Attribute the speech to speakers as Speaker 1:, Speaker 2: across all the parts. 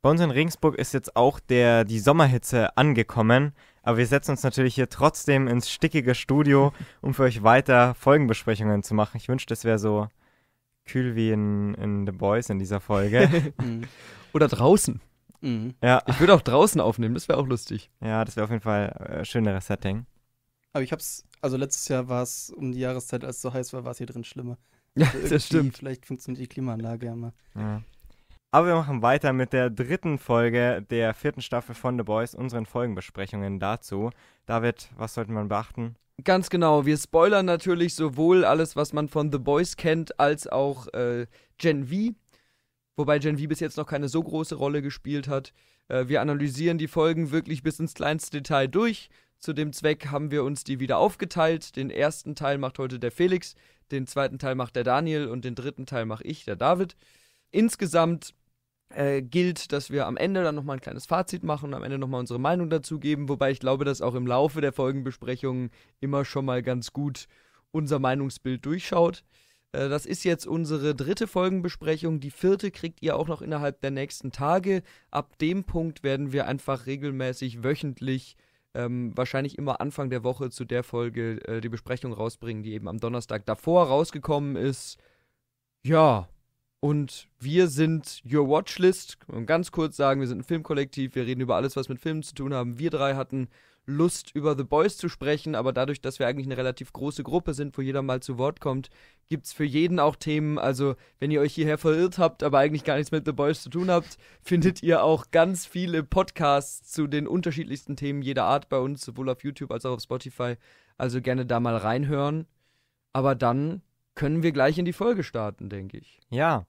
Speaker 1: Bei uns in Regensburg ist jetzt auch der, die Sommerhitze angekommen, aber wir setzen uns natürlich hier trotzdem ins stickige Studio, um für euch weiter Folgenbesprechungen zu machen. Ich wünschte, es wäre so kühl wie in, in The Boys in dieser Folge. Mhm. Oder draußen. Mhm. Ja. Ich würde auch draußen aufnehmen, das wäre auch lustig. Ja, das wäre auf jeden Fall äh, schöneres Setting.
Speaker 2: Aber ich hab's, also letztes Jahr war es um die Jahreszeit, als es so heiß war, war es hier drin schlimmer. Ja, also das stimmt. Vielleicht funktioniert die Klimaanlage ja mal.
Speaker 1: Ja. Aber wir machen weiter mit der dritten Folge der vierten Staffel von The Boys, unseren Folgenbesprechungen dazu. David, was sollte man beachten? Ganz genau, wir spoilern natürlich sowohl
Speaker 3: alles, was man von The Boys kennt, als auch äh, Gen V. Wobei Gen V bis jetzt noch keine so große Rolle gespielt hat. Äh, wir analysieren die Folgen wirklich bis ins kleinste Detail durch. Zu dem Zweck haben wir uns die wieder aufgeteilt. Den ersten Teil macht heute der Felix, den zweiten Teil macht der Daniel und den dritten Teil mache ich, der David. Insgesamt äh, gilt, dass wir am Ende dann nochmal ein kleines Fazit machen und am Ende nochmal unsere Meinung dazu geben, wobei ich glaube, dass auch im Laufe der Folgenbesprechungen immer schon mal ganz gut unser Meinungsbild durchschaut. Äh, das ist jetzt unsere dritte Folgenbesprechung. Die vierte kriegt ihr auch noch innerhalb der nächsten Tage. Ab dem Punkt werden wir einfach regelmäßig wöchentlich ähm, wahrscheinlich immer Anfang der Woche zu der Folge äh, die Besprechung rausbringen, die eben am Donnerstag davor rausgekommen ist. Ja, und wir sind Your Watchlist. Und ganz kurz sagen, wir sind ein Filmkollektiv. Wir reden über alles, was mit Filmen zu tun haben. Wir drei hatten Lust, über The Boys zu sprechen, aber dadurch, dass wir eigentlich eine relativ große Gruppe sind, wo jeder mal zu Wort kommt, gibt es für jeden auch Themen. Also, wenn ihr euch hierher verirrt habt, aber eigentlich gar nichts mit The Boys zu tun habt, findet ihr auch ganz viele Podcasts zu den unterschiedlichsten Themen jeder Art bei uns, sowohl auf YouTube als auch auf Spotify. Also gerne da mal reinhören. Aber dann können wir
Speaker 1: gleich in die Folge starten, denke ich. Ja,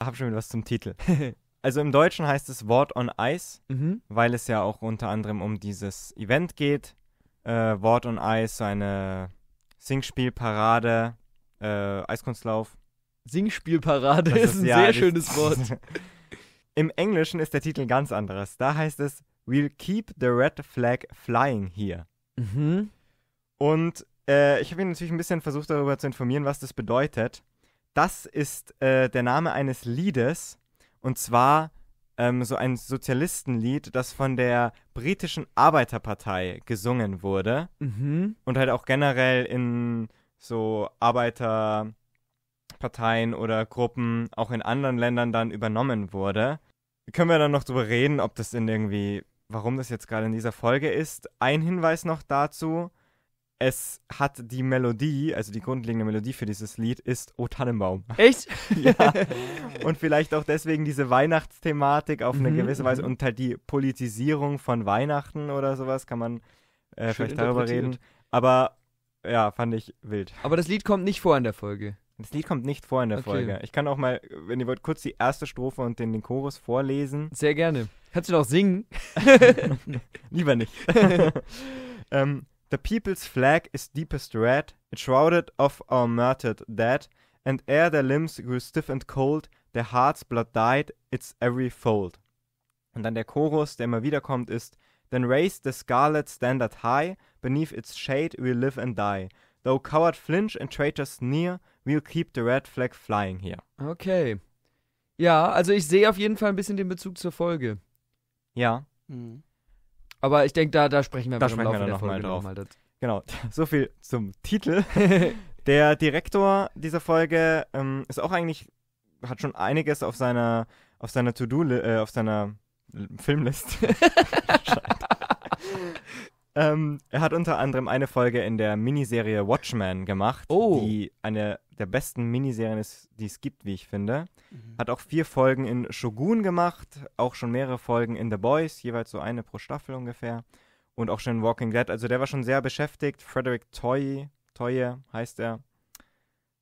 Speaker 1: ich habe schon wieder was zum Titel. also im Deutschen heißt es Wort on Ice, mhm. weil es ja auch unter anderem um dieses Event geht. Äh, Wort on Ice, so eine Singspielparade, äh, Eiskunstlauf. Singspielparade ist, ist, ein ja, sehr schönes Wort. Im Englischen ist der Titel ganz anderes. Da heißt es We'll keep the red flag flying here. Mhm. Und äh, ich habe ihn natürlich ein bisschen versucht, darüber zu informieren, was das bedeutet. Das ist äh, der Name eines Liedes und zwar ähm, so ein Sozialistenlied, das von der britischen Arbeiterpartei gesungen wurde mhm. und halt auch generell in so Arbeiterparteien oder Gruppen auch in anderen Ländern dann übernommen wurde. Können wir dann noch drüber reden, ob das in irgendwie, warum das jetzt gerade in dieser Folge ist? Ein Hinweis noch dazu es hat die Melodie, also die grundlegende Melodie für dieses Lied ist O Tannenbaum. Echt? ja. Und vielleicht auch deswegen diese Weihnachtsthematik auf eine mhm, gewisse Weise mhm. und halt die Politisierung von Weihnachten oder sowas kann man äh, vielleicht darüber reden. Aber ja, fand ich wild. Aber das Lied kommt nicht vor in der Folge. Das Lied kommt nicht vor in der okay. Folge. Ich kann auch mal, wenn ihr wollt, kurz die erste Strophe und den, den Chorus vorlesen. Sehr gerne. Kannst du doch singen? Lieber nicht. ähm, The people's flag is deepest red, It shrouded of our murdered dead, And ere their limbs grew stiff and cold, Their heart's blood dyed its every fold. Und dann der Chorus, der immer wieder kommt, ist Then raise the scarlet standard high, Beneath its shade we live and die. Though coward flinch and traitors near, we'll keep the red flag flying here. Okay. Ja, also ich sehe auf jeden Fall ein bisschen den Bezug zur Folge. Ja.
Speaker 3: Mhm. Aber ich denke, da, da sprechen wir, da sprechen wir dann nochmal drauf. Noch
Speaker 1: genau, so viel zum Titel. der Direktor dieser Folge ähm, ist auch eigentlich, hat schon einiges auf seiner, auf seiner To-Do, äh, auf seiner Filmlist. Ähm, er hat unter anderem eine Folge in der Miniserie Watchmen gemacht, oh. die eine der besten Miniserien ist, die es gibt, wie ich finde. Mhm. Hat auch vier Folgen in Shogun gemacht, auch schon mehrere Folgen in The Boys, jeweils so eine pro Staffel ungefähr. Und auch schon in Walking Dead. Also der war schon sehr beschäftigt. Frederick Toye, Toye heißt er.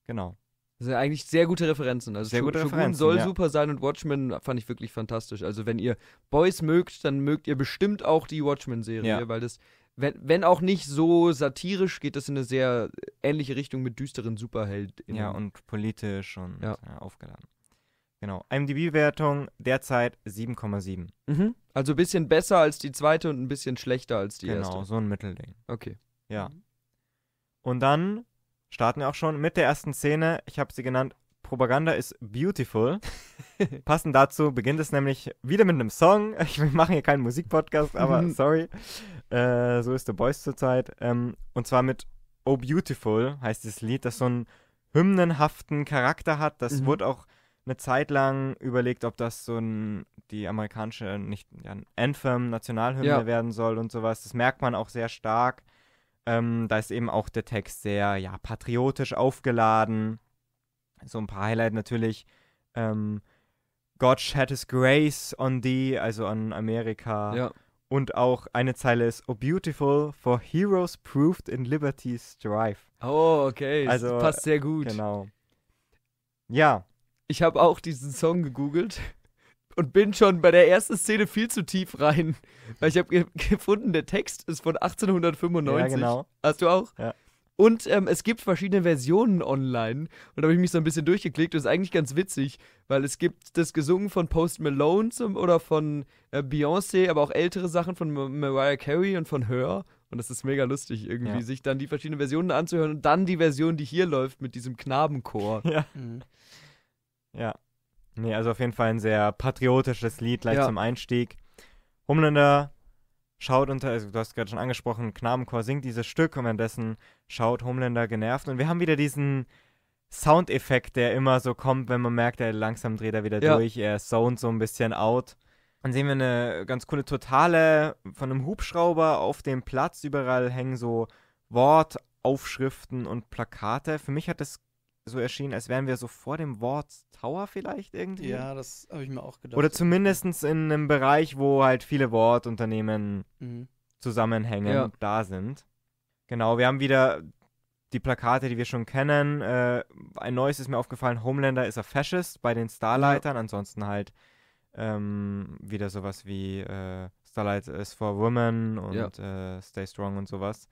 Speaker 1: Genau.
Speaker 3: Das sind eigentlich sehr gute Referenzen. Also sehr Sh gute Shogun soll ja. super sein und Watchmen fand ich wirklich fantastisch. Also wenn ihr Boys mögt, dann mögt ihr bestimmt auch die Watchmen-Serie, ja. weil das wenn, wenn auch nicht so satirisch, geht das in eine sehr ähnliche Richtung mit düsteren Superhelden.
Speaker 1: Ja, und politisch und ja. Ja, aufgeladen. Genau. IMDb-Wertung derzeit 7,7. Mhm. Also ein bisschen besser als die zweite und ein bisschen schlechter als die genau, erste. Genau, so ein Mittelding. Okay. Ja. Und dann starten wir auch schon mit der ersten Szene. Ich habe sie genannt Propaganda ist Beautiful. Passend dazu beginnt es nämlich wieder mit einem Song. Ich, wir machen hier keinen Musikpodcast, aber sorry. Äh, so ist The Boys zurzeit. Ähm, und zwar mit Oh Beautiful heißt das Lied, das so einen hymnenhaften Charakter hat. Das mhm. wurde auch eine Zeit lang überlegt, ob das so ein, die amerikanische, nicht, ja, ein Anthem, Nationalhymne ja. werden soll und sowas. Das merkt man auch sehr stark. Ähm, da ist eben auch der Text sehr, ja, patriotisch aufgeladen. So ein paar Highlight natürlich. Ähm, God shed his grace on thee, also an Amerika. Ja. Und auch eine Zeile ist, oh beautiful, for heroes proved in liberty's strife. Oh, okay, also, das passt
Speaker 3: sehr gut. Genau. Ja. Ich habe auch diesen Song gegoogelt und bin schon bei der ersten Szene viel zu tief rein, weil ich habe ge gefunden, der Text ist von 1895. Ja, genau. Hast du auch? Ja. Und ähm, es gibt verschiedene Versionen online. Und da habe ich mich so ein bisschen durchgeklickt. das ist eigentlich ganz witzig, weil es gibt das gesungen von Post Malone zum, oder von äh, Beyoncé, aber auch ältere Sachen von Mariah Carey und von Her. Und das ist mega lustig, irgendwie, ja. sich dann die verschiedenen Versionen anzuhören und dann die Version, die hier läuft mit diesem
Speaker 1: Knabenchor. Ja. Mhm. Ja. Nee, also auf jeden Fall ein sehr patriotisches Lied, gleich ja. zum Einstieg. Homelander schaut unter, also du hast gerade schon angesprochen, Knabenchor singt dieses Stück und währenddessen schaut Homelander genervt. Und wir haben wieder diesen Soundeffekt, der immer so kommt, wenn man merkt, er langsam dreht er wieder ja. durch, er sound so ein bisschen out. Dann sehen wir eine ganz coole Totale von einem Hubschrauber auf dem Platz. Überall hängen so Wortaufschriften und Plakate. Für mich hat das so erschienen, als wären wir so vor dem Wort Tower vielleicht irgendwie. Ja, das habe ich mir auch gedacht. Oder zumindest in einem Bereich, wo halt viele Wortunternehmen mhm. zusammenhängen ja. und da sind. Genau, wir haben wieder die Plakate, die wir schon kennen. Äh, ein neues ist mir aufgefallen, Homelander ist ein Fascist bei den Starlightern. Ja. Ansonsten halt ähm, wieder sowas wie äh, Starlight is for Women und ja. äh, Stay Strong und sowas.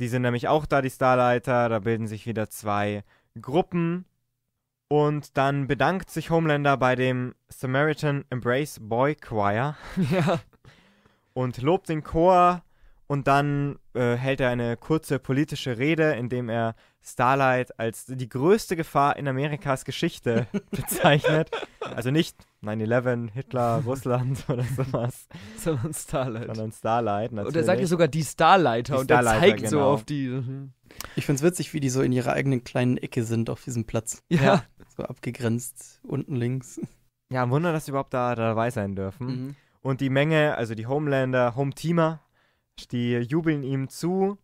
Speaker 1: Die sind nämlich auch da, die Starlighter. Da bilden sich wieder zwei Gruppen und dann bedankt sich Homelander bei dem Samaritan Embrace Boy Choir. Ja. Und lobt den Chor und dann äh, hält er eine kurze politische Rede, in dem er Starlight als die größte Gefahr in Amerikas Geschichte bezeichnet. also nicht 9-11, Hitler, Russland oder sowas. Sondern Starlight. Sondern Starlight. Natürlich. Und er sagt ja sogar die Starlighter die und Starlighter, er zeigt genau. so auf
Speaker 3: die. Mhm.
Speaker 2: Ich find's witzig, wie die so in ihrer eigenen kleinen Ecke sind
Speaker 1: auf diesem Platz. Ja. ja. So abgegrenzt, unten links. Ja, ein Wunder, dass sie überhaupt da, da dabei sein dürfen. Mhm. Und die Menge, also die Homelander, Home-Teamer, die jubeln ihm zu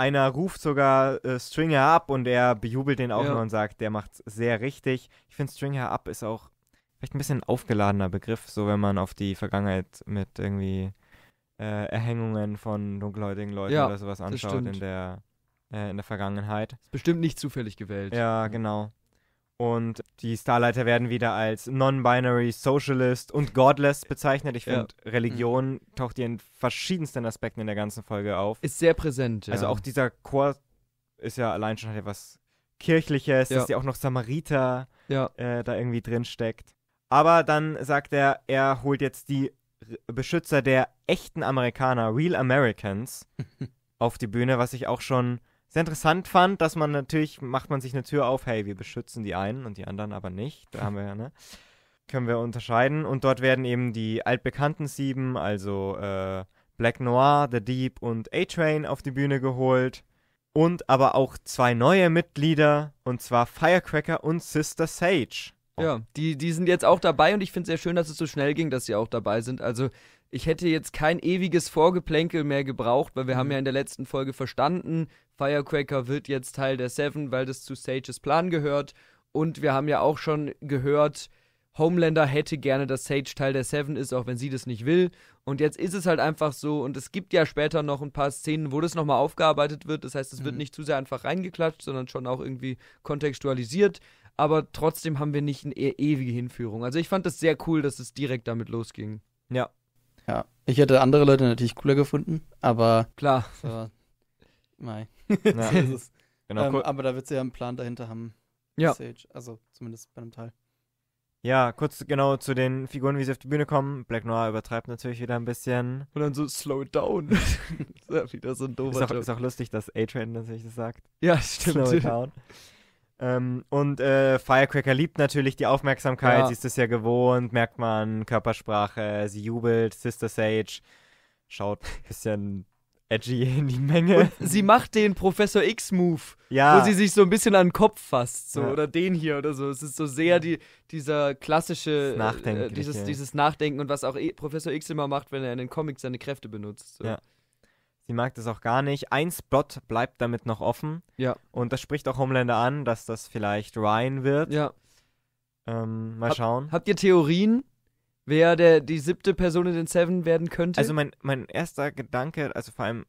Speaker 1: einer ruft sogar äh, Stringer ab und er bejubelt den auch ja. nur und sagt, der macht's sehr richtig. Ich finde, Stringer ab ist auch vielleicht ein bisschen ein aufgeladener Begriff, so wenn man auf die Vergangenheit mit irgendwie äh, Erhängungen von dunkelhäutigen Leuten ja, oder sowas anschaut in der, äh, in der Vergangenheit. Ist bestimmt nicht zufällig gewählt. Ja, genau. Und die Starlighter werden wieder als Non-Binary, Socialist und Godless bezeichnet. Ich finde, ja. Mhm. Religion taucht hier in verschiedensten Aspekten in der ganzen Folge auf. Ist sehr präsent, also ja. Also auch dieser Chor ist ja allein schon halt etwas Kirchliches, ja. dass ja auch noch Samariter äh, da irgendwie drin steckt. Aber dann sagt er, er holt jetzt die Beschützer der echten Amerikaner, Real Americans, auf die Bühne, was ich auch schon sehr interessant fand, dass man natürlich, macht man sich eine Tür auf, hey, wir beschützen die einen und die anderen aber nicht. Da haben wir ja, ne? Können wir unterscheiden. Und dort werden eben die altbekannten sieben, also äh, Black Noir, The Deep und A-Train auf die Bühne geholt. Und aber auch zwei neue Mitglieder, und zwar Firecracker und Sister Sage.
Speaker 3: Ja, die, die sind jetzt auch dabei und ich finde es sehr schön, dass es so schnell ging, dass sie auch dabei sind. Also ich hätte jetzt kein ewiges Vorgeplänkel mehr gebraucht, weil wir mhm. haben ja in der letzten Folge verstanden, Firecracker wird jetzt Teil der Seven, weil das zu Sages Plan gehört. Und wir haben ja auch schon gehört, Homelander hätte gerne, dass Sage Teil der Seven ist, auch wenn sie das nicht will. Und jetzt ist es halt einfach so. Und es gibt ja später noch ein paar Szenen, wo das nochmal aufgearbeitet wird. Das heißt, es mhm. wird nicht zu sehr einfach reingeklatscht, sondern schon auch irgendwie kontextualisiert. Aber trotzdem haben wir nicht eine e-, ewige Hinführung. Also ich fand das sehr cool, dass es direkt damit losging.
Speaker 2: Ja, ja. Ich hätte andere Leute natürlich cooler gefunden, aber.
Speaker 3: Klar.
Speaker 1: So, nein. Ja. genau, ähm, cool.
Speaker 2: aber da wird sie ja einen Plan dahinter haben. Ja. Sage. Also zumindest bei einem Teil.
Speaker 1: Ja, kurz genau zu den Figuren, wie sie auf die Bühne kommen. Black Noir übertreibt natürlich wieder ein bisschen. Und dann so slow down. das ist ja wieder so ein doofer ist auch, ist auch lustig, dass A-Train natürlich das sagt. Ja, stimmt. Slow down. Ähm, und äh, Firecracker liebt natürlich die Aufmerksamkeit, ja. sie ist es ja gewohnt, merkt man, Körpersprache, sie jubelt, Sister Sage schaut ein bisschen edgy in die Menge. Und sie macht den Professor X-Move, ja. wo sie sich so ein bisschen an den Kopf fasst,
Speaker 3: so, ja. oder den hier oder so. Es ist so sehr die, dieser klassische, äh, dieses, dieses Nachdenken und was auch eh Professor X immer macht, wenn er in den Comics seine Kräfte benutzt. So.
Speaker 1: Ja. Sie mag das auch gar nicht. Ein Spot bleibt damit noch offen. Ja. Und das spricht auch Homelander an, dass das vielleicht Ryan wird. Ja. Ähm, mal Hab, schauen. Habt ihr Theorien, wer der, die siebte Person in den Seven werden könnte? Also mein, mein erster Gedanke, also vor allem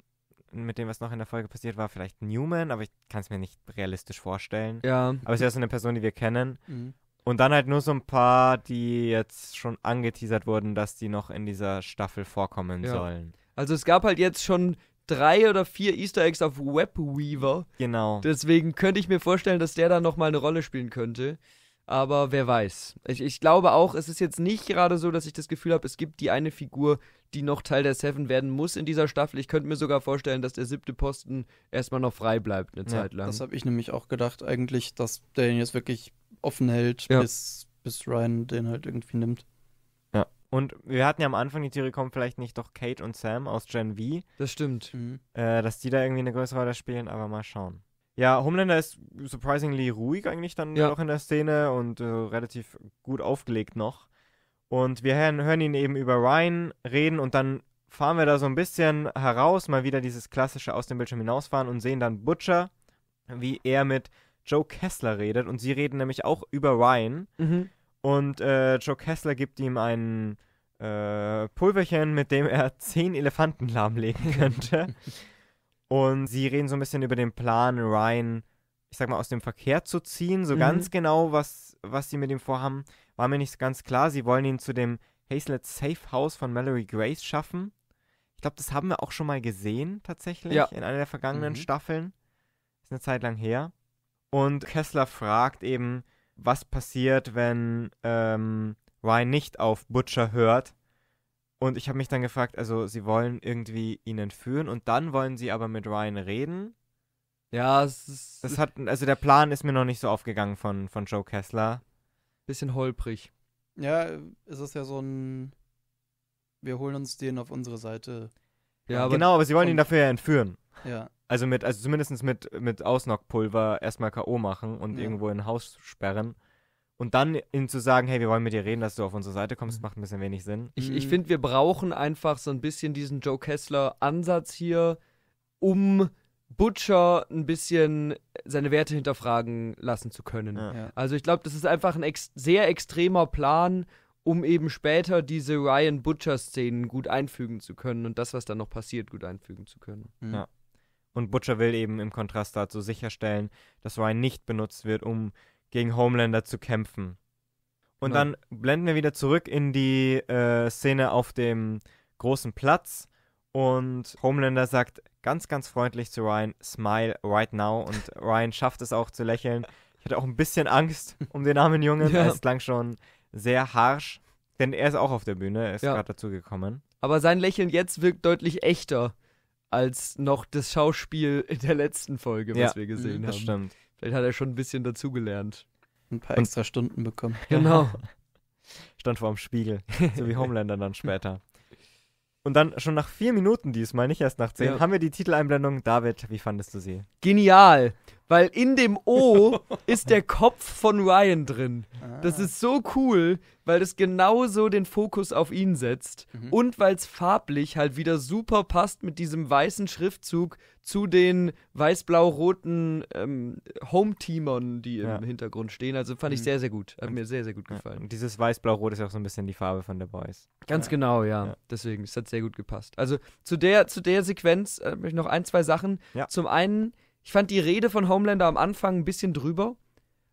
Speaker 1: mit dem, was noch in der Folge passiert war, vielleicht Newman, aber ich kann es mir nicht realistisch vorstellen. Ja. Aber es ist ja so eine Person, die wir kennen. Mhm. Und dann halt nur so ein paar, die jetzt schon angeteasert wurden, dass die noch in dieser Staffel vorkommen ja. sollen. Also es gab halt jetzt schon drei
Speaker 3: oder vier Easter Eggs auf Webweaver. Genau. Deswegen
Speaker 1: könnte ich mir vorstellen, dass der da nochmal
Speaker 3: eine Rolle spielen könnte. Aber wer weiß. Ich, ich glaube auch, es ist jetzt nicht gerade so, dass ich das Gefühl habe, es gibt die eine Figur, die noch Teil der Seven werden muss in dieser Staffel. Ich könnte mir sogar vorstellen, dass der siebte Posten erstmal noch frei bleibt eine ja, Zeit lang. Das habe ich nämlich auch gedacht, eigentlich, dass der ihn jetzt wirklich
Speaker 2: offen hält, ja. bis, bis Ryan den halt irgendwie nimmt.
Speaker 1: Und wir hatten ja am Anfang die Theorie, kommen vielleicht nicht doch Kate und Sam aus Gen V. Das stimmt. Mhm. Äh, dass die da irgendwie eine größere Rolle spielen, aber mal schauen. Ja, Homelander ist surprisingly ruhig eigentlich dann ja. auch in der Szene und äh, relativ gut aufgelegt noch. Und wir hören, hören ihn eben über Ryan reden und dann fahren wir da so ein bisschen heraus, mal wieder dieses klassische aus dem Bildschirm hinausfahren und sehen dann Butcher, wie er mit Joe Kessler redet und sie reden nämlich auch über Ryan. Mhm. Und äh, Joe Kessler gibt ihm ein äh, Pulverchen, mit dem er zehn Elefanten lahmlegen könnte. und sie reden so ein bisschen über den Plan, Ryan, ich sag mal, aus dem Verkehr zu ziehen. So mhm. ganz genau, was, was sie mit ihm vorhaben, war mir nicht ganz klar. Sie wollen ihn zu dem Hazlet Safe House von Mallory Grace schaffen. Ich glaube, das haben wir auch schon mal gesehen, tatsächlich, ja. in einer der vergangenen mhm. Staffeln. Ist eine Zeit lang her. Und Kessler fragt eben, was passiert, wenn ähm, Ryan nicht auf Butcher hört. Und ich habe mich dann gefragt, also sie wollen irgendwie ihn entführen und dann wollen sie aber mit Ryan reden. Ja, es ist. Das hat, also der Plan ist mir noch nicht so aufgegangen von, von Joe Kessler. Bisschen holprig.
Speaker 2: Ja, es ist ja so ein. Wir holen uns den auf unsere Seite. Ja, aber
Speaker 1: genau, aber sie wollen ihn dafür ja entführen. Ja. Also mit, also zumindest mit, mit Ausnockpulver erstmal K.O. machen und ja. irgendwo in ein Haus sperren. Und dann ihnen zu sagen, hey, wir wollen mit dir reden, dass du auf unsere Seite kommst, mhm. macht ein bisschen wenig Sinn. Ich, ich mhm.
Speaker 3: finde, wir brauchen einfach so ein bisschen diesen Joe Kessler-Ansatz hier, um Butcher ein bisschen seine Werte hinterfragen lassen zu können. Ja. Also ich glaube, das ist einfach ein ex sehr extremer Plan, um eben später diese
Speaker 1: Ryan Butcher-Szenen gut einfügen zu können und das, was dann noch passiert, gut einfügen zu können. Ja. Und Butcher will eben im Kontrast dazu sicherstellen, dass Ryan nicht benutzt wird, um gegen Homelander zu kämpfen. Und Nein. Genau. dann blenden wir wieder zurück in die äh, Szene auf dem großen Platz. Und Homelander sagt ganz, ganz freundlich zu Ryan, smile right now. Und Ryan schafft es auch zu lächeln. Ich hatte auch ein bisschen Angst um den armen Jungen. Ja. Es klang schon sehr harsch. Denn er ist auch auf der Bühne, er ist ja. gerade dazugekommen. Aber sein Lächeln jetzt wirkt deutlich echter als noch
Speaker 3: das Schauspiel in der letzten Folge, was ja, wir gesehen das haben. Stimmt. Vielleicht hat er schon ein bisschen dazugelernt.
Speaker 1: Ein paar extra Stunden bekommen. Genau. Stand vor dem Spiegel, so wie Homelander dann später. Und dann schon nach vier Minuten diesmal, nicht erst nach zehn, ja. haben wir die Titeleinblendung. David, wie fandest du sie? Genial! weil in dem O ist der
Speaker 3: Kopf von Ryan drin. Das ah. ist so cool, weil das genauso den Fokus auf ihn setzt mhm. und weil es farblich halt wieder super passt mit diesem weißen Schriftzug zu den weiß-blau-roten ähm, Home-Teamern, die ja. im Hintergrund stehen. Also fand ich mhm. sehr, sehr gut. Hat und, mir sehr, sehr gut gefallen. Ja. Und dieses weiß-blau-rot ist auch so ein bisschen die Farbe von The Boys. Ganz ja. genau, ja. Deswegen, es hat sehr gut gepasst. Also zu der, zu der Sequenz äh, noch ein, zwei Sachen. Zum einen ich fand die Rede von Homelander am Anfang ein bisschen drüber.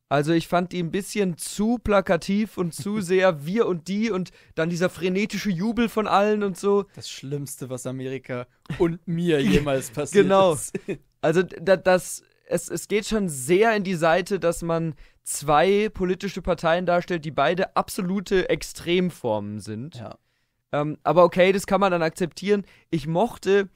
Speaker 3: Also ich fand die ein bisschen zu plakativ und zu sehr wir und die und dann dieser frenetische Jubel von allen und so. Das Schlimmste, was Amerika und mir jemals passiert genau. ist. Genau. Also da, das, es, es geht schon sehr in die Seite, dass man zwei politische Parteien darstellt, die beide absolute Extremformen sind. Ja. Ähm, aber okay, das kann man dann akzeptieren. Ich mochte,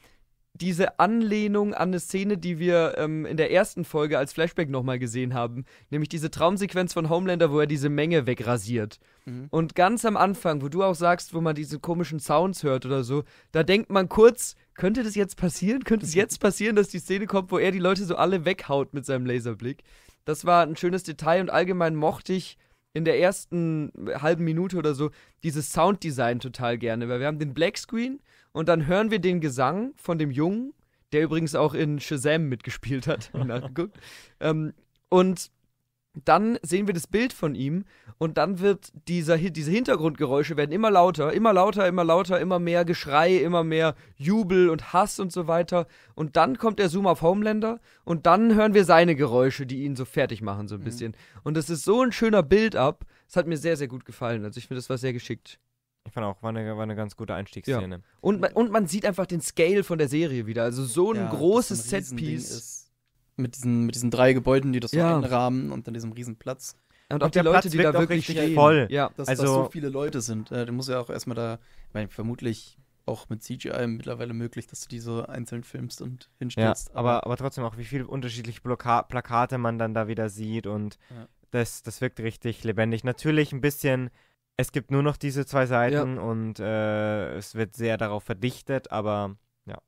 Speaker 3: diese Anlehnung an eine Szene, die wir ähm, in der ersten Folge als Flashback nochmal gesehen haben, nämlich diese Traumsequenz von Homelander, wo er diese Menge wegrasiert. Mhm. Und ganz am Anfang, wo du auch sagst, wo man diese komischen Sounds hört oder so, da denkt man kurz, könnte das jetzt passieren? Könnte es jetzt passieren, dass die Szene kommt, wo er die Leute so alle weghaut mit seinem Laserblick? Das war ein schönes Detail und allgemein mochte ich in der ersten halben Minute oder so dieses Sounddesign total gerne, weil wir haben den Black Screen und dann hören wir den Gesang von dem Jungen, der übrigens auch in Shazam mitgespielt hat, nachgeguckt. ähm, und dann sehen wir das Bild von ihm und dann wird dieser, diese Hintergrundgeräusche werden immer lauter, immer lauter, immer lauter, immer mehr Geschrei, immer mehr Jubel und Hass und so weiter. Und dann kommt der Zoom auf Homelander und dann hören wir seine Geräusche, die ihn so fertig machen, so ein mhm. bisschen. Und es ist so ein schöner Bild ab. Es hat mir sehr, sehr gut gefallen. Also ich finde, das war sehr geschickt. Ich fand auch, war eine, war eine ganz gute Einstiegsszene. Ja. Und, man, und man sieht einfach den Scale von der Serie wieder. Also so ein ja, großes ein Setpiece.
Speaker 2: Mit diesen, mit diesen drei Gebäuden, die das ja. so
Speaker 3: einrahmen und dann diesem riesen
Speaker 2: Platz. Und, und auch die der Leute, Platz die da wirklich stehen. voll. Ja, dass, also, dass so viele Leute sind. Äh, du musst ja auch erstmal
Speaker 1: da, ich meine, vermutlich auch mit CGI mittlerweile möglich, dass du die so einzeln filmst und hinstellst. Ja, aber, aber trotzdem auch, wie viele unterschiedliche Bloka Plakate man dann da wieder sieht und ja. das, das wirkt richtig lebendig. Natürlich ein bisschen es gibt nur noch diese zwei Seiten ja. und äh, es wird sehr darauf verdichtet, aber ja.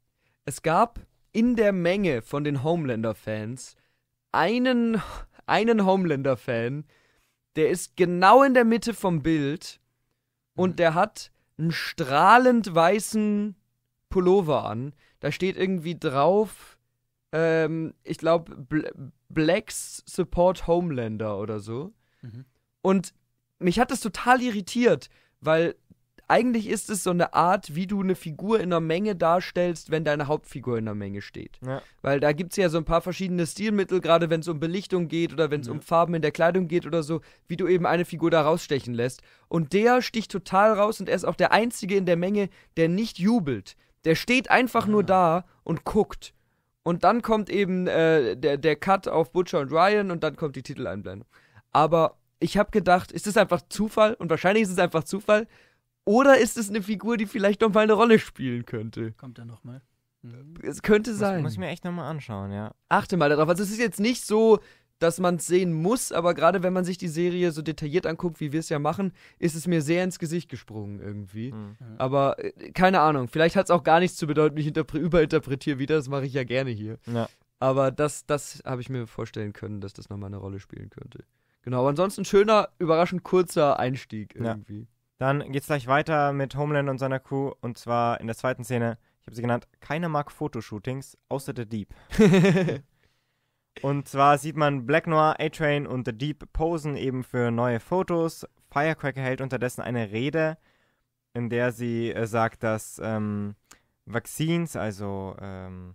Speaker 1: Es gab
Speaker 3: in der Menge von den Homelander-Fans einen, einen Homelander-Fan, der ist genau in der Mitte vom Bild und mhm. der hat einen strahlend weißen Pullover an. Da steht irgendwie drauf, ähm, ich glaube, Bl Blacks Support Homelander oder so. Mhm. Und mich hat das total irritiert, weil eigentlich ist es so eine Art, wie du eine Figur in einer Menge darstellst, wenn deine Hauptfigur in einer Menge steht. Ja. Weil da gibt es ja so ein paar verschiedene Stilmittel, gerade wenn es um Belichtung geht oder wenn es ja. um Farben in der Kleidung geht oder so, wie du eben eine Figur da rausstechen lässt. Und der sticht total raus und er ist auch der Einzige in der Menge, der nicht jubelt. Der steht einfach ja. nur da und guckt. Und dann kommt eben äh, der, der Cut auf Butcher und Ryan und dann kommt die Titeleinblendung. Aber ich habe gedacht, ist es einfach Zufall? Und wahrscheinlich ist es einfach Zufall. Oder ist es eine Figur, die vielleicht nochmal eine Rolle spielen könnte? Kommt er nochmal. Mhm. Es könnte sein. Das muss ich mir echt nochmal anschauen, ja. Achte mal darauf. Also es ist jetzt nicht so, dass man es sehen muss, aber gerade wenn man sich die Serie so detailliert anguckt, wie wir es ja machen, ist es mir sehr ins Gesicht gesprungen irgendwie. Mhm. Aber äh, keine Ahnung, vielleicht hat es auch gar nichts zu bedeuten, ich überinterpretiere wieder, das mache ich ja gerne hier. Ja. Aber das, das habe ich mir vorstellen können, dass das nochmal eine Rolle spielen könnte.
Speaker 1: Genau, aber ansonsten schöner, überraschend kurzer Einstieg irgendwie. Ja. Dann geht's gleich weiter mit Homeland und seiner Crew und zwar in der zweiten Szene. Ich habe sie genannt, keiner mag Fotoshootings, außer The Deep. und zwar sieht man Black Noir, A-Train und The Deep posen eben für neue Fotos. Firecracker hält unterdessen eine Rede, in der sie äh, sagt, dass ähm, Vaccines, also ähm,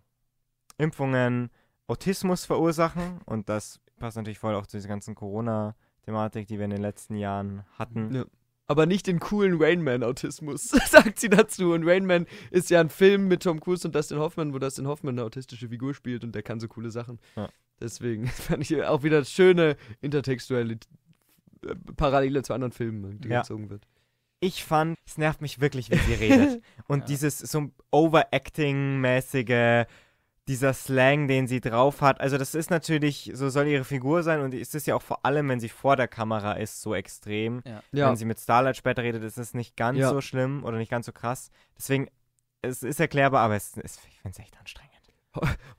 Speaker 1: Impfungen, Autismus verursachen und dass passt natürlich voll auch zu dieser ganzen Corona-Thematik, die wir in den letzten Jahren hatten. Ja. Aber nicht den coolen Rainman-Autismus,
Speaker 3: sagt sie dazu. Und Rainman ist ja ein Film mit Tom Cruise und Dustin Hoffman, wo Dustin Hoffman eine autistische Figur spielt und der kann so coole Sachen. Ja. Deswegen fand ich auch wieder schöne intertextuelle
Speaker 1: äh, Parallele zu anderen Filmen, die ja. gezogen wird. Ich fand, es nervt mich wirklich, wie sie redet. Und ja. dieses so Overacting-mäßige, dieser Slang, den sie drauf hat. Also das ist natürlich, so soll ihre Figur sein und ist es ja auch vor allem, wenn sie vor der Kamera ist, so extrem. Ja. Ja. Wenn sie mit Starlight später redet, ist es nicht ganz ja. so schlimm oder nicht ganz so krass. Deswegen, es ist erklärbar, aber es ist, ich finde es echt anstrengend.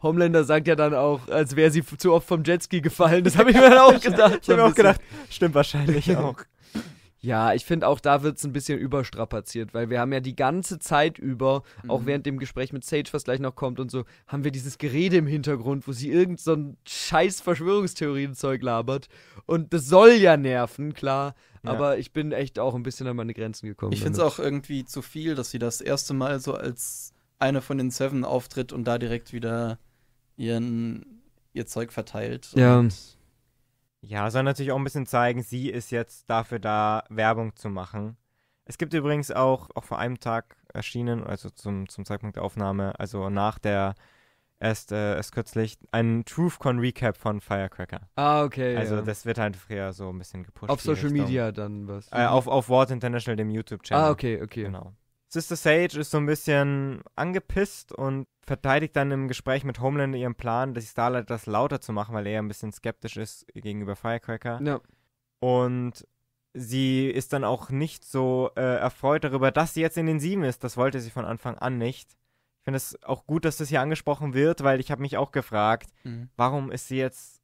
Speaker 1: Homelander sagt ja dann auch, als wäre sie zu oft vom Jetski gefallen. Das habe ich mir dann auch gedacht. ich habe mir auch gedacht, stimmt wahrscheinlich auch.
Speaker 3: Ja, ich finde auch, da wird es ein bisschen überstrapaziert, weil wir haben ja die ganze Zeit über, mhm. auch während dem Gespräch mit Sage, was gleich noch kommt und so, haben wir dieses Gerede im Hintergrund, wo sie irgend so ein scheiß Verschwörungstheorienzeug labert. Und das soll ja nerven, klar. Ja. Aber ich bin echt auch ein bisschen an meine Grenzen gekommen. Ich finde es auch irgendwie
Speaker 2: zu viel, dass sie das erste Mal so als eine von den Seven auftritt und da direkt wieder
Speaker 1: ihren, ihr Zeug verteilt. Ja. Und ja, soll natürlich auch ein bisschen zeigen, sie ist jetzt dafür da, Werbung zu machen. Es gibt übrigens auch, auch vor einem Tag erschienen, also zum, zum Zeitpunkt der Aufnahme, also nach der erst, äh, erst kürzlich, einen TruthCon Recap von Firecracker. Ah, okay. Also ja. das wird halt früher so ein bisschen gepusht. Auf Social Richtung. Media dann was? Äh, auf, auf Ward International, dem YouTube-Channel. Ah, okay, okay. Genau. Sister Sage ist so ein bisschen angepisst und verteidigt dann im Gespräch mit Homeland ihren Plan, dass Starlight das lauter zu machen, weil er ein bisschen skeptisch ist gegenüber Firecracker. Ja. Und sie ist dann auch nicht so äh, erfreut darüber, dass sie jetzt in den Sieben ist. Das wollte sie von Anfang an nicht. Ich finde es auch gut, dass das hier angesprochen wird, weil ich habe mich auch gefragt, mhm. warum ist sie jetzt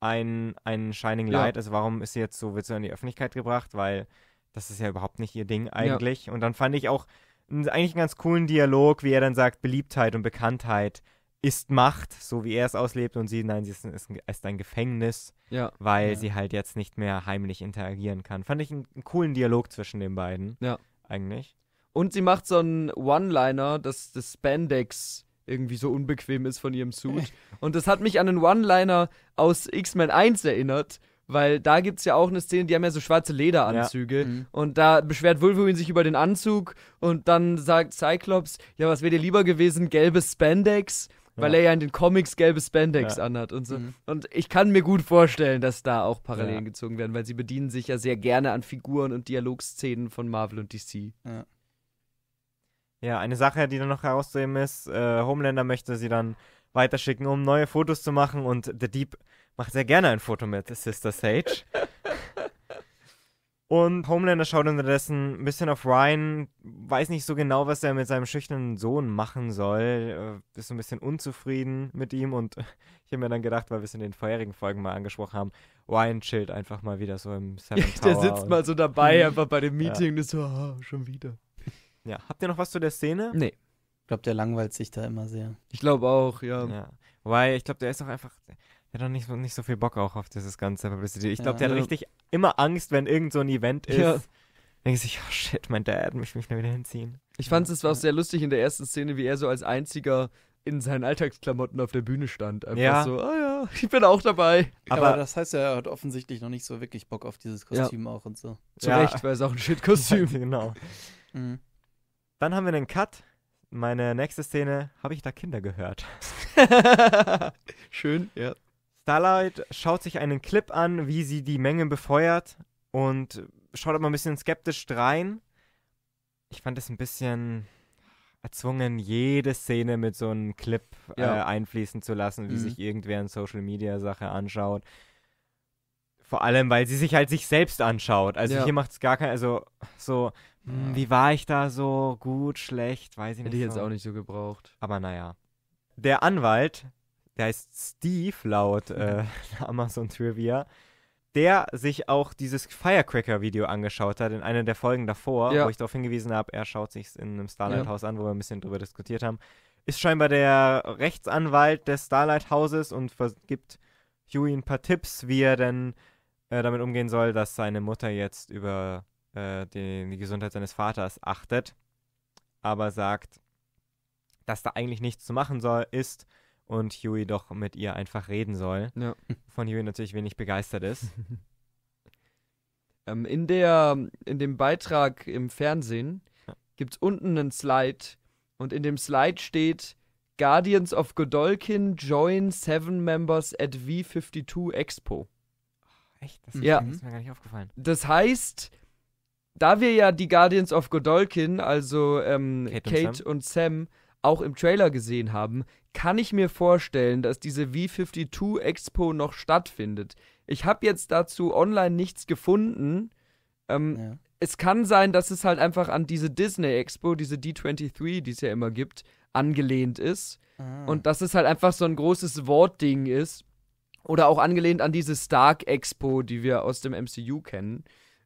Speaker 1: ein, ein Shining Light? Ja. Also warum ist sie jetzt so, wird sie an die Öffentlichkeit gebracht? Weil das ist ja überhaupt nicht ihr Ding eigentlich. Ja. Und dann fand ich auch eigentlich einen ganz coolen Dialog, wie er dann sagt, Beliebtheit und Bekanntheit ist Macht, so wie er es auslebt und sie, nein, sie ist, ein, ist ein Gefängnis, ja. weil ja. sie halt jetzt nicht mehr heimlich interagieren kann. Fand ich einen, einen coolen Dialog zwischen den beiden. Ja. Eigentlich. Und sie macht so einen One-Liner, dass das Spandex irgendwie so unbequem ist
Speaker 3: von ihrem Suit. Und das hat mich an einen One-Liner aus X-Men 1 erinnert, weil da gibt es ja auch eine Szene, die haben ja so schwarze Lederanzüge. Ja. Mhm. Und da beschwert Wolverine sich über den Anzug und dann sagt Cyclops, ja, was wäre dir lieber gewesen, gelbe Spandex? weil ja. er ja in den Comics gelbe Spandex ja. anhat und so. Mhm. Und ich kann mir gut vorstellen, dass da auch Parallelen ja. gezogen werden, weil sie bedienen sich ja sehr gerne an Figuren und Dialogszenen von Marvel und DC.
Speaker 1: Ja. Ja, eine Sache, die dann noch herauszuheben ist, äh, Homelander möchte sie dann weiterschicken, um neue Fotos zu machen und The Deep Macht sehr gerne ein Foto mit Sister Sage. Und Homelander schaut unterdessen ein bisschen auf Ryan, weiß nicht so genau, was er mit seinem schüchternen Sohn machen soll, äh, ist so ein bisschen unzufrieden mit ihm und ich habe mir dann gedacht, weil wir es in den vorherigen Folgen mal angesprochen haben, Ryan chillt einfach mal wieder so im Seven ja, Tower. Der sitzt mal so dabei, einfach bei dem Meeting
Speaker 3: ja. und ist so, oh, schon wieder.
Speaker 1: Ja, habt ihr noch was zu der Szene? Nee. Ich glaube, der langweilt sich da immer sehr. Ich glaube auch, ja. ja. Weil ich glaube, der ist auch einfach, der hat doch nicht, nicht so viel Bock auch auf dieses ganze Publicity. Ich glaube, ja, der hat also richtig immer Angst, wenn irgend so ein Event ist. Ja. Denke ich, oh shit, mein Dad mich mich wieder hinziehen.
Speaker 3: Ich fand es war auch sehr lustig in der ersten Szene, wie er so als einziger in seinen Alltagsklamotten auf der Bühne stand. Einfach ja. so, ah oh ja,
Speaker 1: ich bin auch dabei.
Speaker 3: Aber, Aber, das heißt, ja, er hat offensichtlich noch nicht
Speaker 1: so wirklich Bock auf dieses Kostüm ja. auch und so. Zu ja. Recht, weil es auch ein Shit-Kostüm. Ja, genau. Mhm. Dann haben wir einen Cut. Meine nächste Szene, habe ich da Kinder gehört? Schön, ja. Starlight schaut sich einen Clip an, wie sie die Menge befeuert und schaut aber ein bisschen skeptisch drein. Ich fand es ein bisschen erzwungen, jede Szene mit so einem Clip äh, ja. äh, einfließen zu lassen, wie mhm. sich irgendwer eine Social Media Sache anschaut. Vor allem, weil sie sich halt sich selbst anschaut. Also ja. hier macht es gar kein, also so, mh, hm, wie war ich da so, gut, schlecht, weiß ich nicht. Hätte ich so. jetzt auch nicht so gebraucht. Aber naja. Der Anwalt der heißt Steve laut äh, Amazon Trivia, der sich auch dieses Firecracker-Video angeschaut hat in einer der Folgen davor, ja. wo ich darauf hingewiesen habe, er schaut sich es in einem Starlight-Haus ja. an, wo wir ein bisschen drüber diskutiert haben. Ist scheinbar der Rechtsanwalt des Starlight-Hauses und gibt Huey ein paar Tipps, wie er denn äh, damit umgehen soll, dass seine Mutter jetzt über äh, die, die Gesundheit seines Vaters achtet. Aber sagt, dass da eigentlich nichts zu machen soll, ist, und Huey doch mit ihr einfach reden soll. Ja. Von Huey natürlich wenig begeistert ist. ähm, in, der, in dem Beitrag im Fernsehen ja.
Speaker 3: gibt es unten einen Slide und in dem Slide steht Guardians of Godolkin join seven members at V52 Expo. echt? Das ist, ja. mir, ist mir gar nicht aufgefallen. Das heißt, da wir ja die Guardians of Godolkin, also ähm, Kate, und, Kate Sam. und Sam auch im Trailer gesehen haben, kann ich mir vorstellen, dass diese V52 Expo noch stattfindet. Ich habe jetzt dazu online nichts gefunden. Ähm, ja. Es kann sein, dass es halt einfach an diese Disney Expo, diese D23, die es ja immer gibt, angelehnt ist. Ah. Und dass es halt einfach so ein großes Wortding ist. Oder auch angelehnt an diese Stark Expo, die wir aus dem MCU kennen.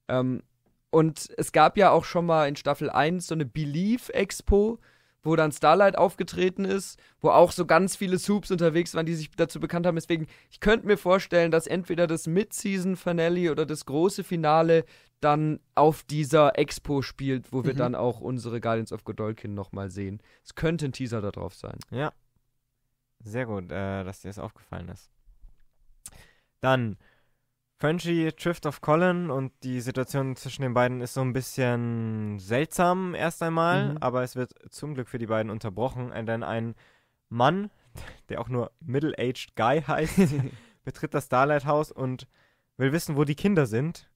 Speaker 3: Ähm, und es gab ja auch schon mal in Staffel 1 so eine Belief Expo, wo dann Starlight aufgetreten ist, wo auch so ganz viele Soups unterwegs waren, die sich dazu bekannt haben. Deswegen, ich könnte mir vorstellen, dass entweder das Mid-Season-Finale oder das große Finale dann auf dieser Expo spielt, wo mhm. wir dann auch unsere
Speaker 1: Guardians of Godolkin nochmal sehen. Es könnte ein Teaser da drauf sein. Ja. Sehr gut, äh, dass dir das aufgefallen ist. Dann Frenchie trifft auf Colin und die Situation zwischen den beiden ist so ein bisschen seltsam erst einmal, mhm. aber es wird zum Glück für die beiden unterbrochen, denn ein Mann, der auch nur Middle-Aged Guy heißt, betritt das Starlight House und will wissen, wo die Kinder sind,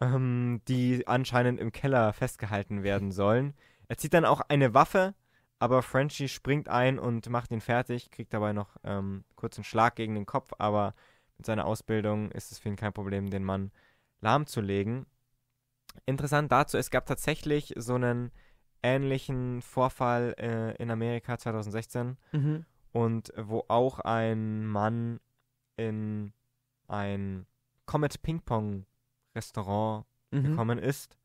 Speaker 1: ähm, die anscheinend im Keller festgehalten werden sollen. Er zieht dann auch eine Waffe, aber Frenchie springt ein und macht ihn fertig, kriegt dabei noch ähm, kurz einen Schlag gegen den Kopf, aber mit seiner Ausbildung ist es für ihn kein Problem, den Mann lahmzulegen. Interessant dazu, es gab tatsächlich so einen ähnlichen Vorfall äh, in Amerika 2016 mhm. und wo auch ein Mann in ein Comet Ping Pong Restaurant mhm. gekommen ist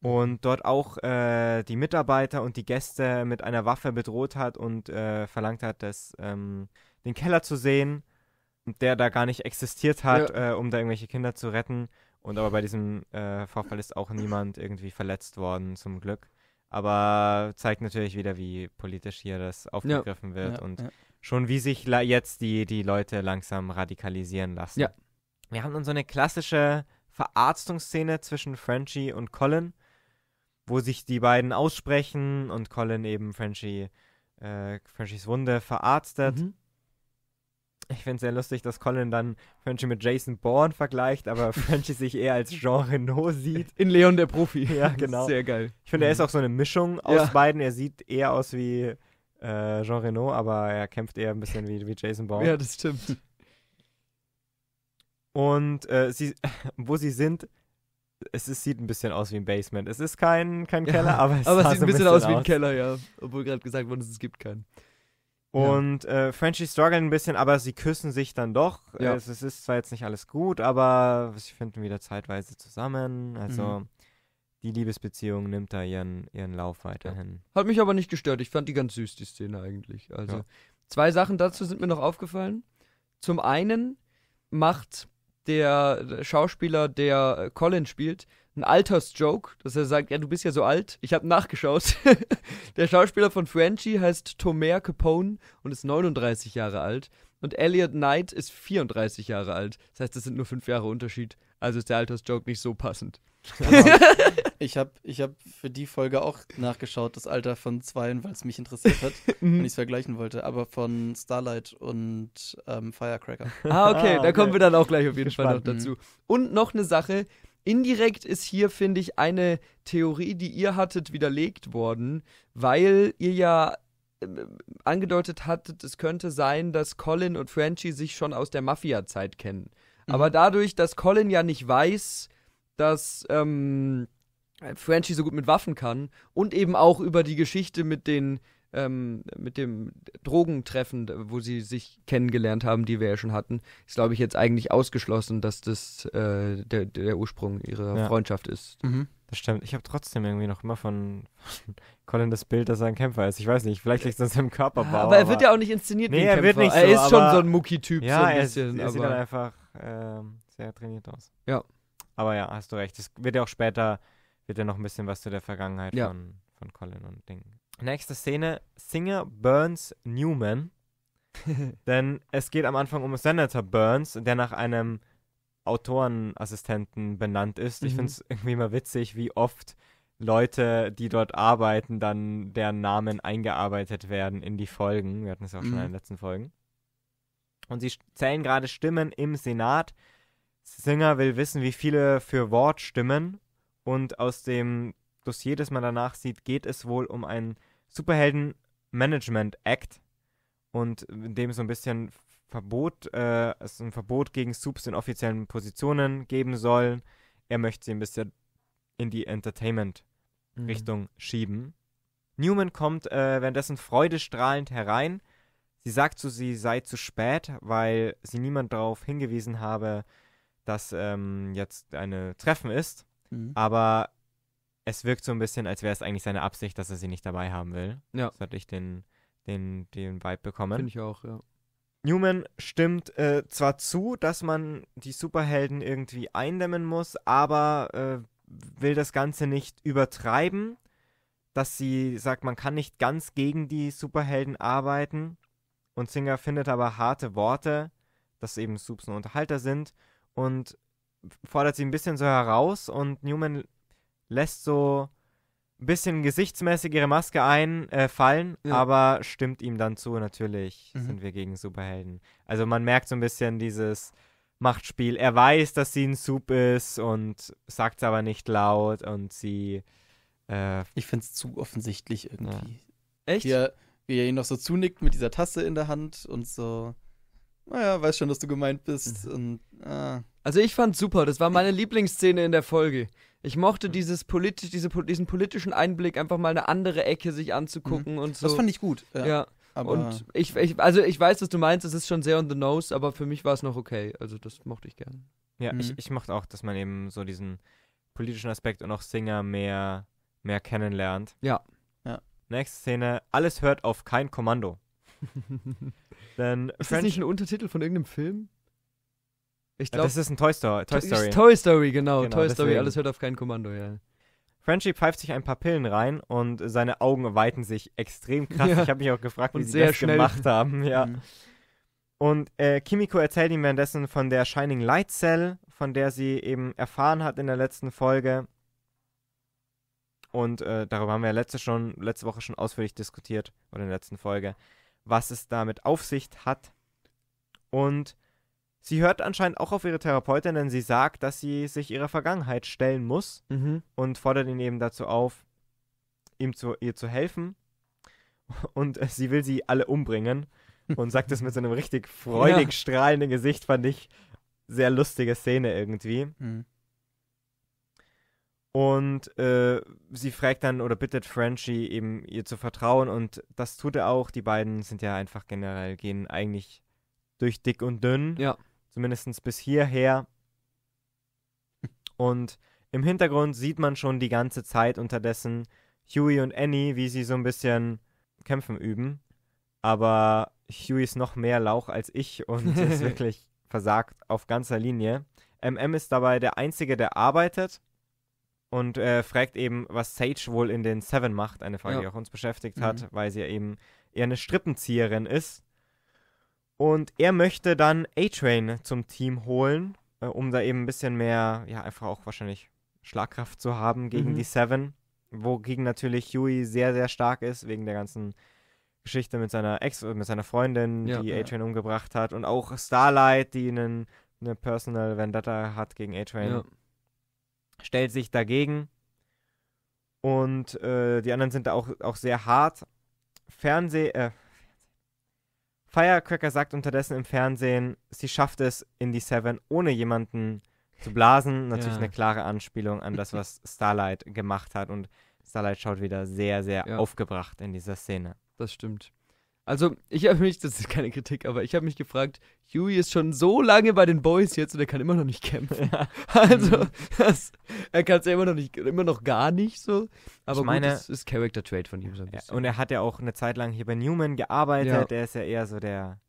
Speaker 1: mhm. und dort auch äh, die Mitarbeiter und die Gäste mit einer Waffe bedroht hat und äh, verlangt hat, das, ähm, den Keller zu sehen der da gar nicht existiert hat, ja. äh, um da irgendwelche Kinder zu retten. Und aber bei diesem äh, Vorfall ist auch niemand irgendwie verletzt worden, zum Glück. Aber zeigt natürlich wieder, wie politisch hier das aufgegriffen ja. wird ja, und schon wie sich jetzt die, die Leute langsam radikalisieren lassen. Ja. Wir haben dann so eine klassische Verarztungsszene zwischen Frenchie und Colin, wo sich die beiden aussprechen und Colin eben Frenchie, äh, Frenchies Wunde verarztet. Mhm ich finde es sehr lustig, dass Colin dann Frenchie mit Jason Bourne vergleicht, aber Frenchie sich eher als Jean Renault sieht. In Leon der Profi. Ja, genau. Sehr geil. Ich finde, er mhm. ist auch so eine Mischung aus ja. beiden. Er sieht eher aus wie äh, Jean Renault, aber er kämpft eher ein bisschen wie, wie Jason Bourne. Ja, das stimmt. Und äh, sie, wo sie sind, es ist, sieht ein bisschen aus wie ein Basement. Es ist kein, kein Keller, ja, aber es, aber es sieht ein bisschen, bisschen aus wie ein Keller, ja. Obwohl gerade gesagt wurde, es gibt keinen. Und ja. äh, Frenchie strugglen ein bisschen, aber sie küssen sich dann doch. Ja. Es, es, ist zwar jetzt nicht alles gut, aber sie finden wieder zeitweise zusammen. Also mhm. die Liebesbeziehung nimmt da ihren, ihren Lauf weiterhin. Ja. Hat mich aber nicht gestört. Ich fand die ganz süß, die Szene eigentlich. Also zwei Sachen dazu
Speaker 3: sind mir noch aufgefallen. Zum einen macht der Schauspieler, der Colin spielt, ein Altersjoke, dass er sagt, ja, du bist ja so alt. Ich habe nachgeschaut. der Schauspieler von Franchi heißt Tomer Capone und ist 39 Jahre alt. Und Elliot Knight ist 34 Jahre alt. Das heißt, das sind nur fünf Jahre Unterschied. Also ist der Altersjoke nicht so passend. ich habe ich hab für die Folge auch
Speaker 2: nachgeschaut, das Alter von Zweien, weil es mich interessiert hat und ich es vergleichen wollte, aber von Starlight
Speaker 3: und ähm, Firecracker. Ah okay, ah, okay, da kommen ah, wir dann auch gleich auf jeden Fall noch dazu. Mhm. Und noch eine Sache, Indirekt ist hier, finde ich, eine Theorie, die ihr hattet, widerlegt worden, weil ihr ja ähm, angedeutet hattet, es könnte sein, dass Colin und Franchi sich schon aus der Mafia-Zeit kennen. Mhm. Aber dadurch, dass Colin ja nicht weiß, dass ähm, Franchi so gut mit Waffen kann und eben auch über die Geschichte mit den ähm, mit dem Drogentreffen, wo sie sich kennengelernt haben, die wir ja schon hatten, ist, glaube ich, jetzt eigentlich ausgeschlossen, dass das äh, der,
Speaker 1: der, Ursprung ihrer ja. Freundschaft ist. Mhm. Das stimmt. Ich habe trotzdem irgendwie noch immer von Colin das Bild, dass er ein Kämpfer ist. Ich weiß nicht, vielleicht liegt es an seinem Körperbau. Ja, aber er wird ja auch nicht inszeniert nee, wie ein er Kämpfer. Wird nicht so, er ist schon so ein Mucki-Typ, ja, so ein bisschen. Er, er sieht dann halt einfach ähm, sehr trainiert aus. Ja. Aber ja, hast du recht. Es wird ja auch später, wird ja noch ein bisschen was zu der Vergangenheit ja. von, von Colin und Ding Nächste Szene: Singer Burns Newman. Denn es geht am Anfang um Senator Burns, der nach einem Autorenassistenten benannt ist. Mhm. Ich finde es irgendwie mal witzig, wie oft Leute, die dort arbeiten, dann deren Namen eingearbeitet werden in die Folgen. Wir hatten es auch mhm. schon in den letzten Folgen. Und sie zählen gerade Stimmen im Senat. Singer will wissen, wie viele für Wort stimmen. Und aus dem Dossier, das man danach sieht, geht es wohl um einen Superhelden-Management-Act und in dem so ein bisschen Verbot, äh, es ein Verbot gegen Subs in offiziellen Positionen geben soll. Er möchte sie ein bisschen in die Entertainment-Richtung mhm. schieben. Newman kommt äh, währenddessen freudestrahlend herein. Sie sagt zu so, sie sei zu spät, weil sie niemand darauf hingewiesen habe, dass ähm, jetzt ein Treffen ist. Mhm. Aber es wirkt so ein bisschen, als wäre es eigentlich seine Absicht, dass er sie nicht dabei haben will. Ja. Das hatte ich den, den, den Vibe bekommen. Finde ich auch, ja. Newman stimmt äh, zwar zu, dass man die Superhelden irgendwie eindämmen muss, aber äh, will das Ganze nicht übertreiben, dass sie sagt, man kann nicht ganz gegen die Superhelden arbeiten. Und Singer findet aber harte Worte, dass eben Supes nur Unterhalter sind und fordert sie ein bisschen so heraus und Newman lässt so ein bisschen gesichtsmäßig ihre Maske einfallen, äh, ja. aber stimmt ihm dann zu, natürlich mhm. sind wir gegen Superhelden. Also man merkt so ein bisschen dieses Machtspiel. Er weiß, dass sie ein Soup ist und sagt es aber nicht laut und sie. Äh, ich finde es zu offensichtlich irgendwie. Ja.
Speaker 2: Echt? Wie er, wie er ihn noch so zunickt mit dieser Tasse in der Hand und so.
Speaker 3: Naja, weiß schon, dass du gemeint bist. Mhm. Und, ah. Also ich fand's super. Das war meine Lieblingsszene in der Folge. Ich mochte dieses politi diese, diesen politischen Einblick, einfach mal eine andere Ecke sich anzugucken mhm. und so. Das fand ich gut. Ja. ja. Aber und ich, ich, also ich weiß, was du meinst,
Speaker 1: es ist schon sehr on the nose, aber für mich war es noch okay. Also das mochte ich gern. Ja, mhm. ich, ich mochte auch, dass man eben so diesen politischen Aspekt und auch Singer mehr, mehr kennenlernt. Ja. ja. Nächste Szene, alles hört auf kein Kommando. Denn ist French das nicht ein
Speaker 3: Untertitel von irgendeinem Film?
Speaker 1: Ich glaube. das ist ein Toy Story. Toy Story, Toy Story genau. genau. Toy Story, deswegen. alles hört auf kein Kommando, ja. Frenchie pfeift sich ein paar Pillen rein und seine Augen weiten sich extrem krass. Ja. Ich habe mich auch gefragt, und wie sie das schnell. gemacht haben. Ja. Mhm. Und äh, Kimiko erzählt ihm währenddessen von der Shining Light Cell, von der sie eben erfahren hat in der letzten Folge. Und äh, darüber haben wir letzte, schon, letzte Woche schon ausführlich diskutiert, oder in der letzten Folge, was es damit auf sich hat. Und Sie hört anscheinend auch auf ihre Therapeutin, denn sie sagt, dass sie sich ihrer Vergangenheit stellen muss mhm. und fordert ihn eben dazu auf, ihm zu, ihr zu helfen. Und äh, sie will sie alle umbringen und sagt das mit so einem richtig freudig ja. strahlenden Gesicht, fand ich sehr lustige Szene irgendwie. Mhm. Und äh, sie fragt dann oder bittet Frenchie eben ihr zu vertrauen und das tut er auch. Die beiden sind ja einfach generell, gehen eigentlich durch dick und dünn. Ja. Zumindest bis hierher. Und im Hintergrund sieht man schon die ganze Zeit unterdessen Huey und Annie, wie sie so ein bisschen Kämpfen üben. Aber Huey ist noch mehr Lauch als ich und ist wirklich versagt auf ganzer Linie. MM ist dabei der Einzige, der arbeitet und äh, fragt eben, was Sage wohl in den Seven macht. Eine Frage, ja. die auch uns beschäftigt hat, mhm. weil sie ja eben eher eine Strippenzieherin ist und er möchte dann A-Train zum Team holen, äh, um da eben ein bisschen mehr, ja, einfach auch wahrscheinlich Schlagkraft zu haben gegen mhm. die Seven, wogegen natürlich Huey sehr, sehr stark ist, wegen der ganzen Geschichte mit seiner Ex, äh, mit seiner Freundin, ja, die A-Train umgebracht hat. Und auch Starlight, die einen, eine Personal Vendetta hat gegen A-Train, ja. stellt sich dagegen. Und äh, die anderen sind da auch, auch sehr hart. Fernseh, äh, Firecracker sagt unterdessen im Fernsehen, sie schafft es in die Seven ohne jemanden zu blasen. Natürlich ja. eine klare Anspielung an das, was Starlight gemacht hat. Und Starlight schaut wieder sehr, sehr ja. aufgebracht in dieser Szene. Das stimmt. Also, ich habe mich, das ist keine Kritik, aber ich
Speaker 3: habe mich gefragt, Huey ist schon so lange bei den Boys jetzt und er kann immer noch nicht kämpfen. Ja. Also,
Speaker 1: das, er kann es ja immer noch nicht, immer noch gar nicht so. Aber ich meine, gut, das
Speaker 3: ist Character Trade von ihm so ein bisschen. und
Speaker 1: er hat ja auch eine Zeit lang hier bei Newman gearbeitet, ja. der ist ja eher so der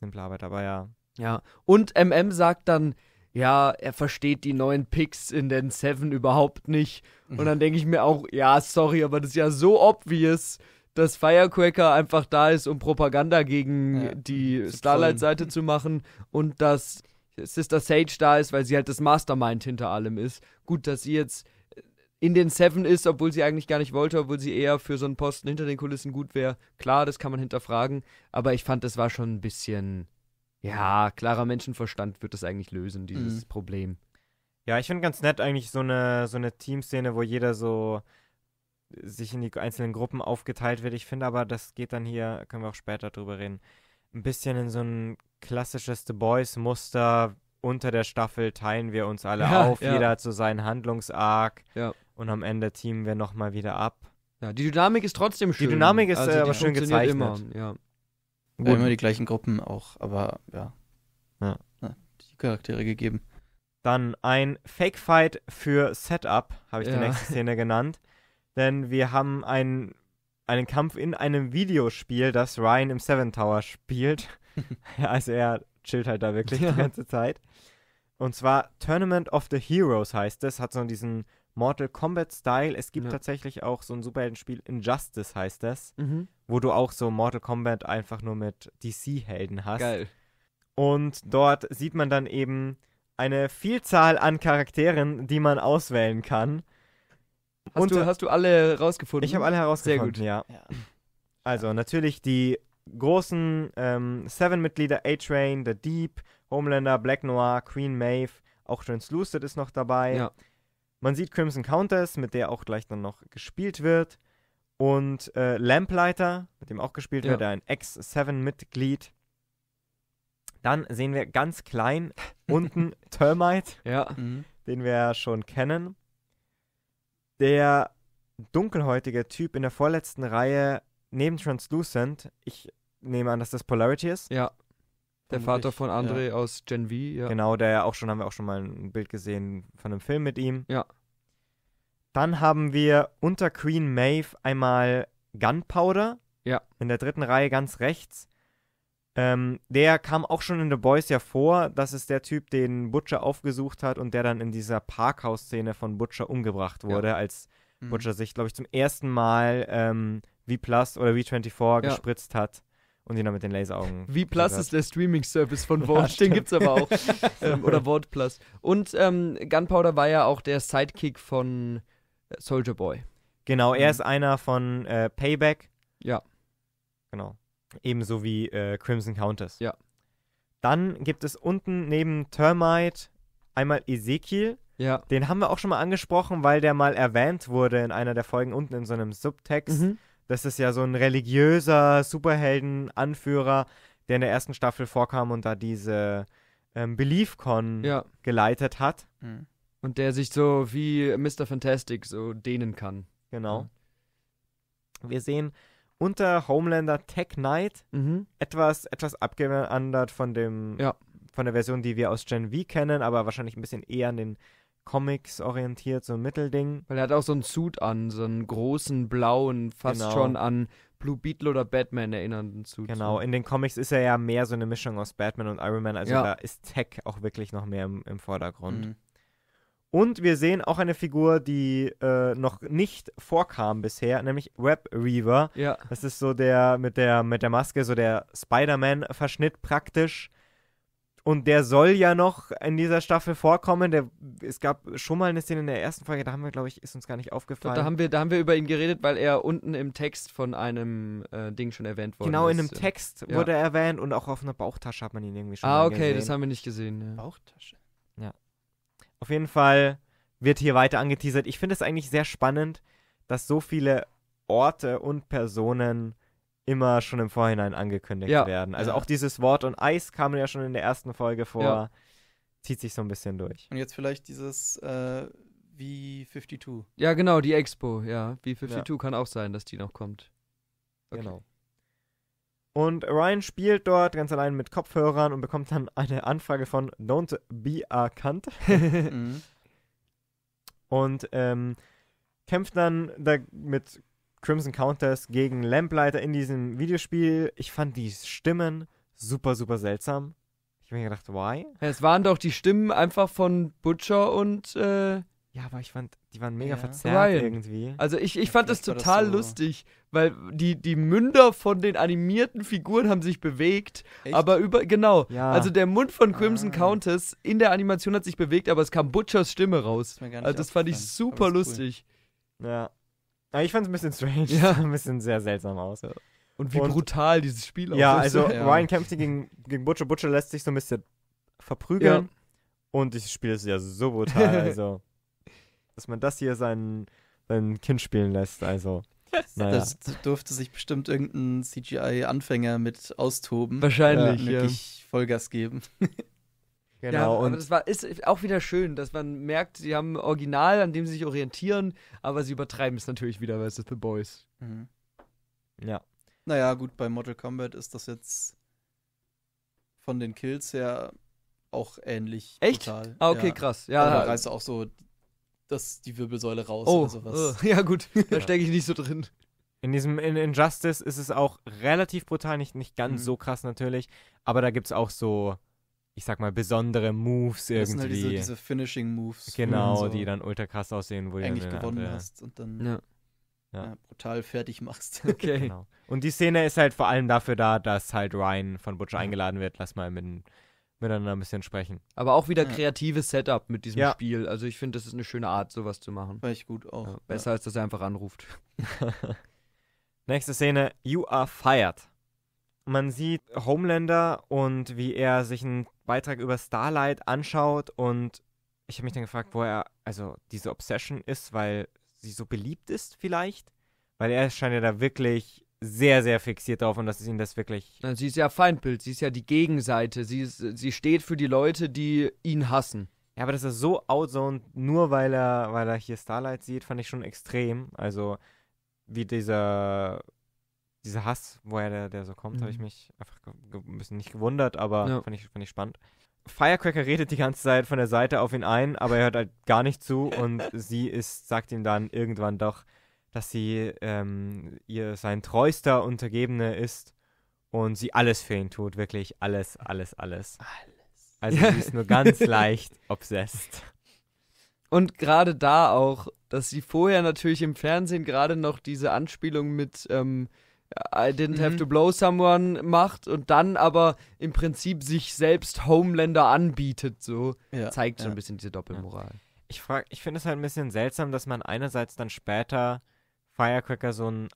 Speaker 1: simple Arbeiter, aber ja. Ja, und MM sagt dann, ja, er versteht die neuen
Speaker 3: Picks in den Seven überhaupt nicht. Und mhm. dann denke ich mir auch, ja, sorry, aber das ist ja so obvious dass Firecracker einfach da ist, um Propaganda gegen ja, die mhm. Starlight-Seite zu machen und dass Sister Sage da ist, weil sie halt das Mastermind hinter allem ist. Gut, dass sie jetzt in den Seven ist, obwohl sie eigentlich gar nicht wollte, obwohl sie eher für so einen Posten hinter den Kulissen gut wäre. Klar, das kann man hinterfragen, aber ich fand, das war schon ein bisschen,
Speaker 1: ja, klarer Menschenverstand wird das eigentlich lösen, dieses mhm. Problem. Ja, ich finde ganz nett eigentlich so eine, so eine Teamszene, wo jeder so sich in die einzelnen Gruppen aufgeteilt wird. Ich finde aber, das geht dann hier, können wir auch später drüber reden, ein bisschen in so ein klassisches The Boys-Muster. Unter der Staffel teilen wir uns alle ja, auf, ja. jeder hat so seinen Handlungsarg ja. und am Ende teamen wir nochmal wieder ab. Ja, die Dynamik ist trotzdem schön. Die Dynamik ist also, äh, die aber schön gezeichnet. Immer, ja. Gut. immer die
Speaker 2: gleichen Gruppen auch,
Speaker 1: aber ja. ja. die Charaktere gegeben. Dann ein Fake Fight für Setup, habe ich ja. die nächste Szene genannt denn wir haben einen, einen Kampf in einem Videospiel, das Ryan im Seven Tower spielt. also er chillt halt da wirklich ja. die ganze Zeit. Und zwar Tournament of the Heroes heißt es, hat so diesen Mortal Kombat-Style. Es gibt ja. tatsächlich auch so ein Superheldenspiel, Injustice heißt das, mhm. wo du auch so Mortal Kombat einfach nur mit DC-Helden hast. Geil. Und dort sieht man dann eben eine Vielzahl an Charakteren, die man auswählen kann. Hast, und, du, hast du alle herausgefunden? Ich habe alle herausgefunden, Sehr gut. Ja. ja. Also natürlich die großen ähm, Seven-Mitglieder, A-Train, The Deep, Homelander, Black Noir, Queen Maeve, auch Translucid ist noch dabei. Ja. Man sieht Crimson Countess, mit der auch gleich dann noch gespielt wird. Und äh, Lamplighter, mit dem auch gespielt ja. wird, ein Ex-Seven-Mitglied. Dann sehen wir ganz klein unten Termite, ja. Mhm. den wir ja schon kennen der dunkelhäutige Typ in der vorletzten Reihe neben Translucent, ich nehme an, dass das Polarity ist. Ja. Der Vater von André ja. aus Gen V, ja. Genau, der auch schon, haben wir auch schon mal ein Bild gesehen von einem Film mit ihm. Ja. Dann haben wir unter Queen Maeve einmal Gunpowder. Ja. In der dritten Reihe ganz rechts. Ähm, der kam auch schon in The Boys ja vor. Das ist der Typ, den Butcher aufgesucht hat und der dann in dieser Parkhaus-Szene von Butcher umgebracht wurde, ja. als mhm. Butcher sich, glaube ich, zum ersten Mal ähm, V-Plus oder V24 ja. gespritzt hat und ihn dann mit den Laseraugen. V Plus ist der
Speaker 3: Streaming-Service von Wort, ja, stimmt. den gibt's aber auch. ähm, oder
Speaker 1: Wort Plus. Und ähm, Gunpowder war ja auch der Sidekick von äh, Soldier Boy. Genau, er mhm. ist einer von äh, Payback. Ja. Genau. Ebenso wie äh, Crimson Countess. Ja. Dann gibt es unten neben Termite einmal Ezekiel. Ja. Den haben wir auch schon mal angesprochen, weil der mal erwähnt wurde in einer der Folgen unten in so einem Subtext. Mhm. Das ist ja so ein religiöser Superhelden-Anführer, der in der ersten Staffel vorkam und da diese ähm, BeliefCon ja. geleitet hat. Mhm. Und der sich so wie Mr. Fantastic so dehnen kann. Genau. Mhm. Wir sehen unter Homelander Tech Knight mhm. etwas, etwas abgeandert von dem ja. von der Version, die wir aus Gen V kennen, aber wahrscheinlich ein bisschen eher an den Comics orientiert, so ein Mittelding. Weil er hat auch so einen Suit an, so einen großen blauen, fast genau. schon an Blue Beetle oder Batman erinnernden Suit. Genau, in den Comics ist er ja mehr so eine Mischung aus Batman und Iron Man, also ja. da ist Tech auch wirklich noch mehr im, im Vordergrund. Mhm. Und wir sehen auch eine Figur, die äh, noch nicht vorkam bisher, nämlich Web Reaver. Ja. Das ist so der mit der, mit der Maske, so der Spider-Man-Verschnitt praktisch. Und der soll ja noch in dieser Staffel vorkommen. Der, es gab schon mal eine Szene in der ersten Folge, da haben wir, glaube ich, ist uns gar nicht aufgefallen. Doch, da, haben
Speaker 3: wir, da haben wir über ihn geredet, weil er unten im Text von einem äh, Ding schon erwähnt wurde. Genau, in einem Text ja. wurde
Speaker 1: er erwähnt und auch auf einer Bauchtasche hat man ihn irgendwie schon Ah, okay, gesehen. das haben wir nicht gesehen. Ja. Bauchtasche? Auf jeden Fall wird hier weiter angeteasert. Ich finde es eigentlich sehr spannend, dass so viele Orte und Personen immer schon im Vorhinein angekündigt ja. werden. Also ja. auch dieses Wort und Eis kam ja schon in der ersten Folge vor. Ja. Zieht sich so ein bisschen durch. Und jetzt vielleicht dieses
Speaker 2: äh, V52.
Speaker 1: Ja, genau, die Expo, ja. V52 kann auch sein, dass die noch kommt. Okay. Genau. Und Ryan spielt dort ganz allein mit Kopfhörern und bekommt dann eine Anfrage von Don't Be a Cunt. mhm. Und ähm, kämpft dann da mit Crimson Counters gegen Lamplighter in diesem Videospiel. Ich fand die Stimmen super, super seltsam. Ich habe mir gedacht,
Speaker 3: why? es waren doch
Speaker 1: die Stimmen einfach von Butcher und äh, ja, aber ich fand,
Speaker 3: die waren mega ja. verzerrt Ryan. irgendwie. Also ich, ich ja, fand das total das so lustig, weil die, die Münder von den animierten Figuren haben sich bewegt, Echt? aber über, genau. Ja. Also der Mund von Crimson ah. Countess in der Animation hat sich bewegt, aber es kam Butchers Stimme raus.
Speaker 1: Das also das fand ich super lustig. Cool. Ja. Aber ich fand es ein bisschen strange. Ja. ein bisschen sehr seltsam aus. Und wie Und, brutal dieses Spiel aussieht. Also ja, also Ryan kämpft gegen, gegen Butcher. Butcher lässt sich so ein bisschen verprügeln. Und dieses Spiel ist ja so brutal, also dass man das hier sein, seinen Kind spielen lässt. Also. Naja. Das
Speaker 2: durfte sich bestimmt irgendein CGI-Anfänger mit austoben. Wahrscheinlich. Ja, wirklich ja. Vollgas geben.
Speaker 3: Genau. Ja, aber das war, ist auch wieder schön, dass man merkt, sie haben ein Original, an dem sie sich orientieren, aber sie übertreiben es natürlich wieder, weil es ist The Boys. Mhm. Ja. Naja, gut, bei Mortal Kombat ist das jetzt
Speaker 2: von den Kills her auch ähnlich. Echt? Brutal. Ah, okay, ja. krass. Ja, da reißt du auch so dass die Wirbelsäule raus oh, oder sowas. Uh, ja, gut, da stecke
Speaker 1: ich nicht so drin. In diesem in Injustice ist es auch relativ brutal, nicht, nicht ganz mhm. so krass natürlich, aber da gibt es auch so, ich sag mal, besondere Moves irgendwie. Das sind halt diese, diese
Speaker 2: Finishing-Moves. Genau, so die dann
Speaker 1: ultra krass aussehen, wo eigentlich du eigentlich gewonnen andere, hast
Speaker 2: und dann ja. Ja. Ja, brutal fertig
Speaker 1: machst. Okay. Genau. Und die Szene ist halt vor allem dafür da, dass halt Ryan von Butcher eingeladen wird, lass mal mit einem miteinander ein bisschen sprechen. Aber auch wieder ja.
Speaker 3: kreatives Setup mit diesem ja. Spiel. Also ich finde,
Speaker 1: das ist eine schöne Art, sowas zu machen. Echt gut auch. Ja, besser als dass er einfach anruft. Nächste Szene, You are fired. Man sieht Homelander und wie er sich einen Beitrag über Starlight anschaut und ich habe mich dann gefragt, wo er also diese Obsession ist, weil sie so beliebt ist vielleicht, weil er scheint ja da wirklich sehr, sehr fixiert darauf und dass es ihnen das wirklich. Sie ist ja Feindbild, sie ist ja die Gegenseite. Sie, ist, sie steht für die Leute, die ihn hassen. Ja, aber dass er so outzoned, nur weil er, weil er hier Starlight sieht, fand ich schon extrem. Also, wie dieser, dieser Hass, woher der, der so kommt, mhm. habe ich mich einfach ein bisschen nicht gewundert, aber ja. fand, ich, fand ich spannend. Firecracker redet die ganze Zeit von der Seite auf ihn ein, aber er hört halt gar nicht zu und sie ist, sagt ihm dann irgendwann doch, dass sie ähm, ihr sein treuster Untergebener ist und sie alles für ihn tut, wirklich alles, alles, alles. Alles. Also ja. sie ist nur ganz leicht obsessed.
Speaker 3: Und gerade da auch, dass sie vorher natürlich im Fernsehen gerade noch diese Anspielung mit ähm, I didn't mhm. have to blow someone macht und dann aber im Prinzip
Speaker 1: sich selbst Homelander anbietet, so ja. zeigt so ein bisschen
Speaker 3: diese Doppelmoral.
Speaker 1: Ich ich finde es halt ein bisschen seltsam, dass man einerseits dann später Firecracker so ein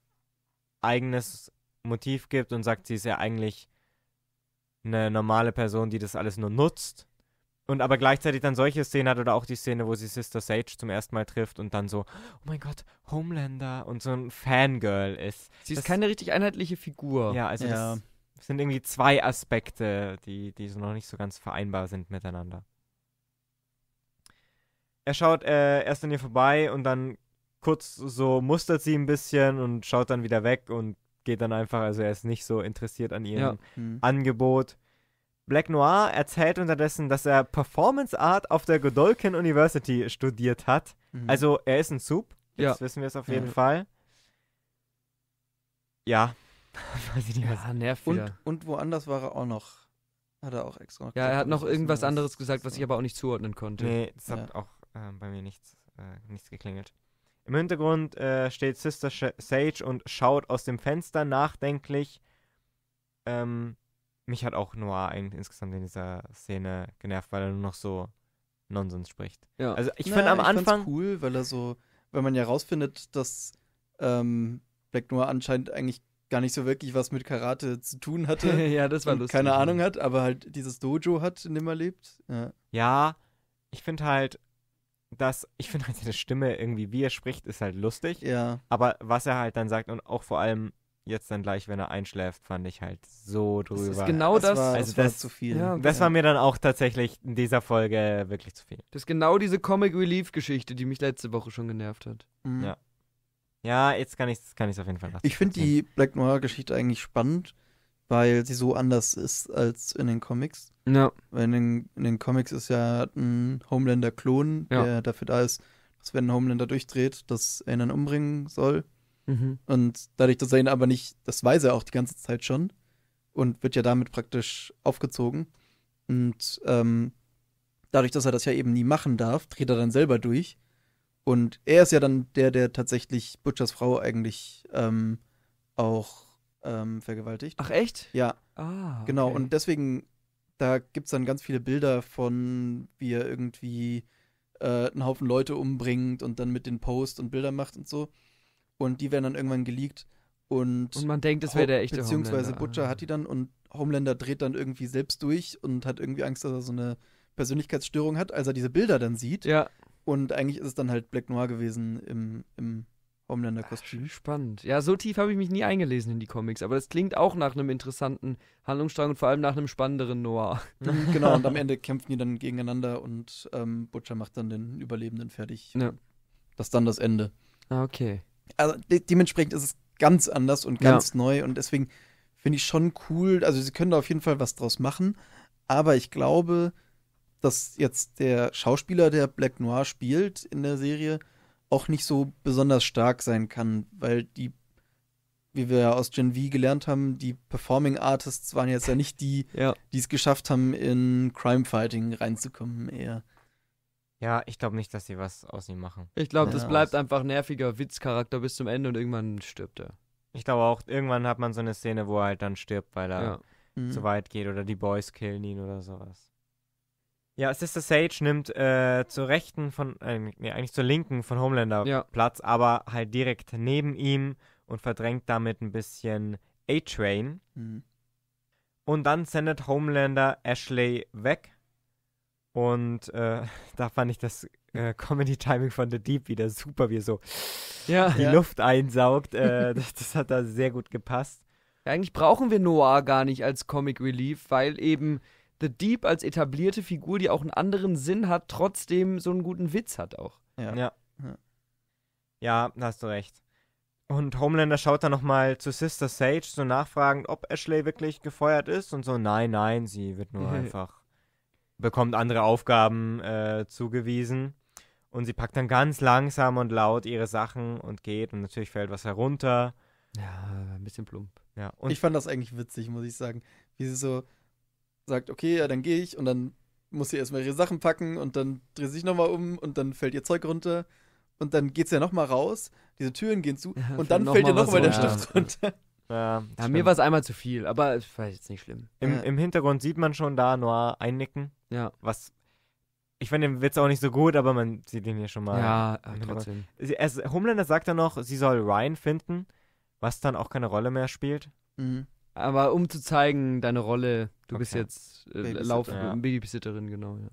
Speaker 1: eigenes Motiv gibt und sagt, sie ist ja eigentlich eine normale Person, die das alles nur nutzt. Und aber gleichzeitig dann solche Szenen hat oder auch die Szene, wo sie Sister Sage zum ersten Mal trifft und dann so, oh mein Gott, Homelander und so ein Fangirl ist. Sie das ist keine richtig einheitliche Figur. Ja, also ja. das sind irgendwie zwei Aspekte, die, die so noch nicht so ganz vereinbar sind miteinander. Er schaut äh, erst an ihr vorbei und dann kurz so mustert sie ein bisschen und schaut dann wieder weg und geht dann einfach, also er ist nicht so interessiert an ihrem ja. mhm. Angebot. Black Noir erzählt unterdessen, dass er Performance Art auf der Godolkin University studiert hat. Mhm. Also er ist ein Sub, das ja. wissen wir es auf jeden ja. Fall. Ja. Weiß ich nicht, was
Speaker 3: ja, nervt
Speaker 2: und, und woanders war er auch noch.
Speaker 1: Hat er auch extra noch Ja, er hat noch irgendwas anderes gesagt, was ich aber auch nicht zuordnen konnte. Nee, das hat auch äh, bei mir nichts, äh, nichts geklingelt. Im Hintergrund äh, steht Sister Sage und schaut aus dem Fenster nachdenklich. Ähm, mich hat auch Noir eigentlich insgesamt in dieser Szene genervt, weil er nur noch so Nonsens spricht. Ja. Also ich finde am ich Anfang
Speaker 2: cool, weil er so, wenn man ja rausfindet, dass ähm, Black Noir anscheinend eigentlich gar nicht so wirklich was mit Karate zu tun hatte. ja, das war lustig. Keine Ahnung hat, aber halt dieses Dojo hat, in dem er lebt.
Speaker 1: Ja, ja ich finde halt, dass ich finde halt seine Stimme irgendwie, wie er spricht, ist halt lustig. Ja. Aber was er halt dann sagt und auch vor allem jetzt dann gleich, wenn er einschläft, fand ich halt
Speaker 3: so drüber. Das ist genau das. das war, also das, das, war zu viel. Ja, okay. Das war mir
Speaker 1: dann auch tatsächlich in dieser Folge wirklich zu viel. Das ist genau diese Comic Relief
Speaker 3: Geschichte, die mich letzte Woche schon genervt hat.
Speaker 1: Mhm. Ja. Ja, jetzt kann ich
Speaker 3: es kann auf jeden Fall nachdenken. Ich finde
Speaker 2: die Black Noir Geschichte eigentlich spannend, weil sie so anders ist als in den Comics. Ja. Weil in den, in den Comics ist ja ein Homelander-Klon, ja. der dafür da ist, dass wenn ein Homelander durchdreht, dass er ihn dann umbringen soll. Mhm. Und dadurch, dass er ihn aber nicht, das weiß er auch die ganze Zeit schon und wird ja damit praktisch aufgezogen. Und ähm, dadurch, dass er das ja eben nie machen darf, dreht er dann selber durch. Und er ist ja dann der, der tatsächlich Butchers Frau eigentlich ähm, auch ähm, vergewaltigt. Ach echt? Ja. Ah. Genau, okay. Genau, und deswegen, da gibt es dann ganz viele Bilder von, wie er irgendwie äh, einen Haufen Leute umbringt und dann mit den Posts und Bilder macht und so. Und die werden dann irgendwann geleakt. Und, und man denkt, es wäre der echte Beziehungsweise Homelander. Butcher hat die dann und Homelander dreht dann irgendwie selbst durch und hat irgendwie Angst, dass er so eine Persönlichkeitsstörung hat, als er diese Bilder dann sieht. Ja. Und eigentlich ist es dann halt Black Noir gewesen im, im Homelander-Kostüm. Spannend.
Speaker 3: Ja, so tief habe ich mich nie eingelesen in die Comics, aber das klingt auch nach einem interessanten Handlungsstrang und vor allem nach einem spannenderen Noir. Mhm, genau, und am Ende kämpfen die dann gegeneinander und ähm, Butcher macht dann den Überlebenden
Speaker 2: fertig. Ja. Das ist dann das Ende. Ah, okay. Also de dementsprechend ist es ganz anders und ganz ja. neu und deswegen finde ich schon cool. Also, sie können da auf jeden Fall was draus machen, aber ich glaube, dass jetzt der Schauspieler, der Black Noir spielt in der Serie, auch nicht so besonders stark sein kann, weil die, wie wir ja aus Gen V gelernt haben, die Performing Artists waren jetzt ja nicht die, ja. die es geschafft haben, in Crime Fighting reinzukommen, eher.
Speaker 1: Ja, ich glaube nicht, dass sie was aus ihm machen. Ich glaube, ja, das bleibt einfach nerviger Witzcharakter bis zum Ende und irgendwann stirbt er. Ich glaube auch, irgendwann hat man so eine Szene, wo er halt dann stirbt, weil er ja. Mhm. zu weit geht oder die Boys killen ihn oder sowas. Ja, Sister Sage nimmt äh, zur rechten von, äh, nee, eigentlich zur linken von Homelander ja. Platz, aber halt direkt neben ihm und verdrängt damit ein bisschen A-Train. Mhm. Und dann sendet Homelander Ashley weg. Und äh, da fand ich das äh, Comedy-Timing von The Deep wieder super, wie er so ja, die ja. Luft einsaugt. Äh, das, das, hat da
Speaker 3: sehr gut gepasst. Ja, eigentlich brauchen wir Noir gar nicht als Comic Relief, weil eben The Deep als etablierte Figur, die auch einen anderen Sinn hat, trotzdem so einen guten Witz hat auch.
Speaker 1: Ja. Ja, ja da hast du recht. Und Homelander schaut dann nochmal zu Sister Sage, so nachfragend, ob Ashley wirklich gefeuert ist. Und so, nein, nein, sie wird nur einfach, bekommt andere Aufgaben äh, zugewiesen. Und sie packt dann ganz langsam und laut ihre Sachen und geht. Und natürlich fällt was herunter. Ja, ein bisschen plump. Ja, ich
Speaker 2: fand das eigentlich witzig, muss ich sagen. Wie sie so sagt, okay, ja, dann gehe ich und dann muss sie erstmal ihre Sachen packen und dann dreht sie sich nochmal um und dann fällt ihr Zeug runter und dann geht sie ja nochmal raus, diese Türen gehen zu ja, und dann noch fällt ihr nochmal der Stift ja.
Speaker 3: runter. Ja, mir war es
Speaker 1: einmal zu viel, aber es war jetzt nicht schlimm. Im, Im, Hintergrund sieht man schon da Noir einnicken. Ja. Was. Ich fand den Witz auch nicht so gut, aber man sieht ihn hier schon mal. Ja, äh, trotzdem. Es, Homelander sagt dann noch, sie soll Ryan finden, was dann auch keine Rolle mehr spielt. Mhm. Aber um zu zeigen, deine Rolle Du okay. bist jetzt äh, Babysitter, Babysitterin, genau, ja.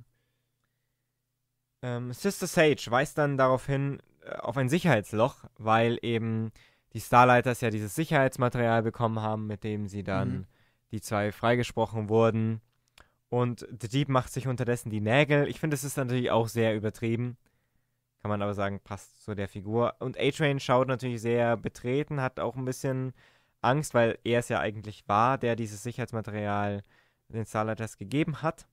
Speaker 1: Ähm, Sister Sage weist dann daraufhin äh, auf ein Sicherheitsloch, weil eben die Starlighters ja dieses Sicherheitsmaterial bekommen haben, mit dem sie dann mhm. die zwei freigesprochen wurden. Und The Deep macht sich unterdessen die Nägel. Ich finde, es ist natürlich auch sehr übertrieben. Kann man aber sagen, passt zu der Figur. Und A-Train schaut natürlich sehr betreten, hat auch ein bisschen Angst, weil er es ja eigentlich war, der dieses Sicherheitsmaterial den Salatest gegeben hat.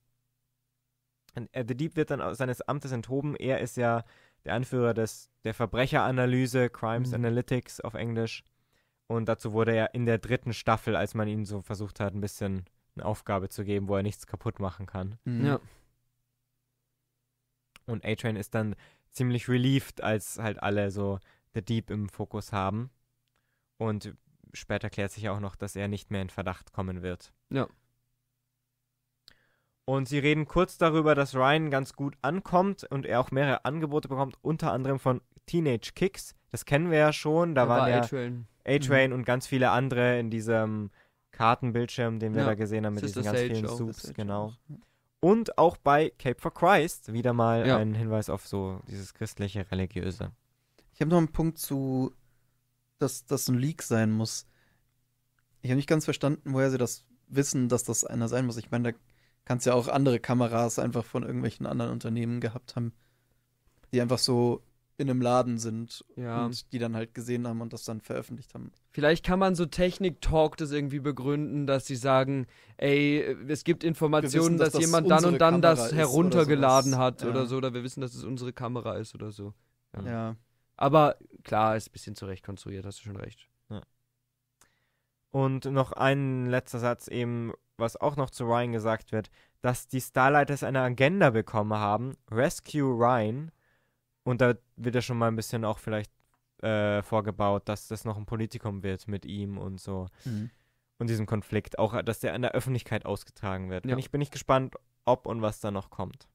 Speaker 1: Und äh, The Deep wird dann seines Amtes enthoben. Er ist ja der Anführer des, der Verbrecheranalyse, Crimes mhm. Analytics auf Englisch. Und dazu wurde er in der dritten Staffel, als man ihn so versucht hat, ein bisschen eine Aufgabe zu geben, wo er nichts kaputt machen kann. Mhm. Ja. Und A-Train ist dann ziemlich relieved, als halt alle so The Deep im Fokus haben. Und später klärt sich auch noch, dass er nicht mehr in Verdacht kommen wird. Ja. Und sie reden kurz darüber, dass Ryan ganz gut ankommt und er auch mehrere Angebote bekommt, unter anderem von Teenage Kicks. Das kennen wir ja schon. Da, da waren war ja A-Train, mhm. und ganz viele andere in diesem Kartenbildschirm, den wir ja. da gesehen haben mit Sister diesen Sage ganz vielen Soups, genau. Und auch bei Cape for Christ wieder mal ja. ein Hinweis auf so dieses christliche religiöse.
Speaker 2: Ich habe noch einen Punkt zu, dass das ein Leak sein muss. Ich habe nicht ganz verstanden, woher sie das wissen, dass das einer sein muss. Ich meine, da Kannst ja auch andere Kameras einfach von irgendwelchen anderen Unternehmen gehabt haben, die einfach so in einem Laden sind ja. und die dann halt gesehen haben und das dann veröffentlicht haben.
Speaker 3: Vielleicht kann man so Technik-Talk das irgendwie begründen, dass sie sagen, ey, es gibt Informationen, wissen, dass, dass das jemand dann und dann Kamera das heruntergeladen oder hat ja. oder so, oder wir wissen, dass es unsere Kamera ist oder
Speaker 1: so. Ja. ja. Aber klar, ist ein bisschen zurecht konstruiert, hast du schon recht. Und noch ein letzter Satz eben was auch noch zu Ryan gesagt wird, dass die Starlighters eine Agenda bekommen haben, Rescue Ryan. Und da wird ja schon mal ein bisschen auch vielleicht äh, vorgebaut, dass das noch ein Politikum wird mit ihm und so. Mhm. Und diesem Konflikt. Auch, dass der in der Öffentlichkeit ausgetragen wird. Ja. Und ich bin ich gespannt, ob und was da noch kommt.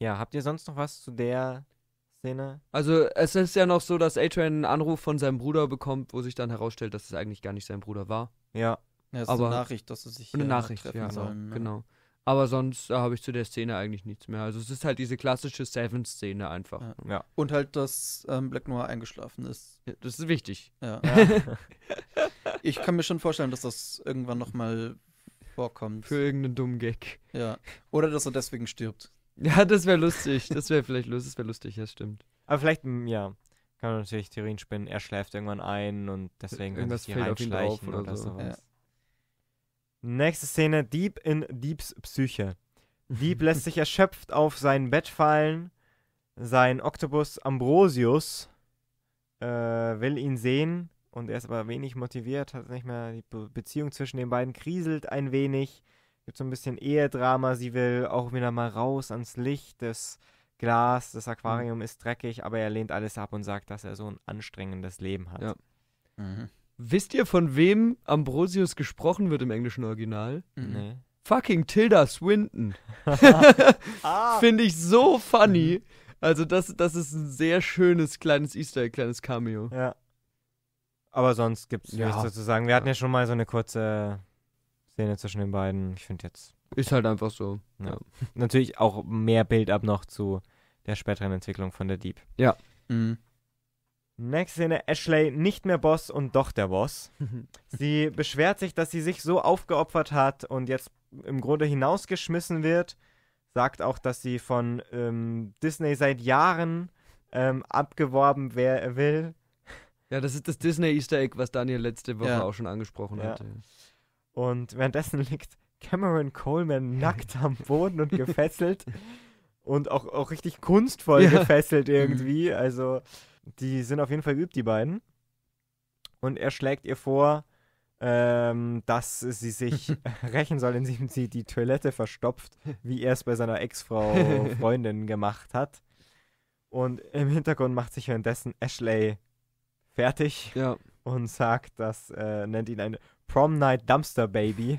Speaker 1: Ja, habt ihr sonst noch was zu der Szene?
Speaker 3: Also, es ist ja noch so, dass Adrian einen Anruf von seinem Bruder bekommt, wo sich dann herausstellt, dass es eigentlich gar nicht sein Bruder war. Ja. Ja, ist aber eine Nachricht, dass sie sich eine Nachricht, treffen ja, genau, sollen. Ja. Ne? Genau. Aber sonst äh, habe ich zu der Szene eigentlich nichts mehr. Also es ist halt diese klassische Seven-Szene einfach. Ja. ja. Und halt, dass ähm, Black Noir eingeschlafen ist. Ja, das ist wichtig. Ja.
Speaker 2: ich kann mir schon vorstellen, dass das irgendwann nochmal vorkommt. Für irgendeinen dummen Gag. Ja. Oder dass er deswegen stirbt. Ja, das wäre lustig. Das wäre vielleicht lustig, das wäre lustig,
Speaker 1: das stimmt. Aber vielleicht, hm, ja, kann man natürlich Theorien spinnen, er schläft irgendwann ein und deswegen Irgendwas kann sich hier reinschleichen auf oder, oder, so. sowas. Nächste Szene: Dieb in Diebs Psyche. Dieb lässt sich erschöpft auf sein Bett fallen. Sein Oktopus Ambrosius äh, will ihn sehen und er ist aber wenig motiviert, hat nicht mehr die Be Beziehung zwischen den beiden kriselt ein wenig. Gibt so ein bisschen Ehedrama, sie will auch wieder mal raus ans Licht, das Glas, das Aquarium mhm. ist dreckig, aber er lehnt alles ab und sagt, dass er so ein anstrengendes Leben hat. Ja. Mhm.
Speaker 3: Wisst ihr, von wem Ambrosius gesprochen wird im englischen Original? Mhm. Nee. Fucking Tilda Swinton. Ah. Finde ich so funny. Mhm. Also, das, das ist ein sehr schönes kleines Easter Egg, kleines Cameo. Ja.
Speaker 1: Aber sonst gibt es ja. nichts sozusagen. Wir hatten ja schon mal so eine kurze Szene zwischen den beiden. Ich finde jetzt. Ist halt einfach so. Ja. Ja. Natürlich auch mehr Bild ab noch zu der späteren Entwicklung von der Dieb.
Speaker 4: Ja. Mhm.
Speaker 1: Next Szene, Ashley nicht mehr Boss und doch der Boss. sie beschwert sich, dass sie sich so aufgeopfert hat und jetzt im Grunde hinausgeschmissen wird. Sagt auch, dass sie von ähm, Disney seit Jahren ähm, abgeworben wer will.
Speaker 3: Ja, das ist das Disney
Speaker 1: Easter Egg, was Daniel
Speaker 3: letzte Woche ja. auch schon angesprochen ja. hatte.
Speaker 1: Und währenddessen liegt Cameron Coleman nackt am Boden und gefesselt. und auch, auch richtig kunstvoll ja. gefesselt irgendwie. Also die sind auf jeden Fall geübt, die beiden. Und er schlägt ihr vor, ähm, dass sie sich rächen soll, indem sie die Toilette verstopft, wie er es bei seiner Ex-Frau Freundin gemacht hat. Und im Hintergrund macht sich währenddessen Ashley fertig ja. und sagt, das äh, nennt ihn ein Prom Night Dumpster Baby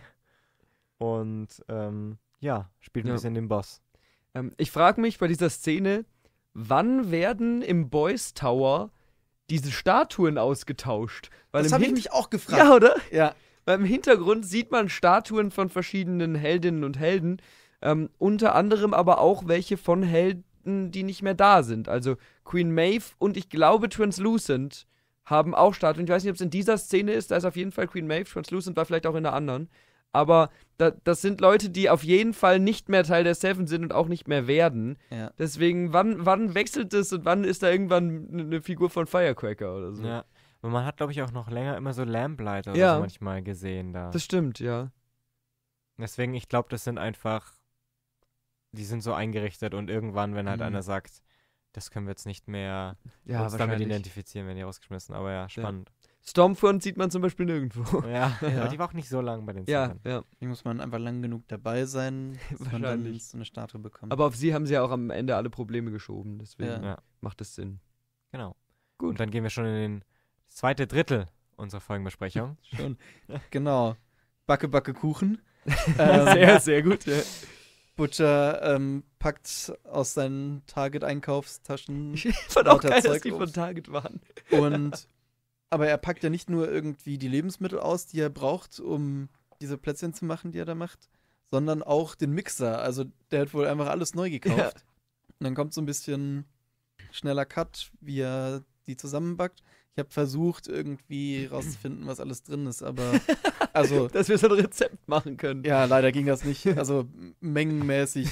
Speaker 1: und ähm, ja spielt ein ja. bisschen den Boss. Ähm, ich frage mich bei dieser Szene, wann
Speaker 3: werden im Boys Tower diese Statuen ausgetauscht? Weil das habe ich mich auch gefragt. Ja, oder? Ja. Weil im Hintergrund sieht man Statuen von verschiedenen Heldinnen und Helden, ähm, unter anderem aber auch welche von Helden, die nicht mehr da sind. Also Queen Maeve und ich glaube Translucent haben auch Statuen. Ich weiß nicht, ob es in dieser Szene ist, da ist auf jeden Fall Queen Maeve, Translucent war vielleicht auch in der anderen aber da, das sind Leute, die auf jeden Fall nicht mehr Teil der Seven sind und auch nicht mehr werden. Ja. Deswegen, wann, wann wechselt
Speaker 1: es und wann ist da irgendwann eine Figur von Firecracker oder so? Ja. Und man hat, glaube ich, auch noch länger immer so Lamplighter ja. so manchmal gesehen da. Das stimmt, ja. Deswegen, ich glaube, das sind einfach, die sind so eingerichtet und irgendwann, wenn halt mhm. einer sagt, das können wir jetzt nicht mehr ja, uns damit identifizieren, werden die rausgeschmissen. Aber ja, spannend.
Speaker 3: Stormfront sieht man zum Beispiel nirgendwo. Ja, ja. die war auch nicht so lang bei den Zählern.
Speaker 1: Ja, ja. Die muss man einfach lang genug dabei
Speaker 3: sein, dass man dann so eine Statue bekommt. Aber auf sie haben sie ja auch am Ende alle Probleme geschoben, deswegen ja.
Speaker 1: macht das Sinn. Genau. Gut. Und dann gehen wir schon in das zweite Drittel unserer Folgenbesprechung. schon. genau. Backe, backe Kuchen. Ähm, sehr, sehr gut.
Speaker 2: Ja. Butcher ähm, packt aus seinen Target-Einkaufstaschen. Ich fand auch geil, dass die von Target waren. Und aber er packt ja nicht nur irgendwie die Lebensmittel aus, die er braucht, um diese Plätzchen zu machen, die er da macht, sondern auch den Mixer. Also der hat wohl einfach alles neu gekauft. Ja. Und dann kommt so ein bisschen schneller Cut, wie er die zusammenbackt. Ich habe versucht, irgendwie rauszufinden, was alles drin ist, aber also. Dass wir so ein Rezept machen können. Ja, leider ging das nicht. Also mengenmäßig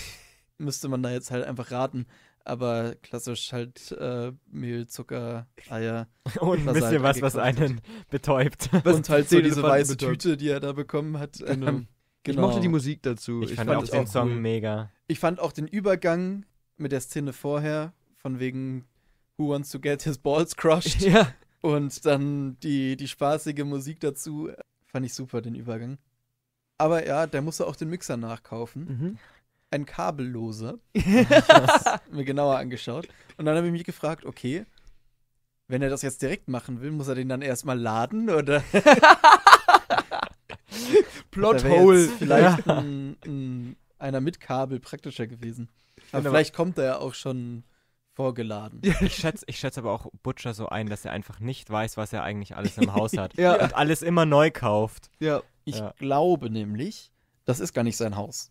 Speaker 2: müsste man da jetzt halt einfach raten aber klassisch halt äh, Mehl, Zucker, Eier. Und ein bisschen halt was, was einen betäubt. Was und halt so diese weiße betäubt. Tüte, die er da bekommen hat. Genau. Ähm, genau. Ich mochte die Musik dazu. Ich, ich fand, fand, auch den auch Song cool. mega. Ich fand auch den Übergang mit der Szene vorher, von wegen Who Wants to Get His Balls Crushed. Ja. Und dann die, die spaßige Musik dazu. Fand ich super, den Übergang. Aber ja, der musste auch den Mixer nachkaufen. Mhm ein Kabellose. mir genauer angeschaut. Und dann habe ich mich gefragt, okay, wenn er das jetzt direkt machen will, muss er den dann erstmal laden oder? Plothole. Vielleicht ja. ein, ein, einer mit Kabel praktischer gewesen. Aber ja, genau. vielleicht aber kommt er ja auch schon vorgeladen.
Speaker 1: Ich schätze ich schätz aber auch Butcher so ein, dass er einfach nicht weiß, was er eigentlich alles im Haus hat. ja.
Speaker 2: Und alles immer neu kauft. Ja. Ich glaube nämlich, das ist gar nicht sein Haus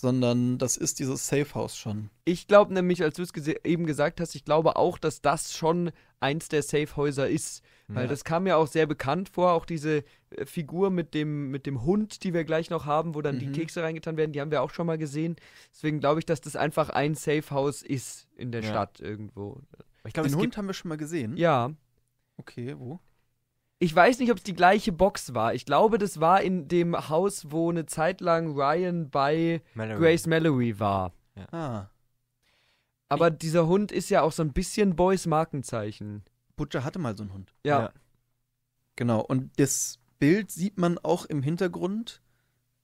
Speaker 2: sondern das ist dieses Safe House schon.
Speaker 3: Ich glaube nämlich, als du es eben gesagt hast, ich glaube auch, dass das schon eins der Safe Häuser ist. Weil ja. das kam mir auch sehr bekannt vor, auch diese äh, Figur mit dem, mit dem Hund, die wir gleich noch haben, wo dann mhm. die Kekse reingetan werden, die haben wir auch schon mal gesehen. Deswegen glaube ich, dass das einfach ein Safe House ist in der ja. Stadt irgendwo. Ich glaube, den Hund haben wir schon mal gesehen. Ja. Okay, wo? Ich weiß nicht, ob es die gleiche Box war. Ich glaube, das war in dem Haus, wo eine Zeit lang Ryan bei Mallory. Grace Mallory war. Ja. Ah. Aber ich dieser Hund ist ja auch so ein bisschen Boys Markenzeichen. Butcher hatte mal so einen Hund. Ja. ja. Genau.
Speaker 2: Und das Bild sieht man auch im Hintergrund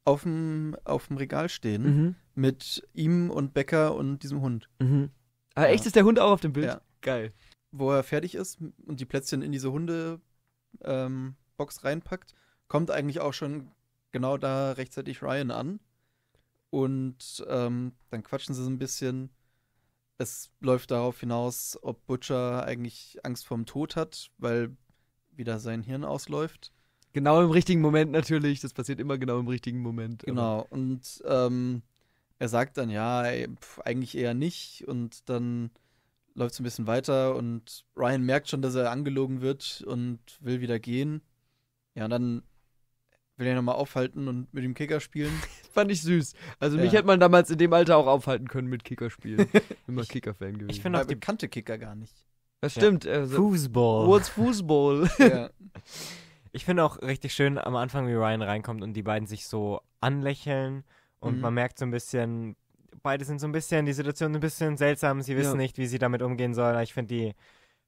Speaker 2: auf dem, Regal stehen. Mhm. Mit ihm und Becker und diesem Hund. Mhm. Aber ah, ja. echt ist der Hund auch auf dem Bild? Ja. Geil. Wo er fertig ist und die Plätzchen in diese Hunde ähm, Box reinpackt, kommt eigentlich auch schon genau da rechtzeitig Ryan an. Und ähm, dann quatschen sie so ein bisschen. Es läuft darauf hinaus, ob Butcher eigentlich Angst vorm Tod hat, weil wieder sein Hirn ausläuft. Genau im richtigen Moment natürlich. Das passiert immer genau im richtigen Moment. Ähm, genau. Und ähm, er sagt dann, ja, pf, eigentlich eher nicht. Und dann läuft es ein bisschen weiter und Ryan merkt schon, dass er angelogen wird und will wieder gehen. Ja, und dann will er nochmal aufhalten und mit dem Kicker spielen. Fand ich süß. Also ja. mich hätte
Speaker 3: man damals in dem Alter auch aufhalten können mit Kicker spielen. Immer Kicker-Fan gewesen. Ich finde auch die bekannte Kicker gar nicht. Das ja. stimmt. Also, Fußball. What's Fußball? ja.
Speaker 1: Ich finde auch richtig schön am Anfang, wie Ryan reinkommt und die beiden sich so anlächeln und mhm. man merkt so ein bisschen, beide sind so ein bisschen, die Situation ein bisschen seltsam, sie wissen ja. nicht, wie sie damit umgehen sollen. Ich finde die,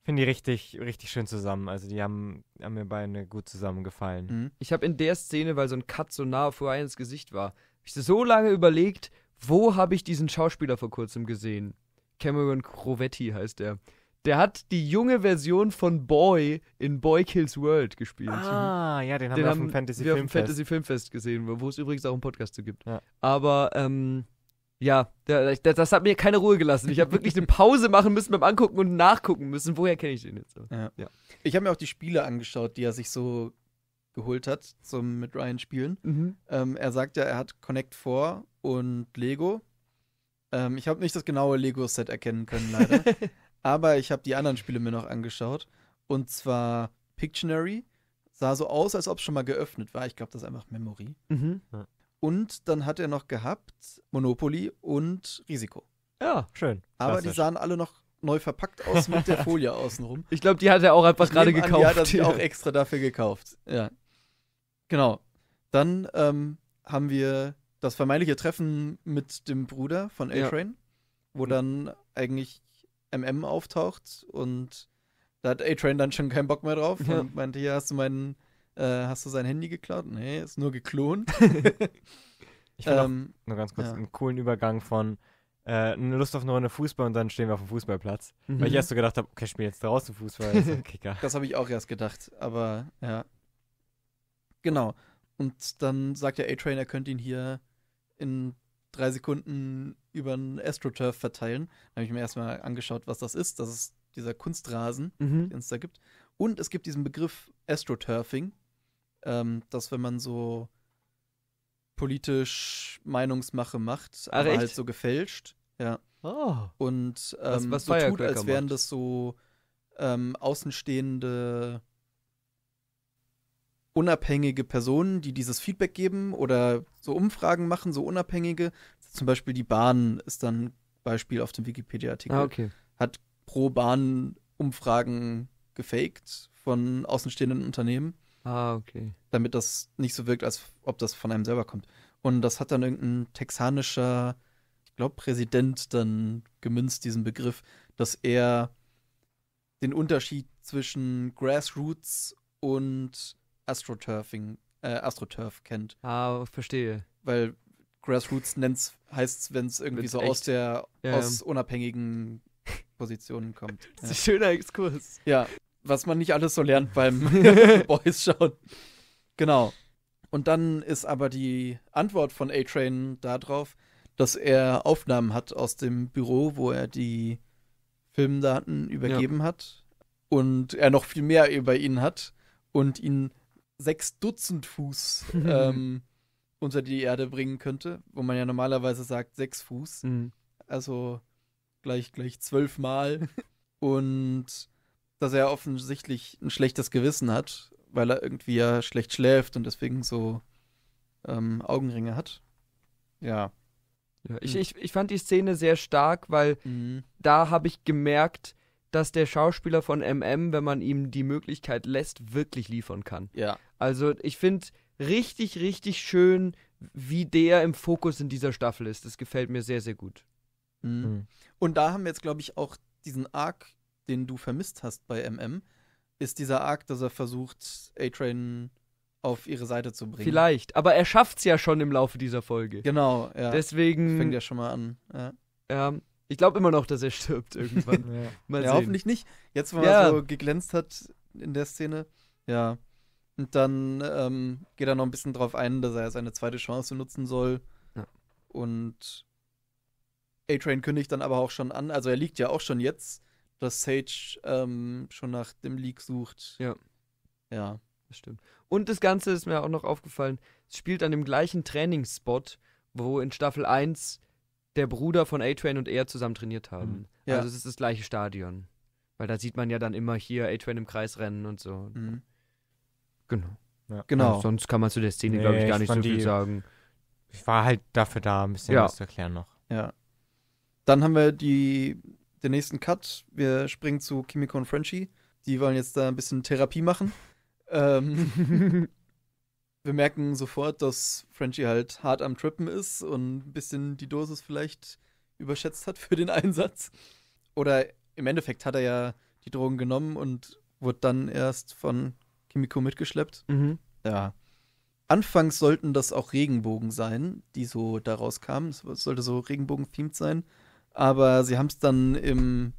Speaker 1: find die richtig, richtig schön zusammen. Also die haben, haben mir beide gut zusammengefallen. Mhm. Ich habe in der Szene, weil so ein Cut so nah auf Ryans Gesicht war, ich so lange überlegt,
Speaker 3: wo habe ich diesen Schauspieler vor kurzem gesehen? Cameron Crovetti heißt er. Der hat die junge Version von Boy in Boy Kills World gespielt. Ah, ja, den haben den wir auf dem Fantasy Filmfest. Fantasy Filmfest gesehen, wo es übrigens auch einen Podcast zu gibt. Ja. Aber ähm, ja, das hat mir keine Ruhe gelassen. Ich habe wirklich eine Pause machen müssen beim Angucken und nachgucken müssen, woher kenne ich den jetzt. Ja. Ja. Ich habe mir auch die Spiele angeschaut, die er sich so
Speaker 2: geholt hat zum mit Ryan spielen. Mhm. Ähm, er sagt ja, er hat Connect 4 und Lego. Ähm, ich habe nicht das genaue Lego-Set erkennen können, leider. Aber ich habe die anderen Spiele mir noch angeschaut. Und zwar Pictionary. Sah so aus, als ob es schon mal geöffnet war. Ich glaube, das ist einfach Memory. Mhm. Ja. Und dann hat er noch gehabt Monopoly und Risiko. Ja, schön. Aber die sahen alle noch neu verpackt aus mit der Folie außenrum. Ich glaube, die hat er auch einfach gerade gekauft. An, die hat er auch extra dafür gekauft. Ja. Genau. Dann ähm, haben wir das vermeintliche Treffen mit dem Bruder von A-Train, ja. wo mhm. dann eigentlich MM auftaucht und da hat A-Train dann schon keinen Bock mehr drauf ja. und meinte, hier hast du meinen äh,
Speaker 1: hast du sein Handy geklaut? Nee, ist nur geklont. ich finde ähm, nur ganz kurz ja. einen coolen Übergang von äh, Lust auf eine Runde Fußball und dann stehen wir auf dem Fußballplatz. Mhm. Weil ich erst so
Speaker 2: gedacht habe, okay, ich spiele jetzt draußen Fußball. Also das habe ich auch erst gedacht, aber ja. Genau. Und dann sagt der A-Train, er könnte ihn hier in drei Sekunden über einen AstroTurf verteilen. Da habe ich mir erstmal angeschaut, was das ist. Das ist dieser Kunstrasen, mhm. den es da gibt. Und es gibt diesen Begriff AstroTurfing, ähm, dass wenn man so politisch Meinungsmache macht, Ach, aber echt? halt so gefälscht. Ja. Oh. Und ähm, was, was so tut, als wären das so ähm, außenstehende unabhängige Personen, die dieses Feedback geben oder so Umfragen machen, so unabhängige. Zum Beispiel die Bahn ist dann ein Beispiel auf dem Wikipedia-Artikel. Ah, okay. Hat pro Bahn Umfragen gefaked von außenstehenden Unternehmen. Ah, okay. Damit das nicht so wirkt, als ob das von einem selber kommt. Und das hat dann irgendein texanischer, ich glaube, Präsident dann gemünzt, diesen Begriff, dass er den Unterschied zwischen Grassroots und Astroturfing, äh, Astroturf kennt. Ah, verstehe. Weil Grassroots nennt's, heißt wenn es irgendwie Wenn's so aus der ja. aus unabhängigen Positionen kommt. Das ist ja. ein schöner Exkurs. Ja, was man nicht alles so lernt beim Boys schauen. Genau. Und dann ist aber die Antwort von A-Train darauf, dass er Aufnahmen hat aus dem Büro, wo er die Filmdaten übergeben ja. hat und er noch viel mehr über ihn hat und ihn sechs Dutzend Fuß ähm, unter die Erde bringen könnte, wo man ja normalerweise sagt sechs Fuß, mhm. also gleich gleich zwölf Mal und dass er offensichtlich ein schlechtes Gewissen hat, weil er irgendwie ja schlecht schläft und deswegen so ähm, Augenringe hat. Ja.
Speaker 3: ja ich, mhm. ich, ich fand die Szene sehr stark, weil mhm. da habe ich gemerkt, dass der Schauspieler von MM, wenn man ihm die Möglichkeit lässt, wirklich liefern kann. Ja. Also ich finde richtig, richtig schön, wie der im Fokus in dieser Staffel ist. Das gefällt mir sehr, sehr gut. Mhm. mhm. Und da haben wir jetzt, glaube ich, auch diesen Arc
Speaker 2: den du vermisst hast bei MM, ist dieser Arc, dass er versucht, A-Train auf ihre Seite zu bringen.
Speaker 3: Vielleicht, aber er schafft es ja schon im Laufe dieser Folge. Genau, ja. Deswegen. Fängt ja schon mal an. Ja. ja ähm, ich glaube immer noch, dass er stirbt irgendwann. ja. Mal ja, hoffentlich
Speaker 2: nicht. Jetzt, wo ja. er so geglänzt hat in der Szene. Ja. Und dann ähm, geht er noch ein bisschen drauf ein, dass er seine zweite Chance nutzen soll. Ja. Und A-Train kündigt dann aber auch schon an, also er liegt ja auch schon jetzt dass Sage
Speaker 3: ähm, schon nach dem Leak sucht. Ja. Ja. Das stimmt. Und das Ganze ist mir auch noch aufgefallen, es spielt an dem gleichen Trainingsspot, wo in Staffel 1 der Bruder von A-Train und er zusammen trainiert haben. Mhm. Ja. Also es ist das gleiche Stadion. Weil da sieht man ja dann immer hier A-Train im Kreis rennen und so. Mhm. Genau. Ja. Genau. Also sonst kann man zu der Szene, nee, glaube ich, gar nicht so viel die,
Speaker 1: sagen. Ich war halt dafür da, ein bisschen ja. was zu erklären noch.
Speaker 2: Ja. Dann haben wir die den nächsten Cut. Wir springen zu Kimiko und Frenchie. Die wollen jetzt da ein bisschen Therapie machen. Ähm, wir merken sofort, dass Frenchie halt hart am Trippen ist und ein bisschen die Dosis vielleicht überschätzt hat für den Einsatz. Oder im Endeffekt hat er ja die Drogen genommen und wurde dann erst von Kimiko mitgeschleppt. Mhm. Ja. Anfangs sollten das auch Regenbogen sein, die so daraus kamen. Es sollte so Regenbogen-themed sein. Aber sie haben es dann im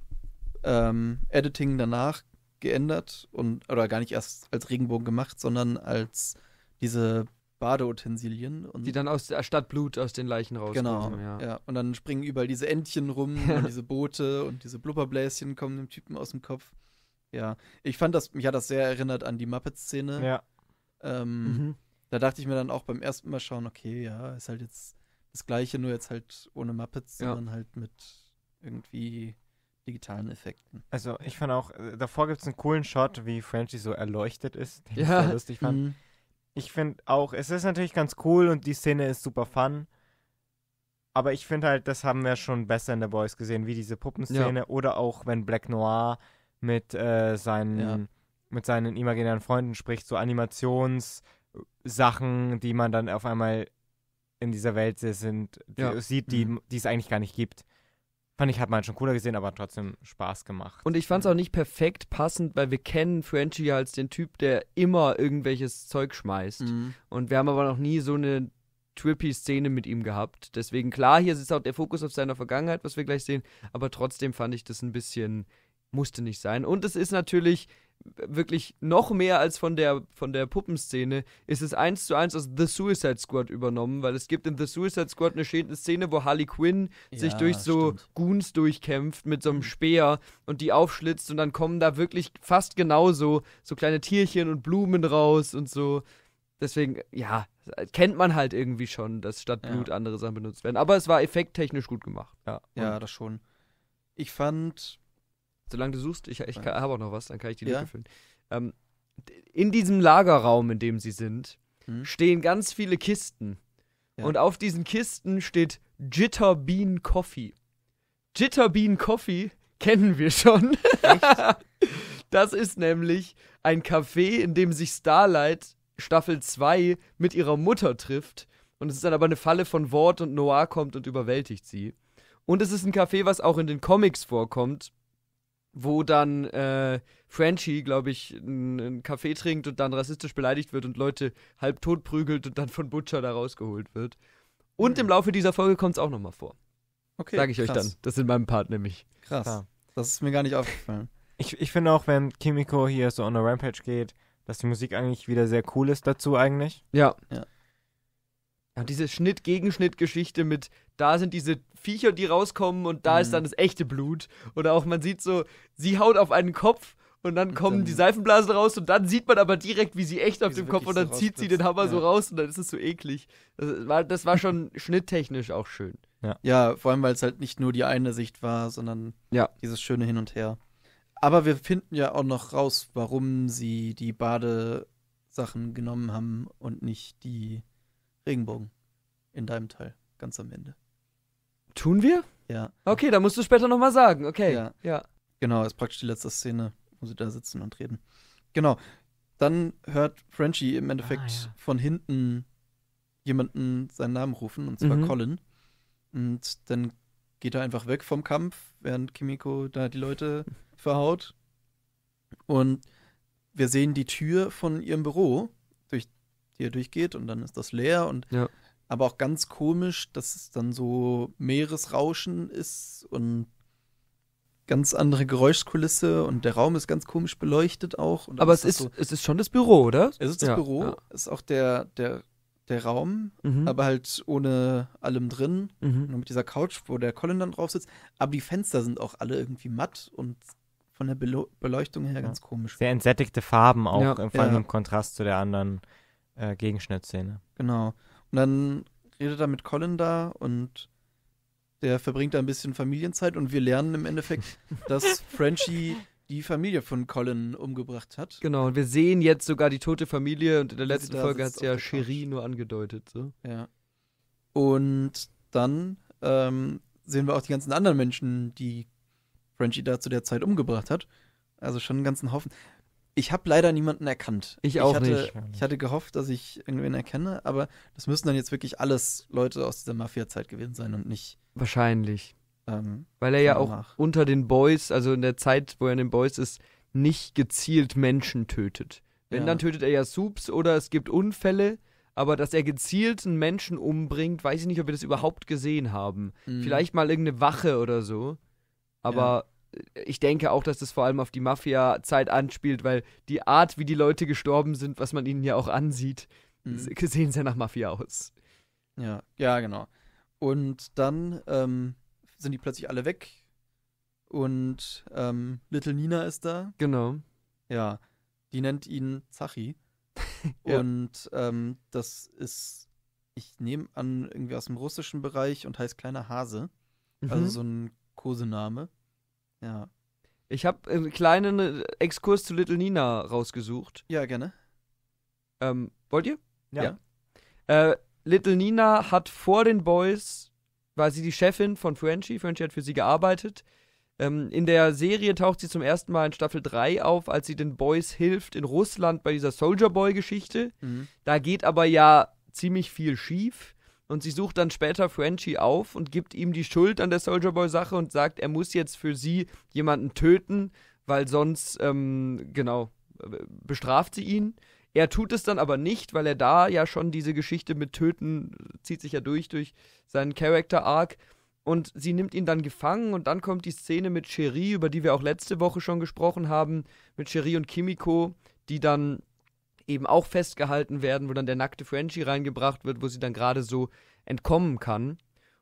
Speaker 2: ähm, Editing danach geändert und oder gar nicht erst als Regenbogen gemacht, sondern als diese Badeutensilien. die
Speaker 3: dann aus der Stadt Blut aus den Leichen rauskommen. Genau,
Speaker 2: ja. ja. Und dann springen überall diese Entchen rum und diese Boote und diese Blubberbläschen kommen dem Typen aus dem Kopf. Ja, ich fand das, mich hat das sehr erinnert an die Muppet-Szene. Ja. Ähm, mhm. Da dachte ich mir dann auch beim ersten Mal schauen, okay, ja, ist halt jetzt das gleiche, nur jetzt
Speaker 1: halt ohne Muppets, ja. sondern halt mit irgendwie digitalen Effekten. Also ich fand auch, äh, davor gibt es einen coolen Shot, wie Frenchie so erleuchtet ist, den ja. ich sehr lustig fand. Mhm. Ich finde auch, es ist natürlich ganz cool und die Szene ist super fun. Aber ich finde halt, das haben wir schon besser in The Boys gesehen, wie diese Puppenszene ja. oder auch wenn Black Noir mit äh, seinen ja. mit seinen imaginären Freunden spricht, so Animationssachen, die man dann auf einmal in dieser Welt sind, die, ja. sieht, die mhm. es eigentlich gar nicht gibt. Fand ich, hat man schon cooler gesehen, aber trotzdem Spaß gemacht.
Speaker 3: Und ich fand es auch nicht perfekt passend, weil wir kennen Frenchie als den Typ, der immer irgendwelches Zeug schmeißt. Mhm. Und wir haben aber noch nie so eine trippy Szene mit ihm gehabt. Deswegen, klar, hier ist auch der Fokus auf seiner Vergangenheit, was wir gleich sehen, aber trotzdem fand ich das ein bisschen musste nicht sein. Und es ist natürlich wirklich noch mehr als von der von der Puppenszene ist es eins zu eins aus The Suicide Squad übernommen, weil es gibt in The Suicide Squad eine schöne Szene, wo Harley Quinn ja, sich durch so stimmt. Goons durchkämpft mit so einem mhm. Speer und die aufschlitzt und dann kommen da wirklich fast genauso so kleine Tierchen und Blumen raus und so. Deswegen ja, kennt man halt irgendwie schon, dass statt Blut ja. andere Sachen benutzt werden, aber es war effekttechnisch gut gemacht. Ja, ja, das schon. Ich fand solange du suchst, ich, ich habe auch noch was, dann kann ich die Lücke ja. füllen. Ähm, in diesem Lagerraum, in dem sie sind, hm. stehen ganz viele Kisten. Ja. Und auf diesen Kisten steht Jitter Bean Coffee. Jitter Bean Coffee kennen wir schon. das ist nämlich ein Café, in dem sich Starlight Staffel 2 mit ihrer Mutter trifft. Und es ist dann aber eine Falle von Wort und Noir kommt und überwältigt sie. Und es ist ein Café, was auch in den Comics vorkommt, wo dann äh, Frenchie, glaube ich, einen Kaffee trinkt und dann rassistisch beleidigt wird und Leute halb tot prügelt und dann von Butcher da rausgeholt wird. Und mhm. im Laufe dieser Folge kommt es auch
Speaker 1: nochmal vor. Okay. Sage ich krass. euch dann. Das sind meinem Part nämlich. Krass. Ja. Das ist mir gar nicht aufgefallen. Ich, ich finde auch, wenn Kimiko hier so on a Rampage geht, dass die Musik eigentlich wieder sehr cool ist dazu eigentlich. Ja. ja. Ja, diese Schnitt-Gegenschnitt-Geschichte mit, da
Speaker 3: sind diese Viecher, die rauskommen und da mhm. ist dann das echte Blut. Oder auch man sieht so, sie haut auf einen Kopf und dann kommen dann, die Seifenblasen raus und dann sieht man aber direkt, wie sie echt auf dem Kopf und dann so zieht sie den Hammer ja. so raus und dann ist es so eklig. Das war, das war schon schnitttechnisch auch schön.
Speaker 2: Ja. ja, vor allem, weil es halt nicht nur die eine Sicht war, sondern ja. dieses schöne Hin und Her. Aber wir finden ja auch noch raus, warum sie die Badesachen genommen haben und nicht die Regenbogen. In deinem Teil, ganz am Ende. Tun wir? Ja. Okay, da musst du später nochmal sagen. Okay. Ja. ja. Genau, ist praktisch die letzte Szene, wo sie da sitzen und reden. Genau. Dann hört Frenchie im Endeffekt ah, ja. von hinten jemanden seinen Namen rufen, und zwar mhm. Colin. Und dann geht er einfach weg vom Kampf, während Kimiko da die Leute verhaut. Und wir sehen die Tür von ihrem Büro, durch die er durchgeht und dann ist das leer und ja. aber auch ganz komisch, dass es dann so Meeresrauschen ist und ganz andere Geräuschkulisse und der Raum ist ganz komisch beleuchtet auch. aber ist es ist, so, es ist schon das Büro, oder? Es ist das ja, Büro, ja. ist auch der, der, der Raum, mhm. aber halt ohne allem drin, mhm. nur mit dieser Couch, wo der Colin dann drauf sitzt. Aber die Fenster sind auch alle irgendwie matt und von der Beleuchtung her ja. ganz
Speaker 1: komisch. Sehr entsättigte Farben auch, ja. vor allem im Kontrast zu der anderen äh, Gegenschnittszene.
Speaker 2: Genau. Und dann redet er mit Colin da und der verbringt da ein bisschen Familienzeit und wir lernen im Endeffekt, dass Frenchie
Speaker 3: die Familie von Colin umgebracht hat. Genau, und wir sehen jetzt sogar die tote Familie und in der letzten Folge hat es ja Cherie nur angedeutet. So.
Speaker 2: Ja. Und dann ähm, sehen wir auch die ganzen anderen Menschen, die Frenchie da zu der Zeit umgebracht hat. Also schon einen ganzen Haufen. Ich habe leider niemanden erkannt. Ich auch ich hatte, nicht. Ich hatte gehofft, dass ich irgendwen erkenne, aber das müssen dann jetzt wirklich alles Leute aus dieser Mafia-Zeit gewesen sein und
Speaker 3: nicht. Wahrscheinlich. Ähm, Weil er ja auch nach. unter den Boys, also in der Zeit, wo er in den Boys ist, nicht gezielt Menschen tötet. Wenn, ja. dann tötet er ja Subs oder es gibt Unfälle, aber dass er gezielt einen Menschen umbringt, weiß ich nicht, ob wir das überhaupt gesehen haben. Mhm. Vielleicht mal irgendeine Wache oder so. Aber. Ja ich denke auch, dass das vor allem auf die Mafia-Zeit anspielt, weil die Art, wie die Leute gestorben sind, was man ihnen ja auch ansieht, mhm. sehen sehr nach Mafia aus. Ja, ja, genau. Und
Speaker 2: dann ähm, sind die plötzlich alle weg. Und ähm, Little Nina ist da. Genau. Ja. Die nennt ihn Zachi. ja. Und ähm, das ist, ich nehme an, irgendwie aus dem russischen Bereich und heißt kleiner
Speaker 3: Hase. Also mhm. Also so ein Kosename. Ja. Ich habe einen kleinen äh, Exkurs zu Little Nina rausgesucht. Ja, gerne. Ähm, wollt ihr? Ja. ja. Äh, Little Nina hat vor den Boys, war sie die Chefin von Frenchie. Frenchie hat für sie gearbeitet. Ähm, in der Serie taucht sie zum ersten Mal in Staffel 3 auf, als sie den Boys hilft in Russland bei dieser Soldier Boy-Geschichte. Mhm. Da geht aber ja ziemlich viel schief und sie sucht dann später Frenchie auf und gibt ihm die Schuld an der Soldier Boy Sache und sagt, er muss jetzt für sie jemanden töten, weil sonst, ähm, genau, bestraft sie ihn. Er tut es dann aber nicht, weil er da ja schon diese Geschichte mit Töten zieht sich ja durch, durch seinen Character Arc. Und sie nimmt ihn dann gefangen und dann kommt die Szene mit Cherie, über die wir auch letzte Woche schon gesprochen haben, mit Cherie und Kimiko, die dann eben auch festgehalten werden, wo dann der nackte Frenchie reingebracht wird, wo sie dann gerade so entkommen kann.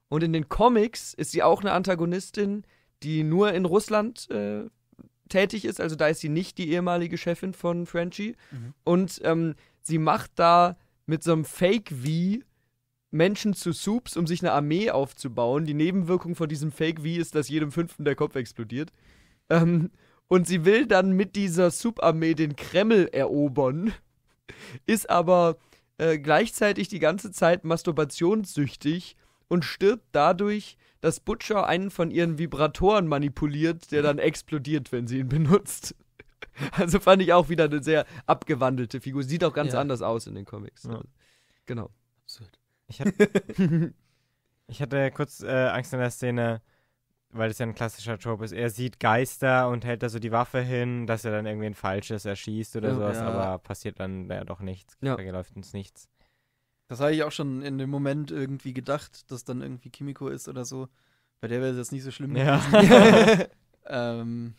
Speaker 3: Und in den Comics ist sie auch eine Antagonistin, die nur in Russland äh, tätig ist. Also da ist sie nicht die ehemalige Chefin von Frenchie. Mhm. Und ähm, sie macht da mit so einem Fake-V Menschen zu Soups, um sich eine Armee aufzubauen. Die Nebenwirkung von diesem Fake-V ist, dass jedem Fünften der Kopf explodiert. Ähm, und sie will dann mit dieser Subarmee den Kreml erobern ist aber äh, gleichzeitig die ganze Zeit masturbationssüchtig und stirbt dadurch, dass Butcher einen von ihren Vibratoren manipuliert, der dann explodiert, wenn sie ihn benutzt. Also fand ich auch wieder eine sehr abgewandelte Figur. Sieht auch ganz ja. anders aus in den
Speaker 1: Comics. Ja. Genau. Absurd. Ich hatte, ich hatte kurz äh, Angst in der Szene, weil es ja ein klassischer Trope ist, er sieht Geister und hält da so die Waffe hin, dass er dann irgendwen Falsches erschießt oder ja, sowas, ja. aber passiert dann ja doch nichts. Ja. Da läuft uns nichts.
Speaker 2: Das habe ich auch schon in dem Moment irgendwie gedacht, dass dann irgendwie Kimiko ist oder so. Bei der wäre es jetzt nicht so schlimm. Ja. ähm,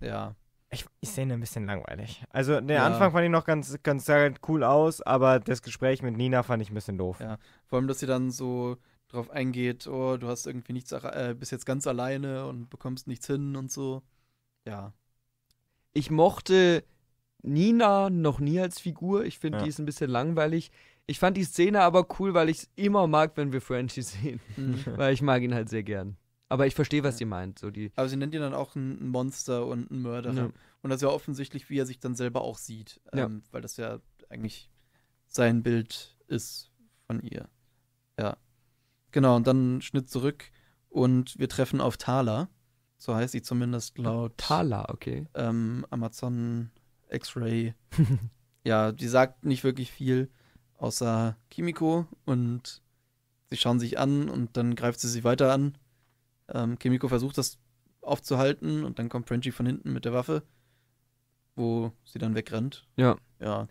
Speaker 2: ja. Ich, ich sehe ihn ein bisschen langweilig. Also der ja. Anfang
Speaker 1: fand ich noch ganz, ganz cool aus, aber das Gespräch mit Nina fand ich ein bisschen doof. Ja.
Speaker 2: Vor allem, dass sie dann so drauf eingeht, oh, du hast irgendwie nichts, äh, bist jetzt ganz alleine und bekommst nichts hin und so. Ja.
Speaker 3: Ich mochte Nina noch nie als Figur. Ich finde, ja. die ist ein bisschen langweilig. Ich fand die Szene aber cool, weil ich es immer mag, wenn wir Frenchie sehen. Mhm. weil ich mag ihn halt sehr gern. Aber ich verstehe, was ja. ihr meint. So die aber sie nennt ihn dann auch ein Monster und ein Mörder.
Speaker 2: Ja. Und das ist ja offensichtlich, wie er sich dann selber auch sieht. Ähm, weil das ja eigentlich sein Bild ist von ihr. Ja. Genau, und dann Schnitt zurück und wir treffen auf Thala. So heißt sie zumindest laut. Thala, okay. Ähm, Amazon X-Ray. ja, die sagt nicht wirklich viel, außer Kimiko und sie schauen sich an und dann greift sie sie weiter an. Ähm, Kimiko versucht das aufzuhalten und dann kommt Frenchie von hinten mit der Waffe,
Speaker 3: wo sie dann wegrennt. Ja. Ja.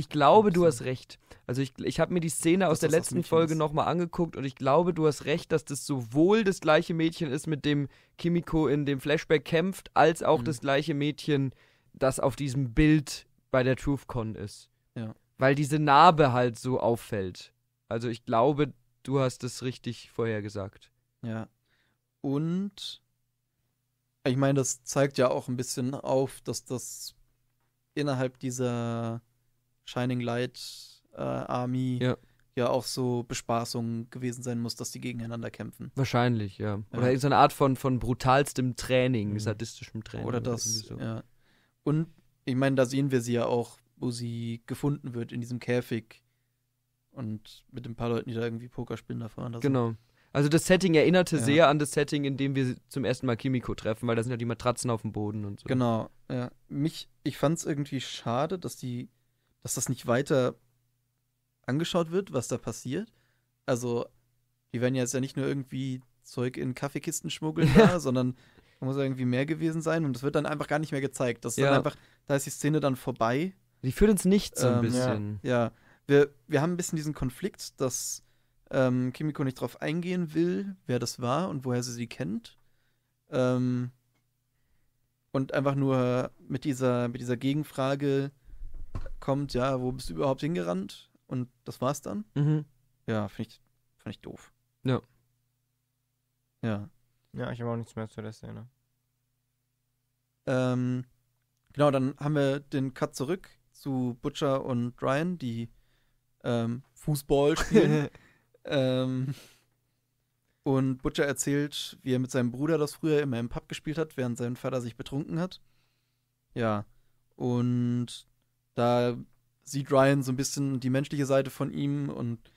Speaker 3: Ich glaube, du hast recht. Also ich, ich habe mir die Szene aus der letzten Folge nochmal angeguckt und ich glaube, du hast recht, dass das sowohl das gleiche Mädchen ist, mit dem Kimiko in dem Flashback kämpft, als auch mhm. das gleiche Mädchen, das auf diesem Bild bei der TruthCon ist. Ja. Weil diese Narbe halt so auffällt. Also ich glaube, du hast es richtig vorhergesagt. Ja. Und ich meine, das zeigt ja auch ein bisschen
Speaker 2: auf, dass das innerhalb dieser Shining Light äh, Army ja. ja auch so Bespaßung gewesen sein muss, dass die gegeneinander kämpfen. Wahrscheinlich, ja. Oder ja. so eine
Speaker 3: Art von, von brutalstem Training, mhm. sadistischem Training. Oder das, oder so. ja.
Speaker 2: Und ich meine, da sehen wir sie ja auch, wo sie gefunden wird in diesem Käfig und mit ein paar Leuten, die da irgendwie Poker spielen, da vorne. Genau.
Speaker 3: Also das Setting erinnerte ja. sehr an das Setting, in dem wir zum ersten Mal Kimiko treffen, weil da sind ja die Matratzen auf dem Boden und so. Genau,
Speaker 2: ja. Mich, ich fand es irgendwie schade, dass die dass das nicht weiter angeschaut wird, was da passiert. Also, die werden jetzt ja nicht nur irgendwie Zeug in Kaffeekisten schmuggeln ja. da, sondern da muss irgendwie mehr gewesen sein und das wird dann einfach gar nicht mehr gezeigt. Das ist ja. dann einfach, da ist die Szene dann vorbei.
Speaker 1: Die führt ins Nichts so ein ähm, bisschen.
Speaker 2: Ja. ja. Wir, wir haben ein bisschen diesen Konflikt, dass ähm, Kimiko nicht drauf eingehen will, wer das war und woher sie sie kennt. Ähm, und einfach nur mit dieser, mit dieser Gegenfrage, kommt, ja, wo bist du überhaupt hingerannt? Und das war's dann. Mhm. Ja, finde ich, find ich doof. Ja. Ja.
Speaker 1: Ja, ich habe auch nichts mehr zu der Szene.
Speaker 2: Ähm, genau, dann haben wir den Cut zurück zu Butcher und Ryan, die ähm, Fußball spielen. ähm, und Butcher erzählt, wie er mit seinem Bruder das früher immer im Pub gespielt hat, während sein Vater sich betrunken hat. Ja. Und da sieht Ryan so ein bisschen die menschliche Seite von ihm und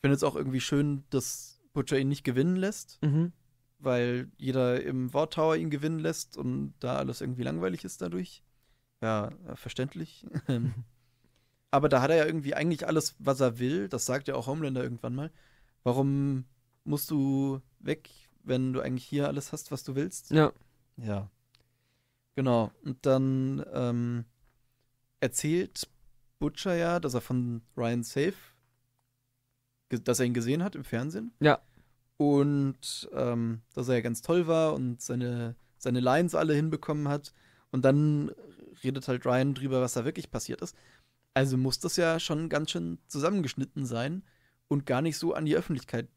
Speaker 2: findet es auch irgendwie schön, dass Butcher ihn nicht gewinnen lässt, mhm. weil jeder im War Tower ihn gewinnen lässt und da alles irgendwie langweilig ist dadurch. Ja, äh, verständlich. Aber da hat er ja irgendwie eigentlich alles, was er will. Das sagt ja auch Homelander irgendwann mal. Warum musst du weg, wenn du eigentlich hier alles hast, was du willst?
Speaker 4: Ja. Ja.
Speaker 2: Genau. Und dann ähm, erzählt Butcher ja, dass er von Ryan Safe, dass er ihn gesehen hat im Fernsehen. Ja. Und ähm, dass er ja ganz toll war und seine, seine Lines alle hinbekommen hat. Und dann redet halt Ryan drüber, was da wirklich passiert ist. Also muss das ja schon ganz schön zusammengeschnitten sein und gar nicht so an die Öffentlichkeit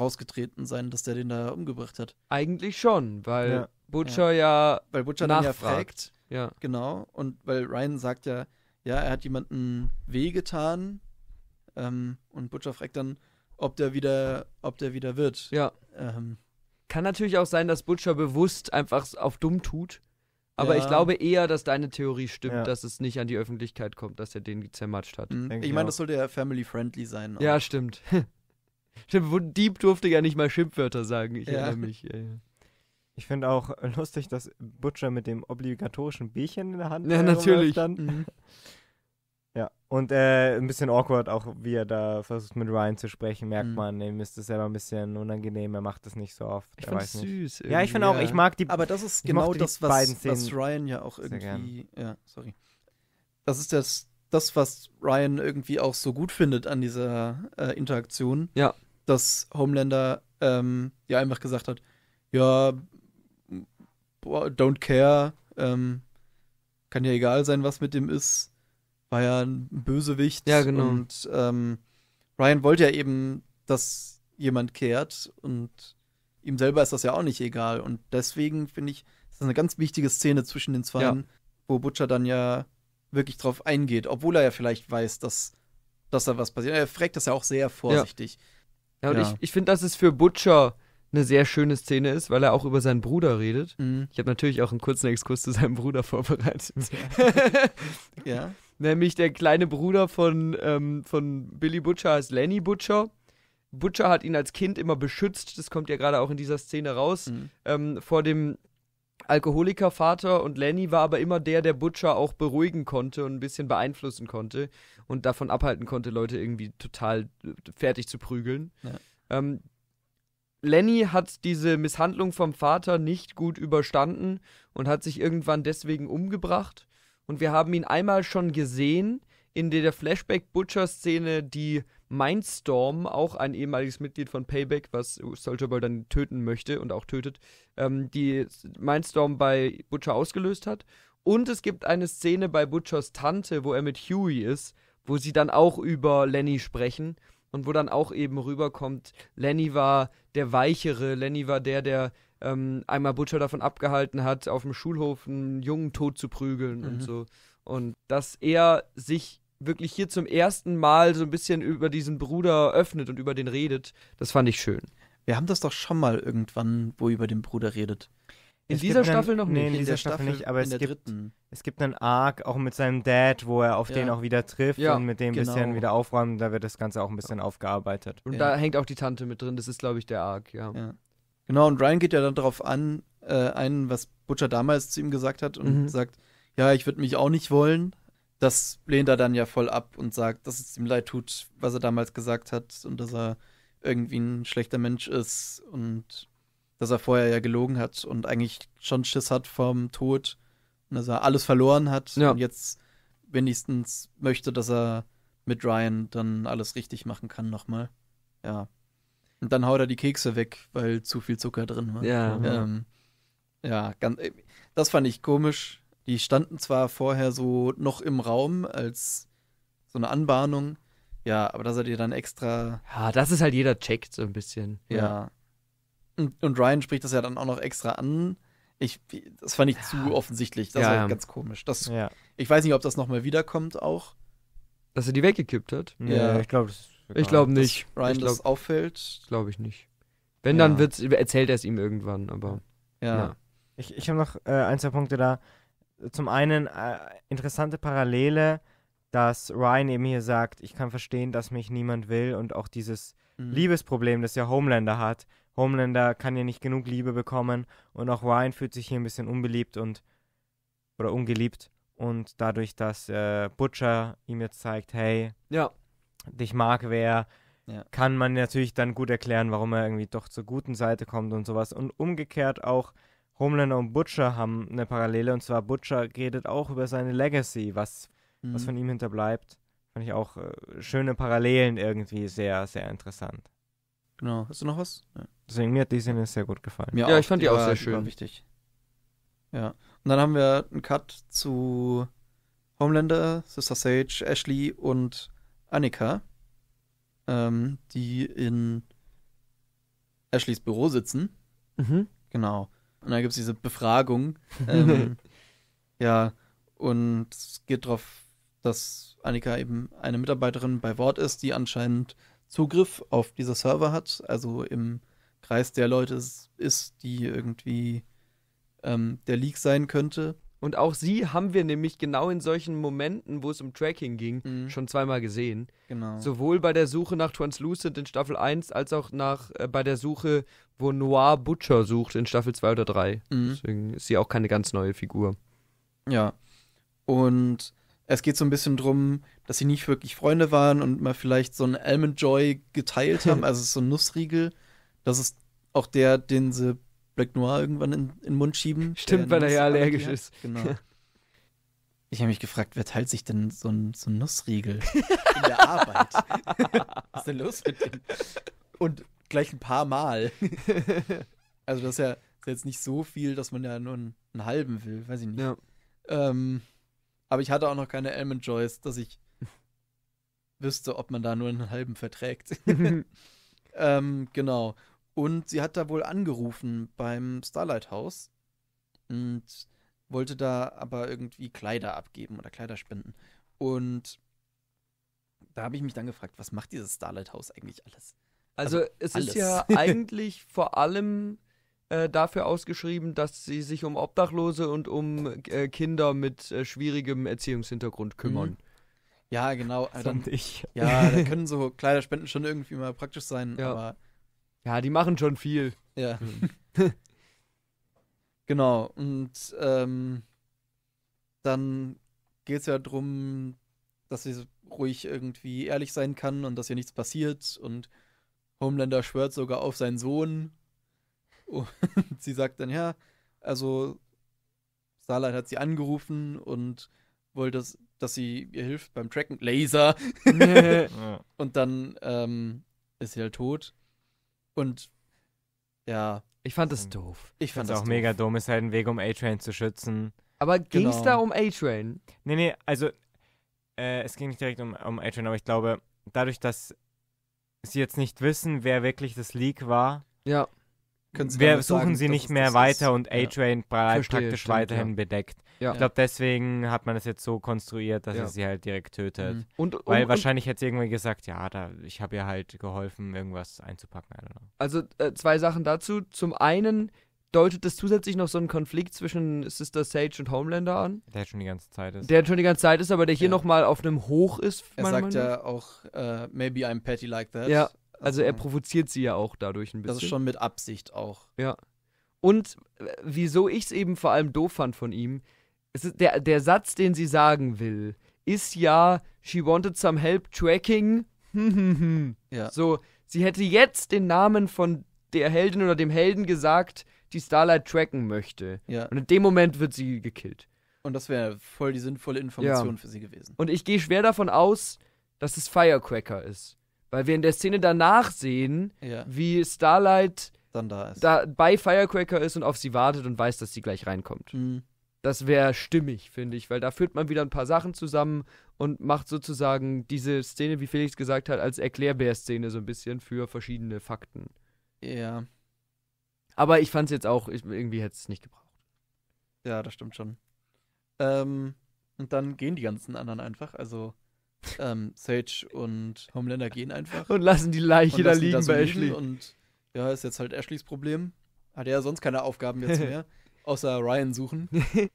Speaker 2: rausgetreten sein, dass der den da umgebracht hat. Eigentlich schon, weil ja. Butcher ja. ja, weil Butcher nachfragt. dann ja fragt, ja. Genau. Und weil Ryan sagt ja, ja, er hat jemanden wehgetan.
Speaker 3: Ähm, und Butcher fragt dann, ob der wieder, ob der wieder wird. Ja. Ähm, Kann natürlich auch sein, dass Butcher bewusst einfach auf dumm tut. Aber ja. ich glaube eher, dass deine Theorie stimmt, ja. dass es nicht an die Öffentlichkeit kommt, dass er den zermatscht hat. Mhm. Ich meine, das
Speaker 2: sollte ja family-friendly sein. Auch. Ja,
Speaker 1: stimmt. stimmt, Dieb durfte ja nicht mal Schimpfwörter sagen, ich ja. erinnere mich. Ja, ja. Ich finde auch äh, lustig, dass Butcher mit dem obligatorischen Bierchen in der Hand. Ja, äh, natürlich. Mhm. Ja, und äh, ein bisschen awkward auch, wie er da versucht mit Ryan zu sprechen, merkt mhm. man, ihm ist das selber ein bisschen unangenehm, er macht das nicht so oft. Ich finde es süß. Ja, ich finde auch, ich mag die. Aber das ist genau das, was, was Ryan ja auch irgendwie.
Speaker 2: Ja, sorry. Das ist das, das, was Ryan irgendwie auch so gut findet an dieser äh, Interaktion. Ja. Dass Homelander ähm, ja einfach gesagt hat, ja, boah, don't care, ähm, kann ja egal sein, was mit dem ist. War ja ein Bösewicht. Ja, genau. Und ähm, Ryan wollte ja eben, dass jemand kehrt und ihm selber ist das ja auch nicht egal. Und deswegen finde ich, das ist eine ganz wichtige Szene zwischen den zwei, ja. wo Butcher dann ja wirklich drauf eingeht, obwohl er ja vielleicht weiß, dass, dass da was passiert. Er fragt das ja auch sehr vorsichtig. Ja, ja und
Speaker 3: ich, ich finde, das ist für Butcher eine sehr schöne Szene ist, weil er auch über seinen Bruder redet. Mhm. Ich habe natürlich auch einen kurzen Exkurs zu seinem Bruder vorbereitet. ja. ja. Nämlich der kleine Bruder von, ähm, von Billy Butcher heißt Lenny Butcher. Butcher hat ihn als Kind immer beschützt, das kommt ja gerade auch in dieser Szene raus, mhm. ähm, vor dem Alkoholikervater und Lenny war aber immer der, der Butcher auch beruhigen konnte und ein bisschen beeinflussen konnte und davon abhalten konnte, Leute irgendwie total fertig zu prügeln. Ja. Ähm, Lenny hat diese Misshandlung vom Vater nicht gut überstanden und hat sich irgendwann deswegen umgebracht. Und wir haben ihn einmal schon gesehen in der Flashback-Butcher-Szene, die Mindstorm, auch ein ehemaliges Mitglied von Payback, was Soldier dann töten möchte und auch tötet, ähm, die Mindstorm bei Butcher ausgelöst hat. Und es gibt eine Szene bei Butchers Tante, wo er mit Huey ist, wo sie dann auch über Lenny sprechen und wo dann auch eben rüberkommt, Lenny war der Weichere, Lenny war der, der ähm, einmal Butcher davon abgehalten hat, auf dem Schulhof einen Jungen tot zu prügeln mhm. und so. Und dass er sich wirklich hier zum ersten Mal so ein bisschen über diesen Bruder öffnet und über den redet,
Speaker 2: das fand ich schön. Wir haben das doch schon mal
Speaker 1: irgendwann, wo über den Bruder redet. In es dieser Staffel einen, noch nicht. Nee, in, in dieser Staffel, Staffel, nicht, aber es gibt, es gibt einen Arc auch mit seinem Dad, wo er auf ja. den auch wieder trifft ja, und mit dem genau. bisschen wieder aufräumt. Da wird das Ganze auch ein bisschen aufgearbeitet. Und ja. da
Speaker 3: hängt auch die Tante mit drin. Das ist, glaube ich, der Arc, ja.
Speaker 2: Genau, und Ryan geht ja dann darauf an, äh, ein, was Butcher damals zu ihm gesagt hat und mhm. sagt, ja, ich würde mich auch nicht wollen. Das lehnt er dann ja voll ab und sagt, dass es ihm leid tut, was er damals gesagt hat und dass er irgendwie ein schlechter Mensch ist und dass er vorher ja gelogen hat und eigentlich schon Schiss hat vom Tod und dass er alles verloren hat ja. und jetzt wenigstens möchte, dass er mit Ryan dann alles richtig machen kann nochmal. Ja. Und dann haut er die Kekse weg, weil zu viel Zucker drin war. Ja. Ähm, ja, ganz, äh, das fand ich komisch. Die standen zwar vorher so noch im Raum als so eine Anbahnung, ja, aber dass er dir dann extra.
Speaker 3: Ja, das ist halt jeder checkt so ein bisschen. Ja. ja.
Speaker 2: Und, Ryan spricht das ja dann auch noch extra an. Ich, das fand ich ja. zu offensichtlich. Das ja. war ganz komisch. Das, ja. Ich weiß nicht, ob das nochmal wiederkommt auch.
Speaker 3: Dass er die weggekippt hat? Ja, ich glaube Ich glaube nicht. Dass Ryan ich glaub, das auffällt? Glaube ich nicht. Wenn, dann wird's, erzählt er es ihm irgendwann, aber.
Speaker 1: Ja. Ich, ich habe noch äh, ein, zwei Punkte da. Zum einen äh, interessante Parallele, dass Ryan eben hier sagt, ich kann verstehen, dass mich niemand will und auch dieses mhm. Liebesproblem, das ja Homelander hat, Homelander kann ja nicht genug Liebe bekommen und auch Ryan fühlt sich hier ein bisschen unbeliebt und oder ungeliebt und dadurch, dass äh, Butcher ihm jetzt zeigt, hey, ja. dich mag wer, ja. kann man natürlich dann gut erklären, warum er irgendwie doch zur guten Seite kommt und sowas und umgekehrt auch Homelander und Butcher haben eine Parallele und zwar Butcher redet auch über seine Legacy, was mhm. was von ihm hinterbleibt. Fand ich auch äh, schöne Parallelen irgendwie sehr sehr interessant. Genau. Hast du noch was? Deswegen, mir hat die Szene sehr gut gefallen. Mir ja, auch, ich fand die, die auch sehr schön. Wichtig.
Speaker 2: Ja. Und dann haben
Speaker 1: wir einen Cut
Speaker 2: zu Homelander, Sister Sage, Ashley und Annika, ähm, die in Ashleys Büro sitzen. Mhm. Genau. Und da gibt es diese Befragung. Ähm, ja, und es geht darauf, dass Annika eben eine Mitarbeiterin bei Wort ist, die anscheinend Zugriff auf diese Server hat, also im Kreis der Leute
Speaker 3: ist, die irgendwie ähm, der Leak sein könnte. Und auch sie haben wir nämlich genau in solchen Momenten, wo es um Tracking ging, mhm. schon zweimal gesehen. Genau. Sowohl bei der Suche nach Translucent in Staffel 1 als auch nach äh, bei der Suche, wo Noir Butcher sucht in Staffel 2 oder 3. Mhm. Deswegen ist sie auch keine ganz neue Figur.
Speaker 4: Ja.
Speaker 2: Und es geht so ein bisschen drum, dass sie nicht wirklich Freunde waren und mal vielleicht so einen Almond Joy geteilt haben, also so ein Nussriegel. Das ist auch der, den sie Black Noir irgendwann in, in den Mund schieben. Stimmt, der weil er ja allergisch ist. Genau. Ich habe mich gefragt, wer teilt sich denn so einen so Nussriegel in der Arbeit? Was ist denn los mit dem? Und gleich ein paar Mal. Also das ist ja jetzt nicht so viel, dass man ja nur einen, einen halben will, weiß ich nicht. Ja. Ähm, aber ich hatte auch noch keine Almond Joys, dass ich wüsste, ob man da nur einen halben verträgt. ähm, genau. Und sie hat da wohl angerufen beim Starlight House und wollte da aber irgendwie Kleider abgeben oder Kleider spenden. Und da habe ich mich dann gefragt, was macht dieses Starlight House eigentlich alles?
Speaker 3: Also, also es alles. ist ja eigentlich vor allem äh, dafür ausgeschrieben, dass sie sich um Obdachlose und um äh, Kinder mit äh, schwierigem Erziehungshintergrund kümmern. Mhm. Ja, genau. Äh, dann, ich. Ja, da können
Speaker 2: so Kleiderspenden schon irgendwie mal praktisch sein, ja. aber. Ja, die machen schon viel. Ja. Mhm. genau. Und ähm, dann geht es ja darum, dass sie ruhig irgendwie ehrlich sein kann und dass ihr nichts passiert. Und Homelander schwört sogar auf seinen Sohn, und sie sagt dann, ja, also Starlight hat sie angerufen und wollte, dass, dass sie ihr hilft beim Tracken. Laser! Und dann ähm, ist sie halt tot. Und ja.
Speaker 1: Ich fand das ähm, doof. Ich fand das, das auch doof. mega dumm. Ist halt ein Weg, um A-Train zu schützen. Aber ging es genau. da um A-Train? Nee, nee, also äh, es ging nicht direkt um, um A-Train, aber ich glaube, dadurch, dass sie jetzt nicht wissen, wer wirklich das Leak war, ja wir suchen sagen, sie nicht mehr weiter und A-Train ja. praktisch weiterhin stimmt, bedeckt. Ja. Ich glaube, deswegen hat man es jetzt so konstruiert, dass ja. er sie halt direkt tötet. Mhm. Und, Weil und, wahrscheinlich hätte sie irgendwie gesagt, ja, da, ich habe ihr halt geholfen, irgendwas einzupacken.
Speaker 3: Also äh, zwei Sachen dazu. Zum einen deutet es zusätzlich noch so einen Konflikt zwischen Sister Sage und Homelander an. Der schon die ganze Zeit ist. Der schon die ganze Zeit ist, aber der hier ja. nochmal auf einem Hoch ist. Er sagt Meinung ja auch, uh, maybe
Speaker 2: I'm petty like that. Ja. Also er äh.
Speaker 3: provoziert sie ja auch dadurch ein bisschen. Das ist schon mit Absicht auch. Ja. Und äh, wieso ich es eben vor allem doof fand von ihm, der, der Satz, den sie sagen will, ist ja, she wanted some help tracking. ja. So, sie hätte jetzt den Namen von der Heldin oder dem Helden gesagt, die Starlight tracken möchte. Ja. Und in dem Moment wird sie gekillt. Und das wäre voll die sinnvolle Information ja. für sie gewesen. Und ich gehe schwer davon aus, dass es Firecracker ist. Weil wir in der Szene danach sehen, ja. wie Starlight dann da ist. Da bei Firecracker ist und auf sie wartet und weiß, dass sie gleich reinkommt. Mhm. Das wäre stimmig, finde ich, weil da führt man wieder ein paar Sachen zusammen und macht sozusagen diese Szene, wie Felix gesagt hat, als Erklärbär-Szene so ein bisschen für verschiedene Fakten. Ja. Aber ich fand es jetzt auch, ich, irgendwie hätte es nicht gebraucht.
Speaker 2: Ja, das stimmt schon. Ähm, und dann gehen die ganzen anderen einfach. Also ähm, Sage und Homelander gehen einfach. Und lassen die Leiche da liegen bei Ashley. Und ja, ist jetzt halt Ashleys Problem. Hat er ja sonst keine Aufgaben jetzt mehr, außer Ryan suchen.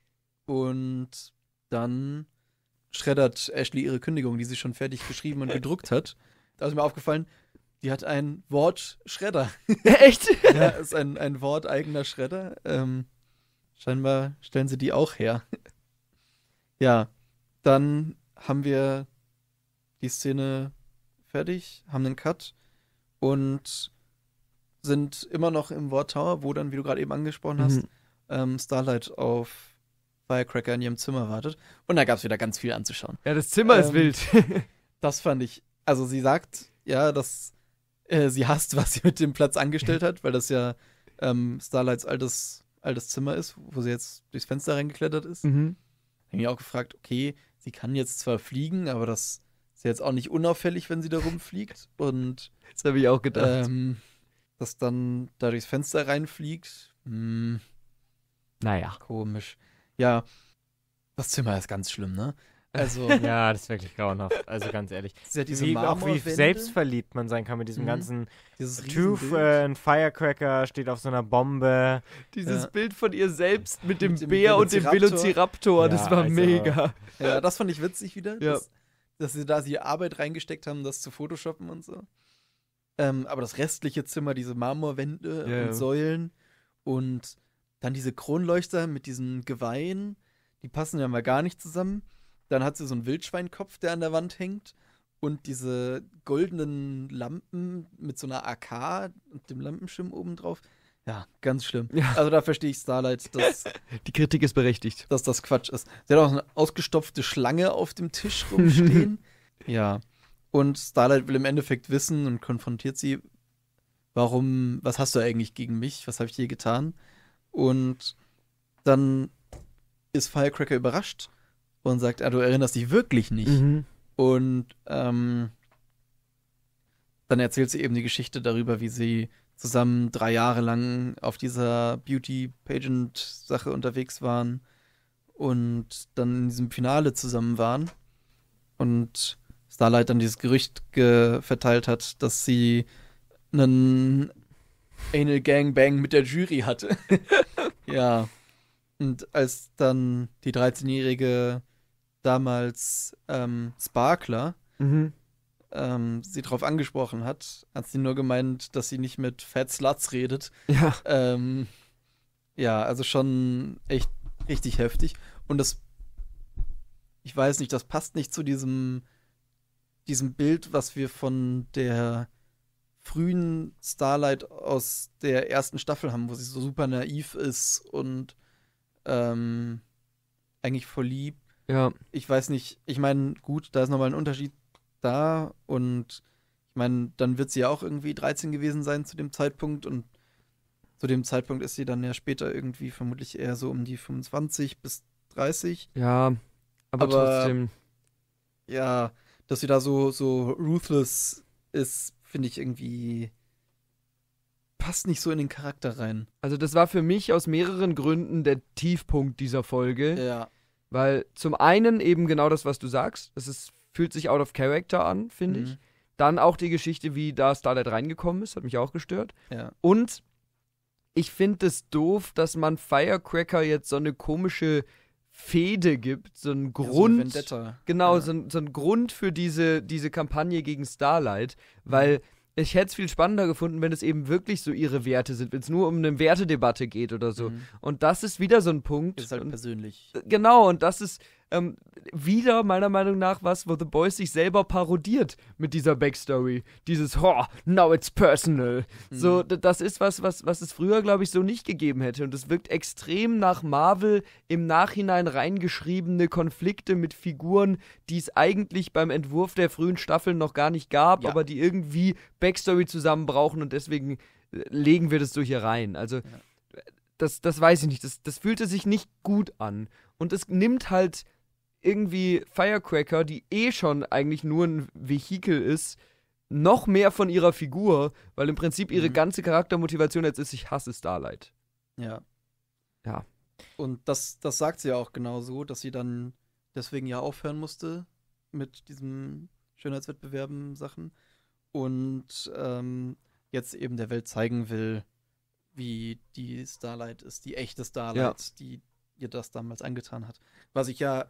Speaker 2: und dann schreddert Ashley ihre Kündigung, die sie schon fertig geschrieben und gedruckt hat. Da ist mir aufgefallen, die hat ein Wort Schredder. Echt? Ja, ist ein, ein Wort eigener Schredder. Ähm, scheinbar stellen sie die auch her. Ja, dann haben wir die Szene fertig, haben einen Cut und sind immer noch im War Tower, wo dann, wie du gerade eben angesprochen hast, mhm. ähm, Starlight auf Firecracker in ihrem Zimmer wartet. Und da gab es wieder ganz viel anzuschauen. Ja, das Zimmer ähm, ist wild. das fand ich. Also sie sagt, ja, dass äh, sie hasst, was sie mit dem Platz angestellt hat, weil das ja ähm, Starlights altes, altes Zimmer ist, wo sie jetzt durchs Fenster reingeklettert ist. Mhm. Habe mich auch gefragt, okay, sie kann jetzt zwar fliegen, aber das ja jetzt auch nicht unauffällig, wenn sie da rumfliegt. Und das habe ich auch gedacht. Ähm, dass dann da durchs Fenster reinfliegt. Hm. Naja. Komisch. Ja, das Zimmer
Speaker 1: ist ganz schlimm, ne? Also, ja, das ist wirklich grauenhaft. Also ganz ehrlich. Ja wie, auch wie selbstverliebt man sein kann mit diesem mhm. ganzen Tooth, äh, ein Firecracker steht auf so einer Bombe. Dieses ja. Bild
Speaker 3: von ihr selbst mit dem mit Bär und dem Velociraptor, ja, das war also,
Speaker 1: mega. Ja, das fand ich witzig wieder. Ja. Das,
Speaker 2: dass sie da die Arbeit reingesteckt haben, das zu photoshoppen und so. Ähm, aber das restliche Zimmer, diese Marmorwände yeah. und Säulen und dann diese Kronleuchter mit diesen Geweihen, die passen ja mal gar nicht zusammen. Dann hat sie so einen Wildschweinkopf, der an der Wand hängt und diese goldenen Lampen mit so einer AK und dem Lampenschirm oben drauf. Ja, ganz schlimm. Ja. Also da verstehe ich Starlight, dass. Die Kritik ist berechtigt. Dass das Quatsch ist. Sie hat auch eine ausgestopfte Schlange auf dem Tisch rumstehen. ja. Und Starlight will im Endeffekt wissen und konfrontiert sie, warum, was hast du eigentlich gegen mich? Was habe ich dir getan? Und dann ist Firecracker überrascht und sagt, ah, du erinnerst dich wirklich nicht. Mhm. Und ähm, dann erzählt sie eben die Geschichte darüber, wie sie zusammen drei Jahre lang auf dieser Beauty Pageant Sache unterwegs waren und dann in diesem Finale zusammen waren und Starlight dann dieses Gerücht ge verteilt hat, dass sie einen Anal Gangbang mit der Jury hatte. ja. Und als dann die 13-jährige damals ähm, Sparkler mhm ähm, sie darauf angesprochen hat, hat sie nur gemeint, dass sie nicht mit Fat Sluts redet. Ja. Ähm, ja, also schon echt richtig heftig. Und das, ich weiß nicht, das passt nicht zu diesem, diesem Bild, was wir von der frühen Starlight aus der ersten Staffel haben, wo sie so super naiv ist und ähm, eigentlich verliebt. Ja. Ich weiß nicht, ich meine, gut, da ist nochmal ein Unterschied da und ich meine, dann wird sie ja auch irgendwie 13 gewesen sein zu dem Zeitpunkt und zu dem Zeitpunkt ist sie dann ja später irgendwie vermutlich eher so um die 25 bis 30. Ja, aber, aber trotzdem. Ja, dass sie da so, so ruthless
Speaker 3: ist, finde ich irgendwie passt nicht so in den Charakter rein. Also das war für mich aus mehreren Gründen der Tiefpunkt dieser Folge. Ja. Weil zum einen eben genau das, was du sagst. Es ist fühlt sich out of character an, finde mhm. ich. Dann auch die Geschichte, wie da Starlight reingekommen ist, hat mich auch gestört. Ja. Und ich finde es doof, dass man Firecracker jetzt so eine komische Fehde gibt, so einen Grund. Ja, so eine genau, ja. so, ein, so einen Grund für diese, diese Kampagne gegen Starlight, mhm. weil ich hätte es viel spannender gefunden, wenn es eben wirklich so ihre Werte sind, wenn es nur um eine Wertedebatte geht oder so. Mhm. Und das ist wieder so ein Punkt. Das ist halt und, persönlich. Genau, und das ist, ähm, wieder meiner Meinung nach was, wo The Boys sich selber parodiert mit dieser Backstory. Dieses Ho, now it's personal. Mhm. So, das ist was, was, was es früher, glaube ich, so nicht gegeben hätte. Und es wirkt extrem nach Marvel im Nachhinein reingeschriebene Konflikte mit Figuren, die es eigentlich beim Entwurf der frühen Staffeln noch gar nicht gab, ja. aber die irgendwie Backstory zusammen brauchen und deswegen äh, legen wir das so hier rein. Also. Ja das, das weiß ich nicht. Das, das fühlte sich nicht gut an. Und es nimmt halt irgendwie Firecracker, die eh schon eigentlich nur ein Vehikel ist, noch mehr von ihrer Figur, weil im Prinzip ihre mhm. ganze Charaktermotivation jetzt ist, ich hasse Starlight. Ja. Ja.
Speaker 2: Und das, das sagt sie ja auch genauso, dass sie dann deswegen ja aufhören musste mit diesen Schönheitswettbewerben Sachen und ähm, jetzt eben der Welt zeigen will, wie die Starlight ist, die echte Starlight, ja. die ihr das damals angetan hat. Was ich ja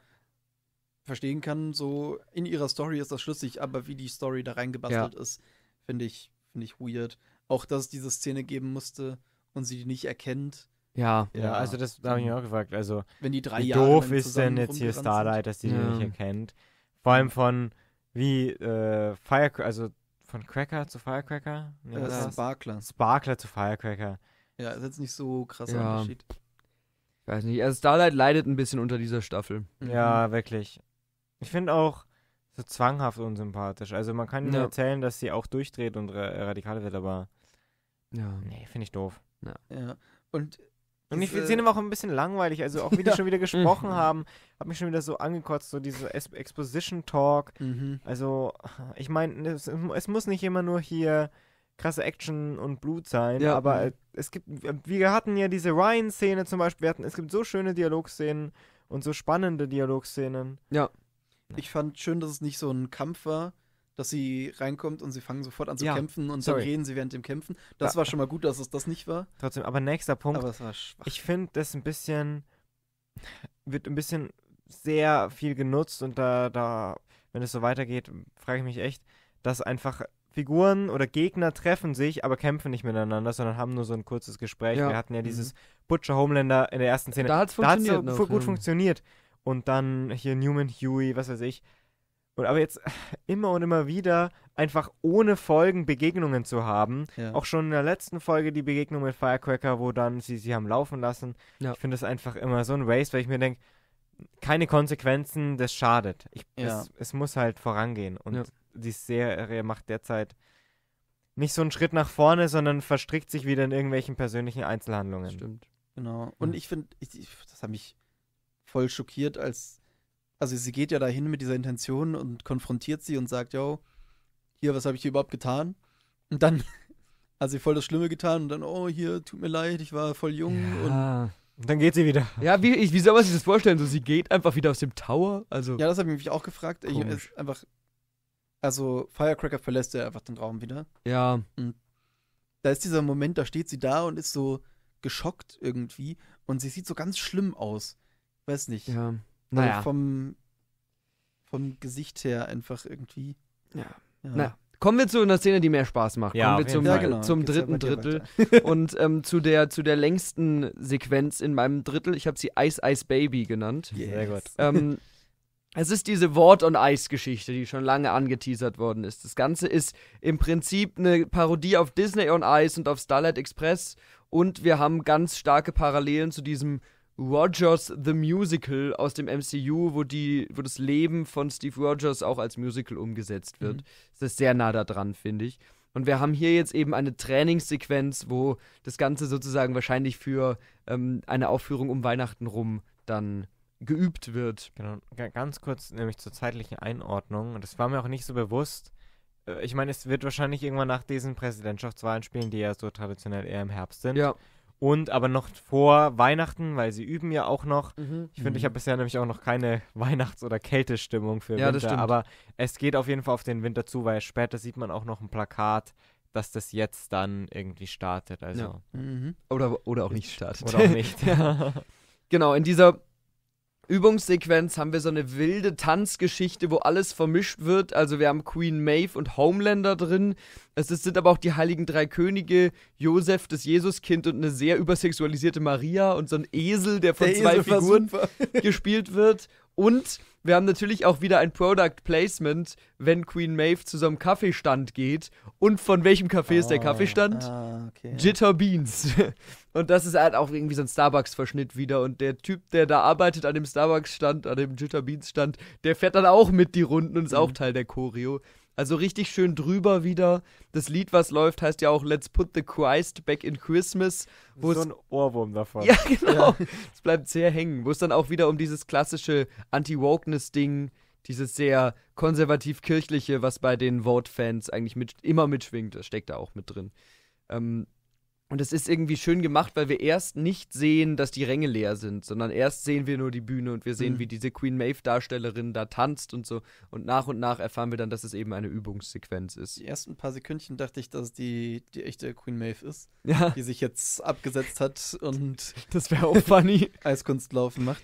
Speaker 2: verstehen kann, so in ihrer Story ist das schlüssig, aber wie die Story da reingebastelt ja. ist, finde ich, finde ich weird. Auch, dass es diese Szene geben musste und sie die nicht
Speaker 1: erkennt. Ja, ja, also das habe ich mir auch gefragt. Also, wenn die drei wie Jahre doof ist denn jetzt hier Starlight, sind? dass die ja. die nicht erkennt? Vor allem von wie äh, Firecracker, also von Cracker zu Firecracker? Nee, äh, Sparkler. Sparkler zu Firecracker. Ja, ist jetzt nicht so krasser ja. Unterschied. Ich
Speaker 3: weiß nicht, also Starlight leidet ein bisschen
Speaker 1: unter dieser Staffel. Ja, mhm. wirklich. Ich finde auch so zwanghaft unsympathisch. Also man kann ja. erzählen, dass sie auch durchdreht und ra radikal wird, aber ja. nee, finde ich doof. Ja. ja. Und und ich finde ihn auch ein bisschen langweilig, also auch wie die schon wieder gesprochen haben, hat mich schon wieder so angekotzt, so diese Exposition-Talk. Mhm. Also, ich meine, es, es, muss nicht immer nur hier krasse Action und Blut sein, ja, aber es gibt, wir hatten ja diese Ryan-Szene zum Beispiel, wir hatten, es gibt so schöne Dialogszenen und so spannende Dialogszenen. Ja. Ich fand schön, dass es nicht so ein Kampf war, dass sie reinkommt und sie fangen sofort an zu ja, kämpfen und sorry. dann reden
Speaker 2: sie während dem Kämpfen. Das ja. war schon mal gut, dass es das nicht war.
Speaker 1: Trotzdem, aber nächster Punkt. Aber es war schwach. Ich finde, das ein bisschen wird ein bisschen sehr viel genutzt und da, da wenn es so weitergeht, frage ich mich echt, dass einfach Figuren oder Gegner treffen sich, aber kämpfen nicht miteinander, sondern haben nur so ein kurzes Gespräch. Ja. Wir hatten ja mhm. dieses Butcher Homelander in der ersten Szene. Da hat es funktioniert. Da hat's noch, gut ja. funktioniert und dann hier Newman, Huey, was weiß ich. Und aber jetzt immer und immer wieder einfach ohne Folgen Begegnungen zu haben. Ja. Auch schon in der letzten Folge die Begegnung mit Firecracker, wo dann sie sie haben laufen lassen. Ja. Ich finde das einfach immer so ein Waste, weil ich mir denke, keine Konsequenzen, das schadet. Ich, ja. es, es, muss halt vorangehen. Und die Serie macht derzeit nicht so einen Schritt nach vorne, sondern verstrickt sich wieder in irgendwelchen persönlichen Einzelhandlungen. Stimmt, genau. Und ich finde, das habe ich voll schockiert, als,
Speaker 2: also sie geht ja dahin mit dieser Intention und konfrontiert sie und sagt, yo, hier, was habe ich hier überhaupt getan? Und dann hat sie voll das Schlimme getan und dann, oh, hier, tut mir leid, ich war voll jung ja.
Speaker 3: und dann geht sie wieder. Ja, wie, ich, wie soll man sich das vorstellen? So, sie geht einfach wieder aus dem Tower.
Speaker 2: Also ja, das habe ich mich auch gefragt. Ich, ist einfach, also Firecracker verlässt ja einfach den Raum wieder.
Speaker 3: Ja. Und
Speaker 2: da ist dieser Moment, da steht sie da und ist so geschockt irgendwie und sie sieht so ganz schlimm aus. Weiß nicht. Ja. Naja. Also vom,
Speaker 3: vom Gesicht her einfach irgendwie. Ja. ja. Naja. Kommen wir zu einer Szene, die mehr Spaß macht. Ja, Kommen wir zum, ja, genau. zum dritten Drittel und ähm, zu, der, zu der längsten Sequenz in meinem Drittel. Ich habe sie Ice Ice Baby genannt. Yes. Sehr gut. Ähm, es ist diese Wort- und Eis-Geschichte, die schon lange angeteasert worden ist. Das Ganze ist im Prinzip eine Parodie auf Disney on Ice und auf Starlight Express. Und wir haben ganz starke Parallelen zu diesem Rogers the Musical aus dem MCU, wo die, wo das Leben von Steve Rogers auch als Musical umgesetzt wird. Mhm. Das ist sehr nah da dran, finde ich. Und wir haben hier jetzt eben eine Trainingssequenz, wo das Ganze sozusagen wahrscheinlich
Speaker 1: für ähm, eine Aufführung um Weihnachten rum dann geübt wird. Genau. ganz kurz nämlich zur zeitlichen Einordnung. Das war mir auch nicht so bewusst. Äh, ich meine, es wird wahrscheinlich irgendwann nach diesen Präsidentschaftswahlen spielen, die ja so traditionell eher im Herbst sind. Ja. Und aber noch vor Weihnachten, weil sie üben ja auch noch. Mhm. Ich finde, ich mhm. habe bisher nämlich auch noch keine Weihnachts- oder Kältestimmung für ja, Winter. aber es geht auf jeden Fall auf den Winter zu, weil später sieht man auch noch ein Plakat, dass das jetzt dann irgendwie startet. Also. Ja. Mhm. Oder, oder auch nicht
Speaker 3: startet. Oder auch nicht. ja. Genau, in dieser Übungssequenz haben wir so eine wilde Tanzgeschichte, wo alles vermischt wird. Also wir haben Queen Maeve und Homelander drin. Es sind aber auch die Heiligen Drei Könige, Josef, das Jesuskind und eine sehr übersexualisierte Maria und so ein Esel, der von der zwei Esel Figuren gespielt wird. Und wir haben natürlich auch wieder ein Product Placement, wenn Queen Maeve zu so einem Kaffeestand geht. Und von welchem Kaffee oh, ist der ah, Kaffeestand? Ah, okay. Jitter Beans. Und das ist halt auch irgendwie so ein Starbucks-Verschnitt wieder. Und der Typ, der da arbeitet an dem Starbucks-Stand, an dem Jitter Beans-Stand, der fährt dann auch mit die Runden und ist mhm. auch Teil der Choreo. Also richtig schön drüber wieder. Das Lied, was läuft, heißt ja auch Let's Put the Christ Back in Christmas. Wo so ein Ohrwurm davon. Ja, genau. Ja. Es bleibt sehr hängen. Wo es dann auch wieder um dieses klassische Anti-Wokeness-Ding, dieses sehr konservativ-kirchliche, was bei den Vote-Fans eigentlich mit, immer mitschwingt, das steckt da auch mit drin. Ähm, und es ist irgendwie schön gemacht, weil wir erst nicht sehen, dass die Ränge leer sind, sondern erst sehen wir nur die Bühne und wir sehen, mhm. wie diese Queen Maeve-Darstellerin da tanzt und so. Und nach und nach erfahren wir dann, dass es eben eine Übungssequenz ist. Die ersten paar Sekündchen dachte ich, dass es die, die echte Queen Maeve ist, ja. die sich jetzt abgesetzt hat
Speaker 2: und das wäre auch funny. Eiskunstlaufen macht.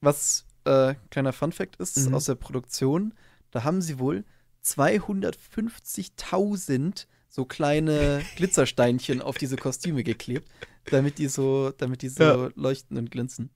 Speaker 2: Was äh, kleiner Fun-Fact ist mhm. aus der Produktion, da haben sie wohl 250.000 so kleine Glitzersteinchen auf diese Kostüme geklebt, damit die so,
Speaker 3: damit die so ja.
Speaker 2: leuchten und glänzen.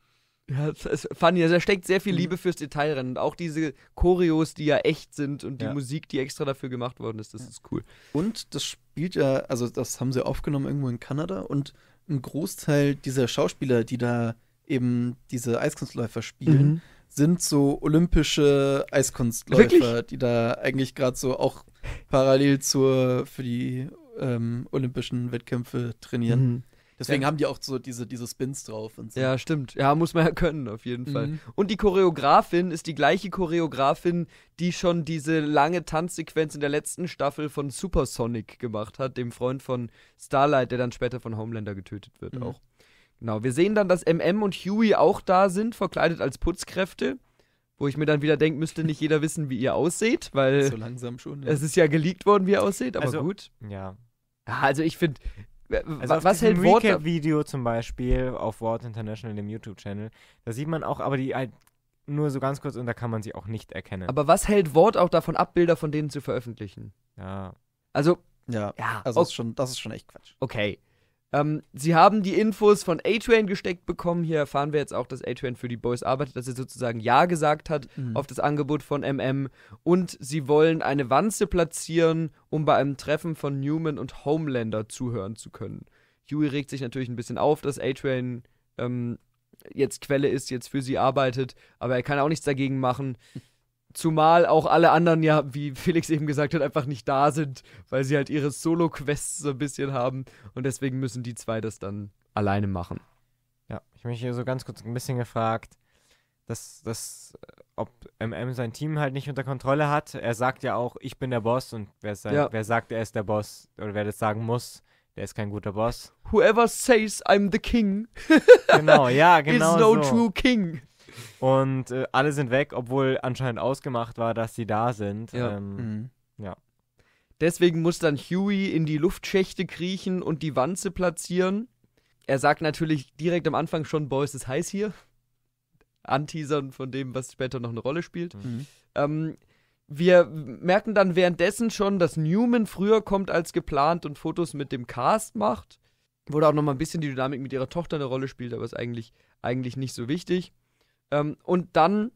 Speaker 3: Ja, funny. Also da steckt sehr viel mhm. Liebe fürs Detail rein. Und auch diese Choreos, die ja echt sind und die ja. Musik, die extra dafür gemacht worden ist, das ja. ist cool.
Speaker 2: Und das spielt ja, also das haben sie aufgenommen irgendwo in Kanada und ein Großteil dieser Schauspieler, die da eben diese Eiskunstläufer spielen, mhm. sind so olympische Eiskunstläufer, Wirklich? die da eigentlich gerade so auch parallel zur, für die ähm, olympischen Wettkämpfe trainieren. Mhm. Deswegen ja. haben die auch so diese,
Speaker 3: diese Spins drauf und so. Ja, stimmt. Ja, muss man ja können, auf jeden mhm. Fall. Und die Choreografin ist die gleiche Choreografin, die schon diese lange Tanzsequenz in der letzten Staffel von Supersonic gemacht hat, dem Freund von Starlight, der dann später von Homelander getötet wird mhm. auch. Genau, wir sehen dann, dass MM und Huey auch da sind, verkleidet als Putzkräfte. Wo ich mir dann wieder denke, müsste nicht jeder wissen, wie ihr aussieht, weil. So langsam schon. Ja. Es ist ja geleakt worden, wie ihr aussieht, aber also, gut. Ja. Also ich finde. Also was hält Wort?
Speaker 1: video zum Beispiel auf Wort International, dem YouTube-Channel, da sieht man auch, aber die halt nur so ganz kurz und da kann man sie auch nicht erkennen. Aber was hält Wort auch davon ab, Bilder von denen zu veröffentlichen? Ja.
Speaker 3: Also. Ja, ja also okay. ist schon, das ist schon echt Quatsch. Okay, ähm, sie haben die Infos von A-Train gesteckt bekommen. Hier erfahren wir jetzt auch, dass A-Train für die Boys arbeitet, dass er sozusagen Ja gesagt hat mhm. auf das Angebot von MM. Und sie wollen eine Wanze platzieren, um bei einem Treffen von Newman und Homelander zuhören zu können. Huey regt sich natürlich ein bisschen auf, dass A-Train ähm, jetzt Quelle ist, jetzt für sie arbeitet, aber er kann auch nichts dagegen machen. Zumal auch alle anderen ja, wie Felix eben gesagt hat, einfach nicht da sind, weil sie halt ihre Solo-Quests so ein bisschen haben. Und deswegen müssen die zwei das dann alleine machen.
Speaker 1: Ja, ich habe mich hier so ganz kurz ein bisschen gefragt, dass, dass, äh, ob MM sein Team halt nicht unter Kontrolle hat. Er sagt ja auch, ich bin der Boss und wer, sein, ja. wer sagt, er ist der Boss oder wer das sagen muss, der ist kein guter Boss.
Speaker 3: Whoever says I'm the king.
Speaker 1: genau, ja, genau. Is no so. true king. Und äh, alle sind weg, obwohl anscheinend ausgemacht war, dass sie da sind. Ja. Ähm, mhm. ja. Deswegen muss
Speaker 3: dann Huey in die Luftschächte kriechen und die Wanze platzieren. Er sagt natürlich direkt am Anfang schon, Boys, es heiß hier. Anteasern von dem, was später noch eine Rolle spielt. Mhm. mhm. Ähm, wir merken dann währenddessen schon, dass Newman früher kommt als geplant und Fotos mit dem Cast macht. Wo da auch nochmal ein bisschen die Dynamik mit ihrer Tochter eine Rolle spielt, aber ist eigentlich, eigentlich nicht so wichtig. Ähm, und dann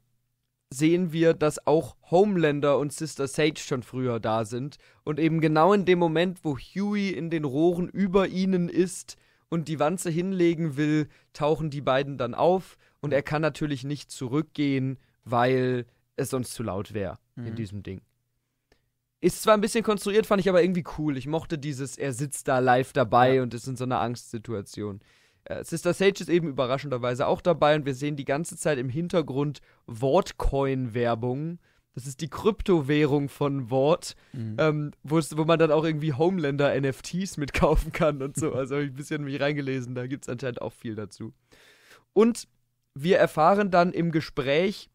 Speaker 3: sehen wir, dass auch Homelander und Sister Sage schon früher da sind. Und eben genau in dem Moment, wo Huey in den Rohren über ihnen ist und die Wanze hinlegen will, tauchen die beiden dann auf. Und er kann natürlich nicht zurückgehen, weil es sonst zu laut wäre mhm. in diesem Ding. Ist zwar ein bisschen konstruiert, fand ich aber irgendwie cool. Ich mochte dieses, er sitzt da live dabei ja. und ist in so einer Angstsituation. Äh, Sister Sage ist eben überraschenderweise auch dabei und wir sehen die ganze Zeit im Hintergrund Wortcoin-Werbung. Das ist die Kryptowährung von Wort, mhm. ähm, wo man dann auch irgendwie Homelander-NFTs mitkaufen kann und so. Also habe ich ein bisschen mich reingelesen, da gibt es anscheinend auch viel dazu. Und wir erfahren dann im Gespräch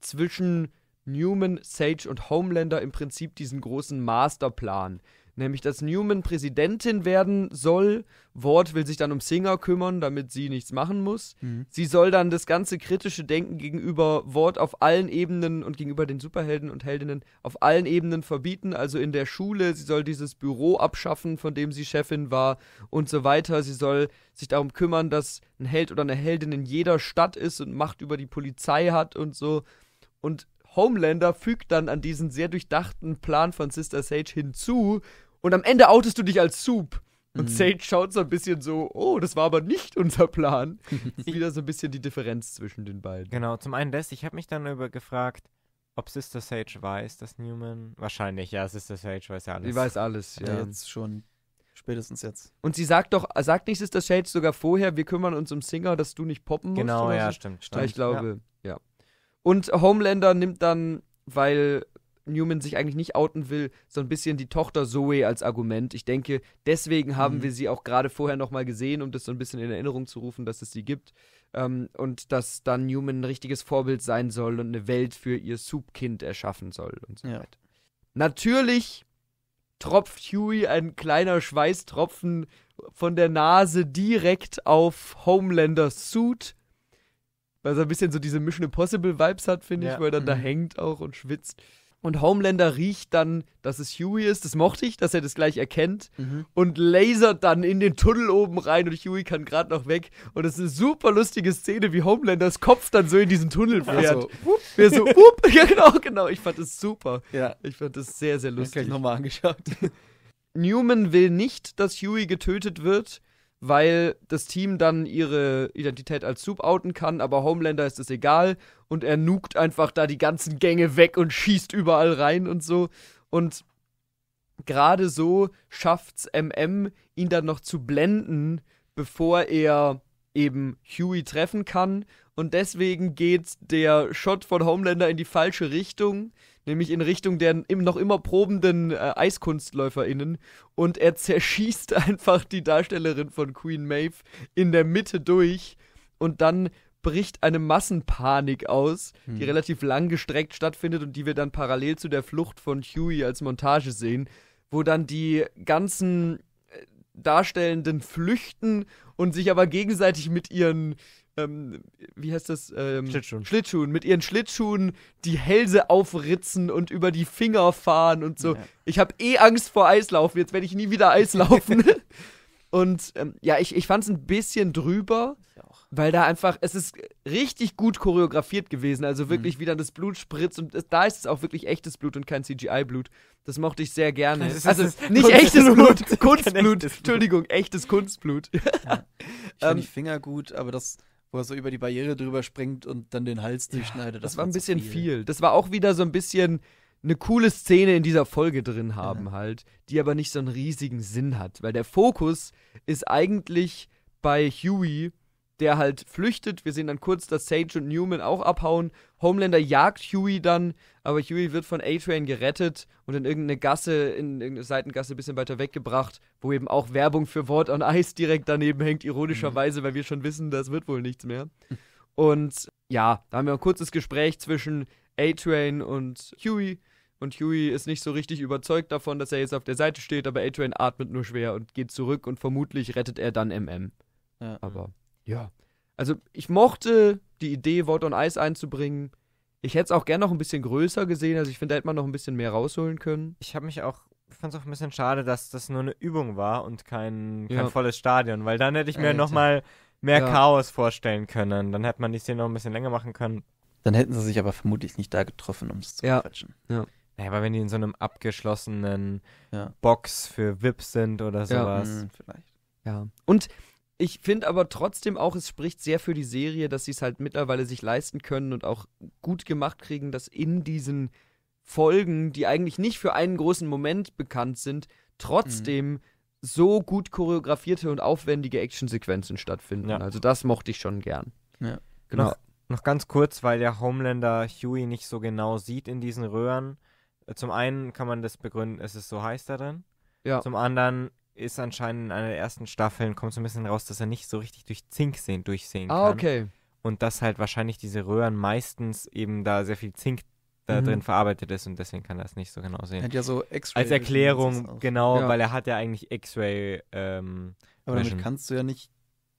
Speaker 3: zwischen Newman, Sage und Homelander im Prinzip diesen großen Masterplan, nämlich dass Newman Präsidentin werden soll. Ward will sich dann um Singer kümmern, damit sie nichts machen muss. Mhm. Sie soll dann das ganze kritische Denken gegenüber Ward auf allen Ebenen und gegenüber den Superhelden und Heldinnen auf allen Ebenen verbieten, also in der Schule. Sie soll dieses Büro abschaffen, von dem sie Chefin war und so weiter. Sie soll sich darum kümmern, dass ein Held oder eine Heldin in jeder Stadt ist und Macht über die Polizei hat und so. Und Homelander fügt dann an diesen sehr durchdachten Plan von Sister Sage hinzu
Speaker 1: und am Ende outest du dich als Soup. Und mhm. Sage schaut so ein bisschen so, oh, das war aber nicht unser Plan. Ist wieder so ein bisschen die Differenz zwischen den beiden. Genau, zum einen das, ich habe mich dann über gefragt, ob Sister Sage weiß, dass Newman. Wahrscheinlich, ja, Sister Sage weiß ja alles. Sie weiß alles, ja. ja. Jetzt
Speaker 3: schon. Spätestens jetzt. Und sie sagt doch, sagt nicht Sister Sage sogar vorher, wir kümmern uns um Singer, dass du nicht poppen musst? Genau, ja, so? stimmt, stimmt. Ich glaube, ja. ja. Und Homelander nimmt dann, weil Newman sich eigentlich nicht outen will, so ein bisschen die Tochter Zoe als Argument. Ich denke, deswegen haben mhm. wir sie auch gerade vorher nochmal gesehen, um das so ein bisschen in Erinnerung zu rufen, dass es sie gibt. Ähm, und dass dann Newman ein richtiges Vorbild sein soll und eine Welt für ihr Subkind erschaffen soll und so ja. weiter. Natürlich tropft Huey ein kleiner Schweißtropfen von der Nase direkt auf Homelanders Suit weil er ein bisschen so diese Mission Impossible Vibes hat, finde ja. ich, weil er dann mhm. da hängt auch und schwitzt und Homelander riecht dann, dass es Huey ist. Das mochte ich, dass er das gleich erkennt mhm. und lasert dann in den Tunnel oben rein und Huey kann gerade noch weg. Und es ist eine super lustige Szene, wie Homelanders Kopf dann so in diesen Tunnel fährt. Also, wupp, so, wupp. ja, genau, genau. Ich fand das super. Ja. Ich fand das sehr, sehr lustig. Ich hab's gleich nochmal angeschaut. Newman will nicht, dass Huey getötet wird weil das Team dann ihre Identität als Soup outen kann, aber Homelander ist es egal und er nugt einfach da die ganzen Gänge weg und schießt überall rein und so. Und gerade so schafft's MM, ihn dann noch zu blenden, bevor er eben Huey treffen kann. Und deswegen geht der Shot von Homelander in die falsche Richtung nämlich in Richtung der noch immer probenden äh, EiskunstläuferInnen und er zerschießt einfach die Darstellerin von Queen Maeve in der Mitte durch und dann bricht eine Massenpanik aus, hm. die relativ lang gestreckt stattfindet und die wir dann parallel zu der Flucht von Huey als Montage sehen, wo dann die ganzen äh, Darstellenden flüchten und sich aber gegenseitig mit ihren ähm, wie heißt das? Ähm, Schlittschuhen. Schlittschuhen. Mit ihren Schlittschuhen die Hälse aufritzen und über die Finger fahren und so. Ja. Ich habe eh Angst vor Eislaufen. Jetzt werde ich nie wieder Eislaufen. und ähm, ja, ich, ich fand es ein bisschen drüber, weil da einfach, es ist richtig gut choreografiert gewesen. Also mhm. wirklich, mhm. wie dann das Blut spritzt. Und es, da ist es auch wirklich echtes Blut und kein CGI-Blut. Das mochte ich sehr gerne. Das ist, also das nicht echtes Blut, Kunstblut. Echtes Blut. Entschuldigung, echtes Kunstblut. Ja. Ich finde ähm, die Finger gut, aber das wo er so über die Barriere drüber springt und dann den Hals durchschneidet. Ja, das, das, war ein bisschen viel. viel. Das war auch wieder so ein bisschen eine coole Szene in dieser Folge drin haben ja. halt, die aber nicht so einen riesigen Sinn hat, weil der Fokus ist eigentlich bei Huey der halt flüchtet. Wir sehen dann kurz, dass Sage und Newman auch abhauen. Homelander jagt Huey dann, aber Huey wird von A-Train gerettet und in irgendeine Gasse, in irgendeine Seitengasse ein bisschen weiter weggebracht, wo eben auch Werbung für Wort on Ice direkt daneben hängt, ironischerweise, mhm. weil wir schon wissen, das wird wohl nichts mehr. Und ja, da haben wir ein kurzes Gespräch zwischen A-Train und Huey. Und Huey ist nicht so richtig überzeugt davon, dass er jetzt auf der Seite steht, aber A-Train atmet nur schwer und geht zurück und vermutlich rettet er dann MM. Ja. Aber ja, also ich mochte die Idee, Wort on Ice einzubringen. Ich hätte es auch gern noch
Speaker 1: ein bisschen größer gesehen. Also ich finde, da hätte man noch ein bisschen mehr rausholen können. Ich habe mich auch, fand es auch ein bisschen schade, dass das nur eine Übung war und kein, kein ja. volles Stadion, weil dann hätte ich mir nochmal mehr ja. Chaos vorstellen können. Dann hätte man die Szene noch ein bisschen länger machen können.
Speaker 2: Dann hätten sie sich aber vermutlich nicht da getroffen, um es zu
Speaker 1: ja. quatschen. Ja. Naja, aber wenn die in so einem abgeschlossenen ja. Box für VIPs sind oder sowas. Ja, mh, vielleicht. Ja. Und ich finde aber trotzdem
Speaker 3: auch, es spricht sehr für die Serie, dass sie es halt mittlerweile sich leisten können und auch gut gemacht kriegen, dass in diesen Folgen, die eigentlich nicht für einen großen Moment bekannt sind, trotzdem mhm. so gut choreografierte und aufwendige Actionsequenzen stattfinden. Ja. Also das mochte ich schon gern.
Speaker 1: Ja. Genau. Noch, noch ganz kurz, weil der Homelander Huey nicht so genau sieht in diesen Röhren. Zum einen kann man das begründen, es ist so heiß da drin. Ja. Zum anderen ist anscheinend in einer der ersten Staffeln, kommt so ein bisschen raus, dass er nicht so richtig durch Zink sehen, durchsehen ah, kann. Ah, okay. Und dass halt wahrscheinlich diese Röhren meistens eben da sehr viel Zink da mhm. drin verarbeitet ist und deswegen kann er es nicht so genau sehen. Er hat ja so X-Ray. Als Erklärung, genau, ja. weil er hat ja eigentlich X-Ray. Ähm, Aber damit kannst du ja nicht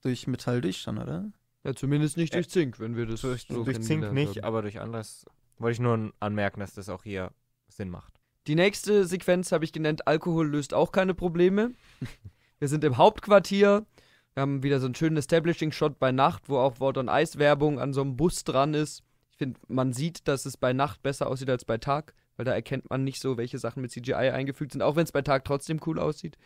Speaker 1: durch Metall durchschauen,
Speaker 2: oder? Ja, zumindest nicht durch Zink, wenn wir das durch, so Durch Zink nicht, haben.
Speaker 1: aber durch anderes wollte ich nur anmerken, dass das auch hier Sinn macht. Die nächste Sequenz habe ich genannt, Alkohol löst auch
Speaker 3: keine Probleme. Wir sind im Hauptquartier. Wir haben wieder so einen schönen Establishing-Shot bei Nacht, wo auch Wort on Eis-Werbung an so einem Bus dran ist. Ich finde, man sieht, dass es bei Nacht besser aussieht als bei Tag, weil da erkennt man nicht so, welche Sachen mit CGI eingefügt sind, auch wenn es bei Tag trotzdem cool aussieht.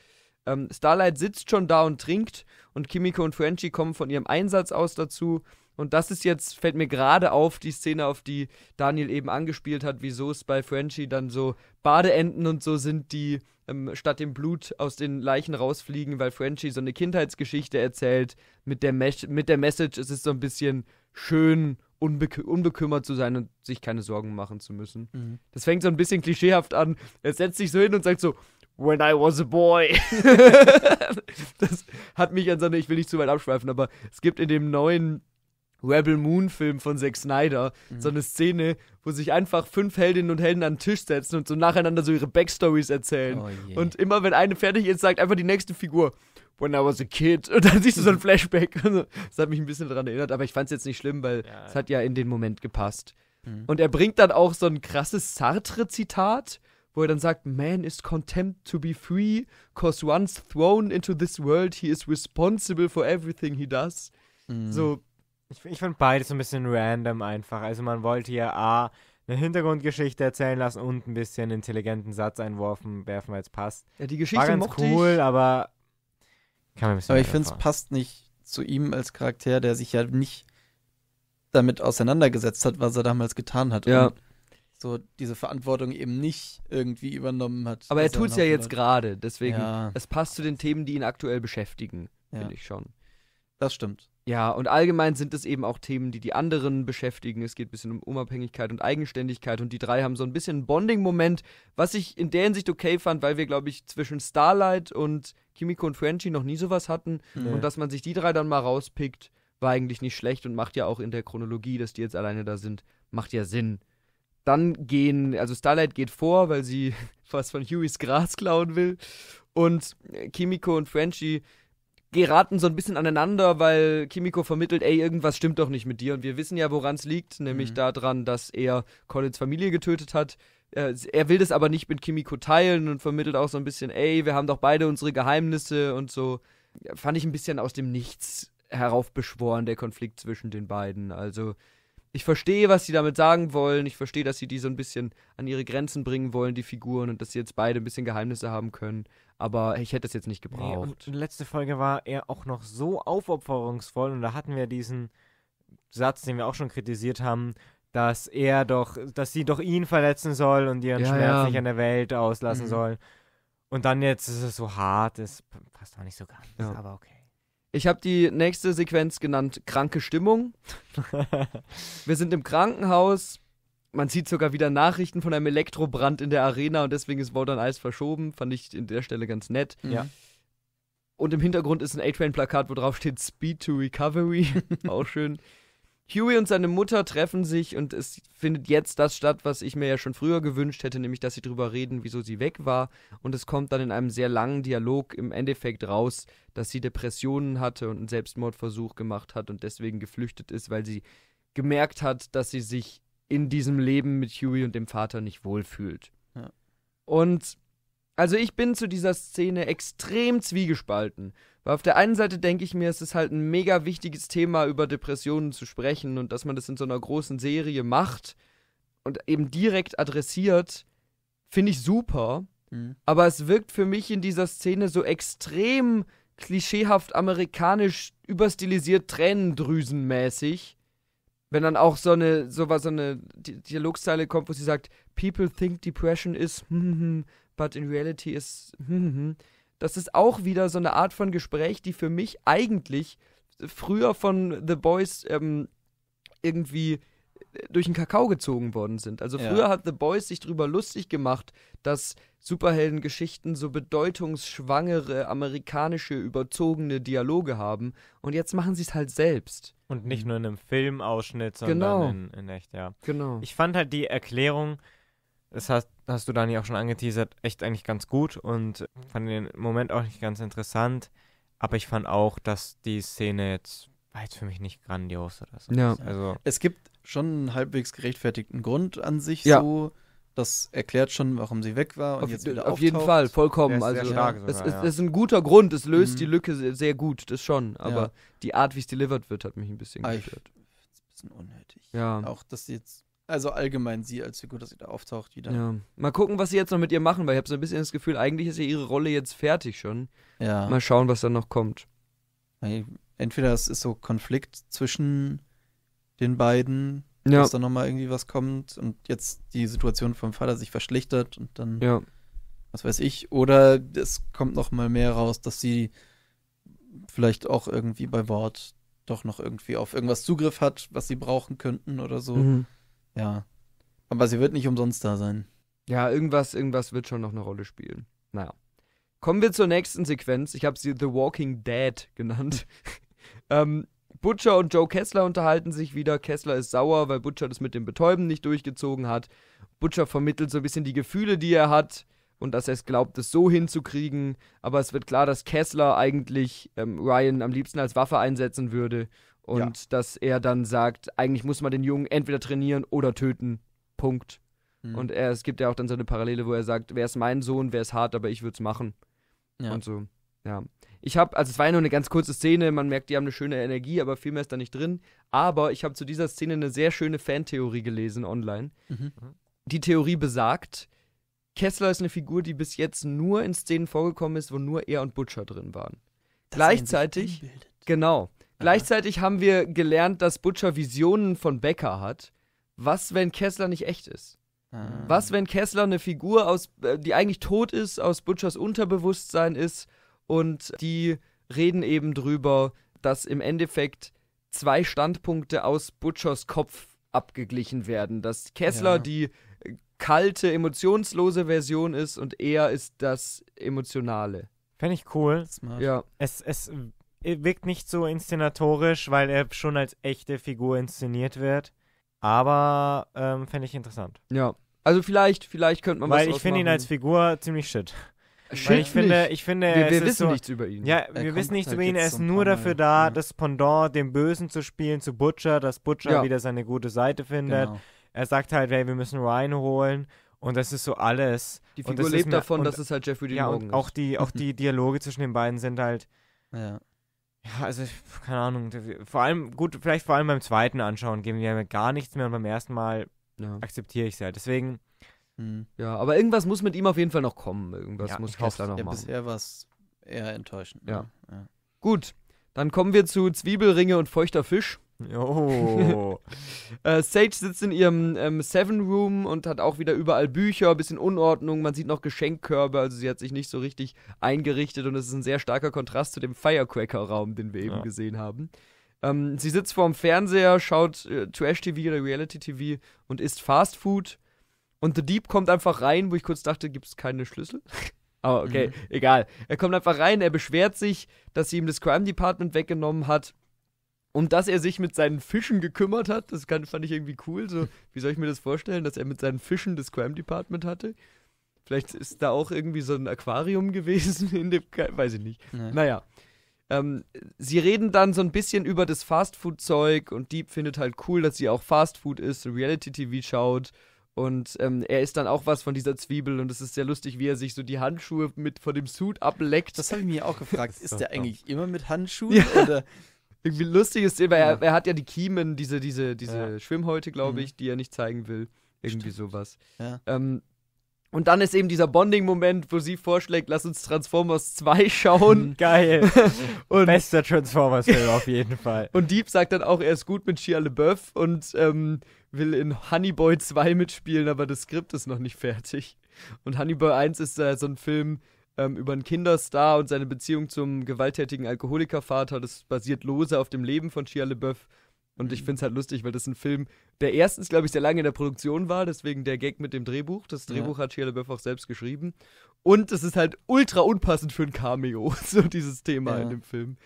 Speaker 3: Ähm, Starlight sitzt schon da und trinkt und Kimiko und Frenchie kommen von ihrem Einsatz aus dazu und das ist jetzt, fällt mir gerade auf, die Szene, auf die Daniel eben angespielt hat, wieso es bei Frenchie dann so Badeenden und so sind, die ähm, statt dem Blut aus den Leichen rausfliegen, weil Frenchie so eine Kindheitsgeschichte erzählt. Mit der, Me mit der Message es ist so ein bisschen schön, unbek unbekümmert zu sein und sich keine Sorgen machen zu müssen. Mhm. Das fängt so ein bisschen klischeehaft an. Er setzt sich so hin und sagt so, When I was a boy. das hat mich an so eine, ich will nicht zu weit abschweifen, aber es gibt in dem neuen Rebel Moon-Film von Zack Snyder. Mhm. So eine Szene, wo sich einfach fünf Heldinnen und Helden an den Tisch setzen und so nacheinander so ihre Backstories erzählen. Oh Und immer, wenn eine fertig ist, sagt einfach die nächste Figur. When I was a kid. Und dann siehst du so ein mhm. Flashback. Also, das hat mich ein bisschen daran erinnert, aber ich fand es jetzt nicht schlimm, weil ja. es hat ja in den Moment gepasst. Mhm. Und er bringt dann auch so ein krasses Sartre-Zitat wo er dann sagt, Man is contempt to be free,
Speaker 1: cause once thrown into this world, he is responsible for everything he does. Mm. So, ich, ich fand beides ein bisschen random einfach. Also man wollte ja A, eine Hintergrundgeschichte erzählen lassen und ein bisschen einen intelligenten Satz einwerfen, werfen, weil es passt. Ja, die Geschichte War ganz cool, ich. aber kann man ein bisschen Aber ich finde, es passt nicht zu ihm als Charakter,
Speaker 2: der sich ja nicht damit auseinandergesetzt hat, was er damals getan hat. Ja. Und so diese Verantwortung eben nicht irgendwie übernommen hat. Aber er tut es ja jetzt gerade, deswegen, ja.
Speaker 3: es passt zu den Themen, die ihn aktuell beschäftigen, ja. finde ich schon. Das stimmt. Ja, und allgemein sind es eben auch Themen, die die anderen beschäftigen. Es geht ein bisschen um Unabhängigkeit und Eigenständigkeit und die drei haben so ein bisschen einen Bonding-Moment, was ich in der Hinsicht okay fand, weil wir, glaube ich, zwischen Starlight und Kimiko und Frenchie noch nie sowas hatten nee. und dass man sich die drei dann mal rauspickt, war eigentlich nicht schlecht und macht ja auch in der Chronologie, dass die jetzt alleine da sind, macht ja Sinn. Dann gehen, also Starlight geht vor, weil sie was von Hueys Gras klauen will und Kimiko und Frenchie geraten so ein bisschen aneinander, weil Kimiko vermittelt, ey, irgendwas stimmt doch nicht mit dir. Und wir wissen ja, woran es liegt, nämlich mhm. daran, dass er Collins Familie getötet hat. er will das aber nicht mit Kimiko teilen und vermittelt auch so ein bisschen, ey, wir haben doch beide unsere Geheimnisse und so. Fand ich ein bisschen aus dem Nichts heraufbeschworen, der Konflikt zwischen den beiden. Also ich verstehe, was sie damit sagen wollen. Ich verstehe, dass sie die so ein bisschen an ihre Grenzen bringen wollen, die Figuren, und dass sie jetzt beide ein bisschen Geheimnisse haben können. Aber ich hätte es jetzt nicht gebraucht. Nee,
Speaker 1: und die letzte Folge war er auch noch so aufopferungsvoll und da hatten wir diesen Satz, den wir auch schon kritisiert haben, dass er doch, dass sie doch ihn verletzen soll und ihren ja, Schmerz ja. nicht an der Welt auslassen mhm. soll. Und dann jetzt ist es so hart, es passt auch nicht so ganz, ja. aber okay. Ich habe die nächste Sequenz
Speaker 3: genannt kranke Stimmung. Wir sind im Krankenhaus. Man sieht sogar wieder Nachrichten von einem Elektrobrand in der Arena und deswegen ist Modern Eis verschoben. Fand ich in der Stelle ganz nett. Ja. Und im Hintergrund ist ein A-Train-Plakat, wo drauf steht Speed to Recovery. Auch schön. Huey und seine Mutter treffen sich und es findet jetzt das statt, was ich mir ja schon früher gewünscht hätte, nämlich dass sie drüber reden, wieso sie weg war. Und es kommt dann in einem sehr langen Dialog im Endeffekt raus, dass sie Depressionen hatte und einen Selbstmordversuch gemacht hat und deswegen geflüchtet ist, weil sie gemerkt hat, dass sie sich in diesem Leben mit Huey und dem Vater nicht wohlfühlt. Ja. Und also ich bin zu dieser Szene extrem zwiegespalten. Weil auf der einen Seite denke ich mir, es ist halt ein mega wichtiges Thema, über Depressionen zu sprechen und dass man das in so einer großen Serie macht und eben direkt adressiert, finde ich super. Mhm. Aber es wirkt für mich in dieser Szene so extrem klischeehaft amerikanisch überstilisiert Tränendrüsenmäßig. Wenn dann auch so eine, so was, so eine Dialogzeile kommt, wo sie sagt, People think depression is, hm, hm, hm, but in reality ist, das ist auch wieder so eine Art von Gespräch, die für mich eigentlich früher von The Boys ähm, irgendwie äh, durch den Kakao gezogen worden sind. Also früher ja. hat The Boys sich drüber lustig gemacht, dass Superheldengeschichten so bedeutungsschwangere, amerikanische, überzogene Dialoge haben. Und jetzt machen sie es halt selbst.
Speaker 1: Und nicht nur in einem Filmausschnitt, sondern genau. in, in echt, ja. Genau. Ich fand halt die Erklärung, es hat hast du Dani auch schon angeteasert, echt eigentlich ganz gut und mhm. fand den Moment auch nicht ganz interessant. Aber ich fand auch, dass die Szene jetzt war jetzt für mich nicht grandios oder so. Ja. Also, es gibt schon einen halbwegs gerechtfertigten Grund an sich
Speaker 2: ja.
Speaker 3: so. Das erklärt schon, warum sie weg war und auf, jetzt wieder auftaucht. Auf jeden Fall, vollkommen. also sogar, es, ja. ist, ist, ein guter Grund, es löst mhm. die Lücke sehr, sehr, gut, das schon. Aber ja. die Art, wie es delivered wird, hat mich ein bisschen ah, gestört. ein
Speaker 2: bisschen unnötig.
Speaker 3: Ja. Auch, dass sie jetzt also allgemein sie als Figur, dass sie da auftaucht wieder. Ja. Mal gucken, was sie jetzt noch mit ihr machen, weil ich habe so ein bisschen das Gefühl, eigentlich ist ja ihre Rolle jetzt fertig schon.
Speaker 2: Ja. Mal schauen, was dann noch kommt. Entweder es ist so Konflikt zwischen den beiden, ja. dass da nochmal irgendwie was kommt und jetzt die Situation vom Vater sich verschlechtert und dann, ja. was weiß ich, oder es kommt nochmal mehr raus, dass sie vielleicht auch irgendwie bei Wort doch noch irgendwie auf irgendwas Zugriff hat, was sie brauchen könnten oder so. Mhm. Ja. Aber sie
Speaker 3: wird nicht umsonst da sein. Ja, irgendwas, irgendwas wird schon noch eine Rolle spielen. Naja. Kommen wir zur nächsten Sequenz. Ich habe sie The Walking Dead genannt. ähm, Butcher und Joe Kessler unterhalten sich wieder. Kessler ist sauer, weil Butcher das mit dem Betäuben nicht durchgezogen hat. Butcher vermittelt so ein bisschen die Gefühle, die er hat und dass er es glaubt, es so hinzukriegen. Aber es wird klar, dass Kessler eigentlich ähm, Ryan am liebsten als Waffe einsetzen würde. Und ja. dass er dann sagt, eigentlich muss man den Jungen entweder trainieren oder töten. Punkt. Mhm. Und er, es gibt ja auch dann so eine Parallele, wo er sagt, wer ist mein Sohn, wer ist hart, aber ich würde es machen. Ja. Und so. Ja. Ich habe, also es war ja nur eine ganz kurze Szene, man merkt, die haben eine schöne Energie, aber viel mehr ist da nicht drin. Aber ich habe zu dieser Szene eine sehr schöne Fantheorie gelesen online. Mhm. Die Theorie besagt, Kessler ist eine Figur, die bis jetzt nur in Szenen vorgekommen ist, wo nur er und Butcher drin waren. Das Gleichzeitig, genau, Gleichzeitig haben wir gelernt, dass Butcher Visionen von Becker hat. Was, wenn Kessler nicht echt ist? Ah. Was, wenn Kessler eine Figur aus, äh, die eigentlich tot ist, aus Butchers Unterbewusstsein ist und die reden eben drüber, dass im Endeffekt zwei Standpunkte aus Butchers Kopf abgeglichen werden. Dass Kessler ja. die äh, kalte, emotionslose Version ist und er ist das Emotionale.
Speaker 1: Fände ich cool. Smart. Ja. Es, es äh, wirkt nicht so inszenatorisch, weil er schon als echte Figur inszeniert wird. Aber ähm, fände ich interessant. Ja. Also vielleicht, vielleicht könnte man weil was Weil ich finde ihn als Figur ziemlich shit. shit äh, weil ich nicht. ich finde, wir, wir wissen so, nichts über ihn. Ja, wir wissen nichts halt über ihn. Er ist nur dafür da, ja. das Pendant dem Bösen zu spielen, zu Butcher, dass Butcher ja. wieder seine gute Seite findet. Genau. Er sagt halt, hey, wir müssen Ryan holen. Und das ist so alles. Die Figur lebt davon, dass es halt Jeffrey Dean ja, Morgan ist. Auch die, auch die Dialoge zwischen den beiden sind halt. Ja. Ja, also, keine Ahnung. Vor allem, gut, vielleicht vor allem beim zweiten Anschauen geben wir mir gar nichts mehr und beim ersten Mal ja. akzeptiere ich es ja. Halt. Deswegen. Hm, ja, aber irgendwas muss mit ihm auf jeden Fall noch kommen. Irgendwas ja, muss Kessler noch ja, machen. Bisher
Speaker 2: war
Speaker 3: es eher enttäuschend. Ne? ja. Gut, dann kommen wir zu Zwiebelringe und feuchter Fisch. Oh. äh, Sage sitzt in ihrem ähm, Seven Room und hat auch wieder überall Bücher, ein bisschen Unordnung, man sieht noch Geschenkkörbe, also sie hat sich nicht so richtig eingerichtet und es ist ein sehr starker Kontrast zu dem Firecracker-Raum, den wir eben ja. gesehen haben. Ähm, sie sitzt vorm Fernseher, schaut äh, Trash-TV oder Reality-TV und isst Fast Food. Und The Deep kommt einfach rein, wo ich kurz dachte, gibt es keine Schlüssel? Aber okay, mhm. egal. Er kommt einfach rein, er beschwert sich, dass sie ihm das Crime Department weggenommen hat um dass er sich mit seinen Fischen gekümmert hat, das kann, fand ich irgendwie cool. So, wie soll ich mir das vorstellen, dass er mit seinen Fischen das Crime Department hatte? Vielleicht ist da auch irgendwie so ein Aquarium gewesen in dem, weiß ich nicht. Nee. Naja. Ähm, sie reden dann so ein bisschen über das Fastfood-Zeug und Dieb findet halt cool, dass sie auch Fastfood ist, Reality-TV schaut und ähm, er isst dann auch was von dieser Zwiebel und es ist sehr lustig, wie er sich so die Handschuhe mit von dem Suit ableckt. Das habe ich mir auch gefragt. ist der eigentlich immer mit Handschuhen ja. oder irgendwie lustig ist, weil er, er, hat ja die Kiemen, diese, diese, diese Schwimmhäute, glaube mhm. ich, mhm. die er nicht zeigen will. Irgendwie Stimmt. sowas. Ähm, und dann ist eben dieser Bonding-Moment, wo sie vorschlägt, lass uns Transformers 2 schauen. Geil. und Bester Transformers-Film
Speaker 1: auf jeden Fall.
Speaker 3: Und Deep sagt dann auch, er ist gut mit Shia LeBeouf und ähm, will in Honeyboy 2 mitspielen, aber das Skript ist noch nicht fertig. Und Honeyboy 1 ist äh, so ein Film, ähm, über einen Kinderstar und seine Beziehung zum gewalttätigen Alkoholikervater. Das basiert lose auf dem Leben von Shia LeBeouf. Und mhm. ich finde es halt lustig, weil das ist ein Film, der erstens, glaube ich, sehr lange in der Produktion war, deswegen der Gag mit dem Drehbuch. Das Drehbuch ja. hat Shia LeBeouf auch selbst geschrieben. Und es ist halt ultra unpassend für ein Cameo, so dieses Thema ja. Halt in dem Film.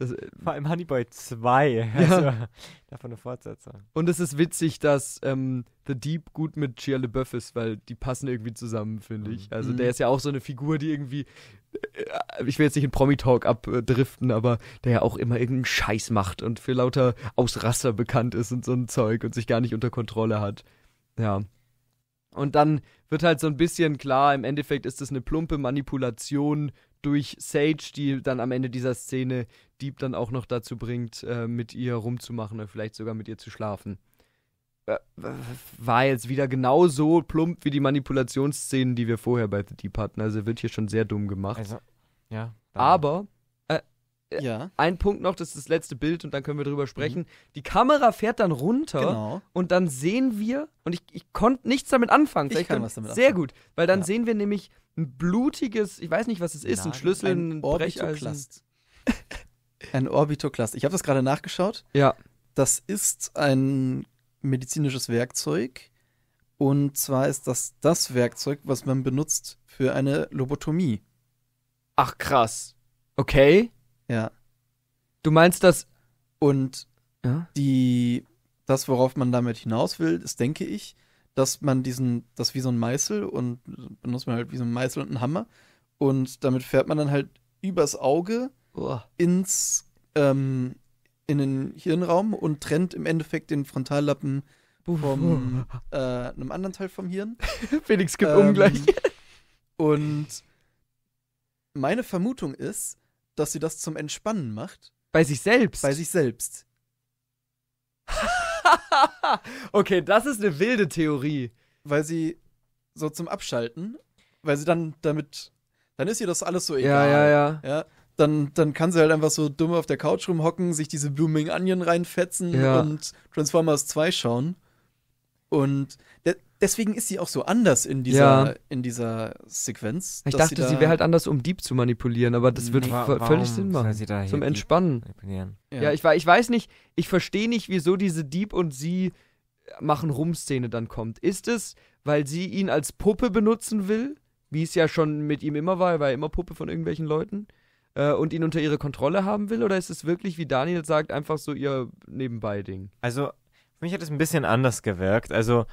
Speaker 3: Das, Vor allem Honeyboy 2. Also, ja. davon eine Fortsetzung. Und es ist witzig, dass ähm, The Deep gut mit Shia LeBeouf ist, weil die passen irgendwie zusammen, finde ich. Mhm. Also mhm. der ist ja auch so eine Figur, die irgendwie, äh, ich will jetzt nicht in Promi-Talk abdriften, aber der ja auch immer irgendeinen Scheiß macht und für lauter Ausraster bekannt ist und so ein Zeug und sich gar nicht unter Kontrolle hat. Ja. Und dann wird halt so ein bisschen klar, im Endeffekt ist das eine plumpe Manipulation durch Sage, die dann am Ende dieser Szene Dieb dann auch noch dazu bringt, äh, mit ihr rumzumachen oder vielleicht sogar mit ihr zu schlafen. Äh, war jetzt wieder genauso plump wie die Manipulationsszenen, die wir vorher bei The Deep hatten. Also wird hier schon sehr dumm gemacht. Also, ja. Aber äh, ja. ein Punkt noch, das ist das letzte Bild und dann können wir drüber mhm. sprechen. Mhm. Die Kamera fährt dann runter genau. und dann sehen wir, und ich, ich konnte nichts damit anfangen. Vielleicht ich kann was damit anfangen. Sehr gut, weil dann ja. sehen wir nämlich ein blutiges, ich weiß nicht, was es ist, Nein, ein Schlüssel, ein, ein Brecheisen. Also
Speaker 2: ein Orbitoklast. Ich habe das gerade nachgeschaut. Ja. Das ist ein medizinisches Werkzeug. Und zwar ist das das Werkzeug, was man benutzt für eine Lobotomie. Ach krass. Okay. Ja. Du meinst das und ja? die, das, worauf man damit hinaus will, ist, denke ich, dass man diesen, das wie so ein Meißel und benutzt man halt wie so ein Meißel und einen Hammer und damit fährt man dann halt übers Auge oh. ins, ähm, in den Hirnraum und trennt im Endeffekt den Frontallappen vom äh, einem anderen Teil vom Hirn. Felix gibt ähm, ungleich. und meine Vermutung ist, dass sie das zum Entspannen macht. Bei sich selbst? Bei sich selbst. okay, das ist eine wilde Theorie. Weil sie so zum Abschalten, weil sie dann damit, dann ist ihr das alles so egal. Ja, ja, ja. ja dann, dann kann sie halt einfach so dumm auf der Couch rumhocken, sich diese Blooming Onion reinfetzen ja. und Transformers 2 schauen. Und deswegen ist sie auch so anders in dieser, ja. in dieser Sequenz. Ich dachte, sie, da sie wäre halt
Speaker 3: anders, um Dieb zu manipulieren, aber das nee, völlig Sinn machen. Zum Entspannen. Ja. ja, ich, ich weiß nicht, ich verstehe nicht, wieso diese Dieb und sie machen Rum-Szene dann kommt. Ist es, weil sie ihn als Puppe benutzen will, wie es ja schon mit ihm immer war, er war ja immer Puppe von irgendwelchen Leuten, äh, und ihn unter ihre Kontrolle haben will? Oder ist es wirklich, wie Daniel sagt, einfach so ihr Nebenbei-Ding?
Speaker 1: Also, für mich hat es ein bisschen anders gewirkt. Also,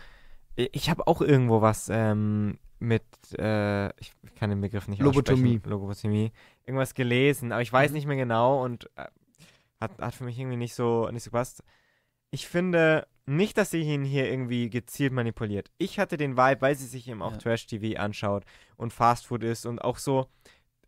Speaker 1: ich habe auch irgendwo was ähm, mit, äh, ich kann den Begriff nicht Lobotomie. Lobotomie. Irgendwas gelesen, aber ich weiß mhm. nicht mehr genau und äh, hat, hat für mich irgendwie nicht so, nicht so gepasst. Ich finde nicht, dass sie ihn hier irgendwie gezielt manipuliert. Ich hatte den Vibe, weil sie sich eben auch ja. Trash-TV anschaut und Fastfood ist und auch so,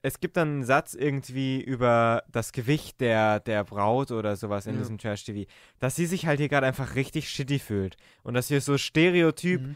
Speaker 1: es gibt dann einen Satz irgendwie über das Gewicht der, der Braut oder sowas in ja. diesem Trash-TV, dass sie sich halt hier gerade einfach richtig shitty fühlt. Und dass hier so Stereotyp mhm.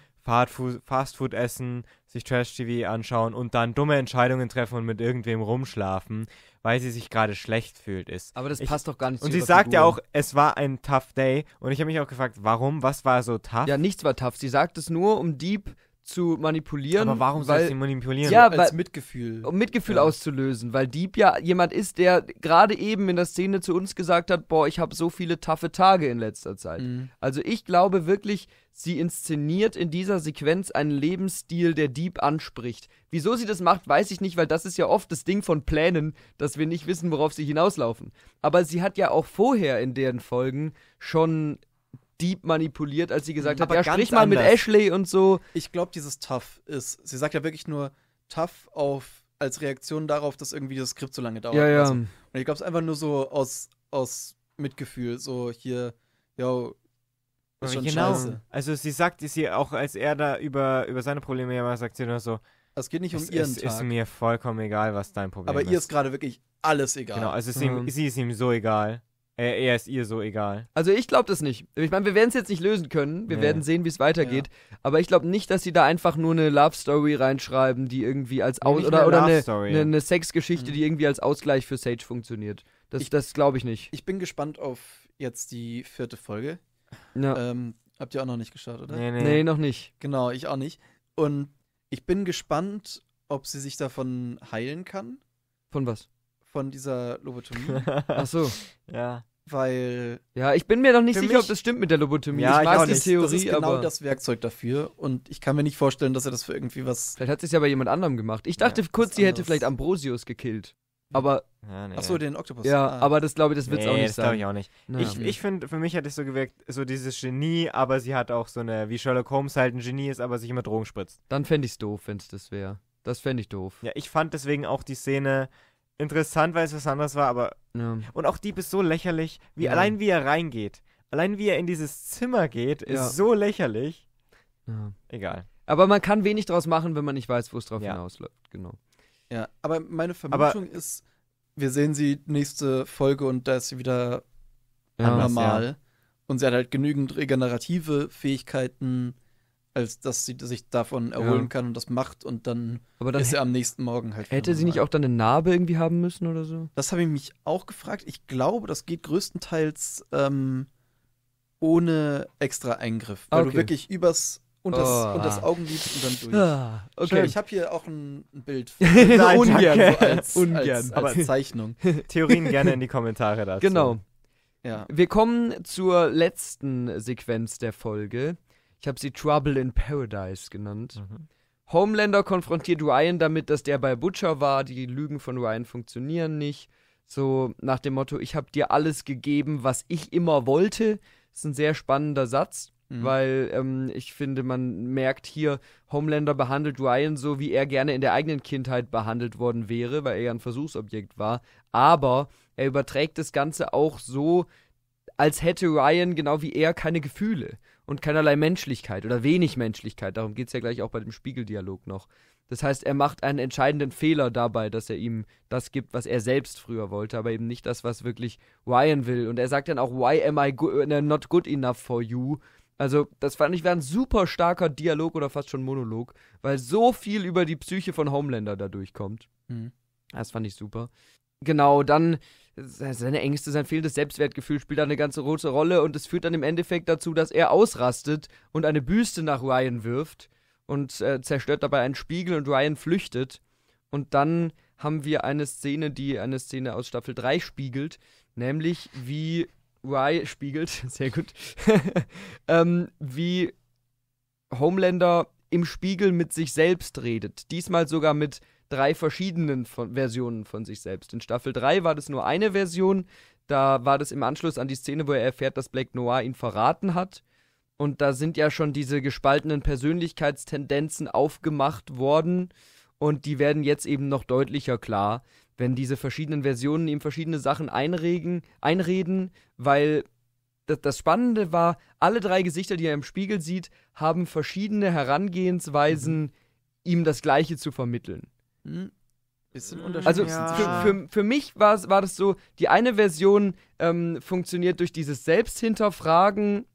Speaker 1: Fastfood essen, sich Trash-TV anschauen und dann dumme Entscheidungen treffen und mit irgendwem rumschlafen, weil sie sich gerade schlecht fühlt ist. Aber das ich, passt doch gar nicht und zu Und sie sagt Figur. ja auch, es war ein tough day und ich habe mich auch gefragt, warum, was war so tough? Ja, nichts war tough. Sie sagt es nur, um Deep zu manipulieren. Aber warum soll sie manipulieren? Ja, als Mitgefühl.
Speaker 3: Um Mitgefühl ja. auszulösen, weil Dieb ja jemand ist, der gerade eben in der Szene zu uns gesagt hat, boah, ich habe so viele taffe Tage in letzter Zeit. Mhm. Also ich glaube wirklich, sie inszeniert in dieser Sequenz einen Lebensstil, der Dieb anspricht. Wieso sie das macht, weiß ich nicht, weil das ist ja oft das Ding von Plänen, dass wir nicht wissen, worauf sie hinauslaufen. Aber sie hat ja auch vorher in deren Folgen schon deep manipuliert, als sie gesagt mhm. aber hat, ja, sprich mal anders. mit Ashley und so.
Speaker 2: Ich glaube, dieses Tough ist, sie sagt ja wirklich nur Tough auf, als Reaktion darauf, dass irgendwie das Skript so lange dauert. Ja, ja. Und ich glaube, es ist einfach nur so aus, aus Mitgefühl, so hier, yo, ist schon genau. scheiße.
Speaker 1: Also sie sagt sie auch, als er da über, über seine Probleme ja mal sagt, sie nur so, es geht nicht um es ihren ist, Tag. ist mir vollkommen egal, was dein Problem ist. Aber ihr
Speaker 2: ist gerade wirklich alles genau, egal. Genau, also mhm. ihm,
Speaker 1: sie ist ihm so egal. Äh, er ist ihr so egal.
Speaker 3: Also ich glaube das nicht. Ich meine, wir werden es jetzt nicht lösen können. Wir nee. werden sehen, wie es weitergeht. Ja. Aber ich glaube nicht, dass sie da einfach nur eine Love Story reinschreiben, die irgendwie als Aus nee, oder, oder eine, eine, eine Sexgeschichte, mhm. die irgendwie als Ausgleich für Sage funktioniert. Das, das glaube ich nicht. Ich
Speaker 2: bin gespannt auf jetzt die vierte Folge. Ja. Ähm, habt ihr auch noch nicht geschaut, oder? Nee, nee. nee, noch nicht. Genau, ich auch nicht. Und ich bin gespannt, ob sie sich davon heilen kann. Von was? von dieser Lobotomie. Ach so. Ja. Weil. Ja,
Speaker 3: ich bin mir doch nicht sicher, mich, ob das stimmt mit der Lobotomie. Ja, ich, ich weiß die nicht. Theorie, das ist genau aber das Werkzeug dafür und ich kann mir nicht vorstellen, dass er das für irgendwie was. Vielleicht hat sie es ja bei jemand anderem gemacht. Ich dachte ja, kurz, sie hätte vielleicht Ambrosius gekillt. Aber. Ja, nee. Achso, den Oktopus. Ja, ah. aber das glaube ich, das wird es nee, auch nicht das sein. glaube ich auch nicht. Na, ich okay. ich
Speaker 1: finde, für mich hat es so gewirkt, so dieses Genie, aber sie hat auch so eine, wie Sherlock Holmes halt ein Genie ist, aber sich immer Drogen spritzt. Dann fände ich es doof, wenn es das wäre. Das fände ich doof. Ja, ich fand deswegen auch die Szene, interessant, weil es was anderes war, aber. Ja. Und auch Dieb ist so lächerlich, wie ja. allein wie er reingeht. Allein wie er in dieses Zimmer geht, ist ja. so lächerlich. Egal.
Speaker 3: Aber man kann wenig draus machen, wenn man nicht weiß, wo es drauf hinausläuft. Genau. Ja,
Speaker 2: aber meine Vermutung aber ist, wir sehen sie nächste Folge und da ist sie wieder normal. Und sie hat halt genügend regenerative Fähigkeiten als dass sie sich davon erholen ja. kann und das macht und dann, dann ist sie am nächsten Morgen halt. Hätte sie nicht auch
Speaker 3: dann eine Narbe irgendwie haben müssen oder so?
Speaker 2: Das habe ich mich auch gefragt. Ich glaube, das geht größtenteils ähm, ohne extra Eingriff, weil ah, okay. du wirklich übers und das, oh. Ah. und das Augenlid und dann durch. Ah, okay. Schau, ich habe hier auch ein Bild. Nein, ungern, so als, ungern.
Speaker 3: Als, als, aber Zeichnung. Theorien gerne in die Kommentare dazu. Genau. Ja. Wir kommen zur letzten Sequenz der Folge. Ich habe sie Trouble in Paradise genannt. Mhm. Homelander konfrontiert Ryan damit, dass der bei Butcher war. Die Lügen von Ryan funktionieren nicht. So nach dem Motto, ich habe dir alles gegeben, was ich immer wollte. Das ist ein sehr spannender Satz, mhm. weil ähm, ich finde, man merkt hier, Homelander behandelt Ryan so, wie er gerne in der eigenen Kindheit behandelt worden wäre, weil er ja ein Versuchsobjekt war. Aber er überträgt das Ganze auch so, als hätte Ryan, genau wie er, keine Gefühle und keinerlei Menschlichkeit oder wenig Menschlichkeit. Darum geht es ja gleich auch bei dem Spiegeldialog noch. Das heißt, er macht einen entscheidenden Fehler dabei, dass er ihm das gibt, was er selbst früher wollte, aber eben nicht das, was wirklich Ryan will. Und er sagt dann auch, why am I go not good enough for you? Also, das fand ich wäre ein super starker Dialog oder fast schon Monolog, weil so viel über die Psyche von Homelander dadurch kommt. Mhm. Das fand ich super. Genau, dann seine Ängste, sein fehlendes Selbstwertgefühl spielt da eine ganze rote Rolle und es führt dann im Endeffekt dazu, dass er ausrastet und eine Büste nach Ryan wirft und äh, zerstört dabei einen Spiegel und Ryan flüchtet. Und dann haben wir eine Szene, die eine Szene aus Staffel 3 spiegelt, nämlich wie Ryan spiegelt, sehr gut, ähm, wie Homelander im Spiegel mit sich selbst redet. Diesmal sogar mit drei verschiedenen von Versionen von sich selbst. In Staffel 3 war das nur eine Version. Da war das im Anschluss an die Szene, wo er erfährt, dass Black Noir ihn verraten hat. Und da sind ja schon diese gespaltenen Persönlichkeitstendenzen aufgemacht worden. Und die werden jetzt eben noch deutlicher klar, wenn diese verschiedenen Versionen ihm verschiedene Sachen einregen, einreden, weil das, Spannende war, alle drei Gesichter, die er im Spiegel sieht, haben verschiedene Herangehensweisen, mhm. ihm das Gleiche zu vermitteln.
Speaker 2: Hm? Bisschen hm. unterschiedlich. Also ja. für,
Speaker 3: für, für, mich war, war das so, die eine Version ähm, funktioniert durch dieses Selbsthinterfragen,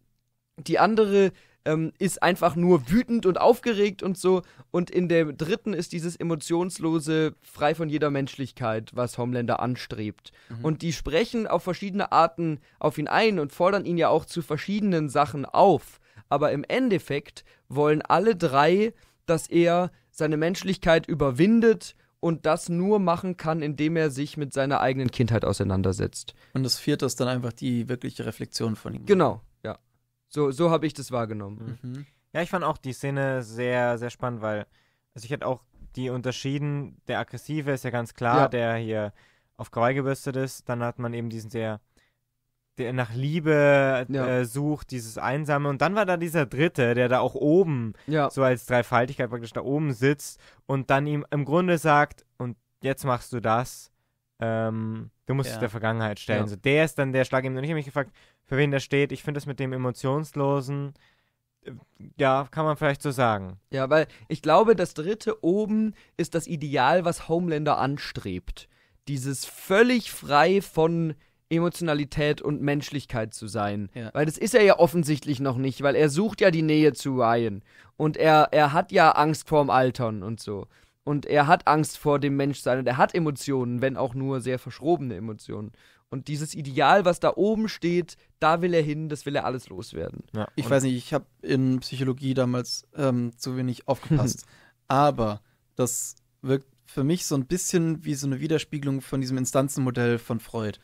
Speaker 3: die andere ähm, ist einfach nur wütend und aufgeregt und so. Und in der dritten ist dieses emotionslose, frei von jeder Menschlichkeit, was Homelander anstrebt. Mhm. Und die sprechen auf verschiedene Arten auf ihn ein und fordern ihn ja auch zu verschiedenen Sachen auf. Aber im Endeffekt wollen alle drei dass er seine Menschlichkeit überwindet und das nur machen kann, indem er sich mit seiner eigenen Kindheit auseinandersetzt. Und das vierte ist dann einfach die wirkliche Reflexion von ihm. Genau, ja. So, so habe ich das wahrgenommen.
Speaker 1: Mhm. mhm. Ja, ich fand auch die Szene sehr, sehr spannend, weil, also ich hatte auch die unterschieden, der Aggressive ist ja ganz klar, ja. der hier auf Kawaii gebürstet ist, dann hat man eben diesen sehr der nach Liebe ja. äh, sucht, dieses Einsame. Und dann war da dieser Dritte, der da auch oben, ja. so als Dreifaltigkeit praktisch da oben sitzt und dann ihm im Grunde sagt, und jetzt machst du das, ähm, du musst ja. dich der Vergangenheit stellen. So, der ist dann der Schlag eben. Und ich habe mich gefragt, für wen der steht. Ich finde das mit dem Emotionslosen, äh, ja, kann man vielleicht so sagen. Ja, weil ich glaube, das Dritte oben ist das Ideal, was Homelander anstrebt.
Speaker 3: Dieses völlig frei von Emotionalität und Menschlichkeit zu sein. Ja. Weil das ist er ja offensichtlich noch nicht, weil er sucht ja die Nähe zu Ryan. Und er, er hat ja Angst vorm Altern und so. Und er hat Angst vor dem Menschsein und er hat Emotionen, wenn auch nur sehr verschrobene Emotionen. Und dieses Ideal, was da oben steht, da will er hin, das will er alles loswerden. Ja. Ich und weiß
Speaker 2: nicht, ich habe in Psychologie damals ähm, zu wenig aufgepasst. Aber das wirkt für mich so ein bisschen wie so eine Widerspiegelung von diesem Instanzenmodell von Freud.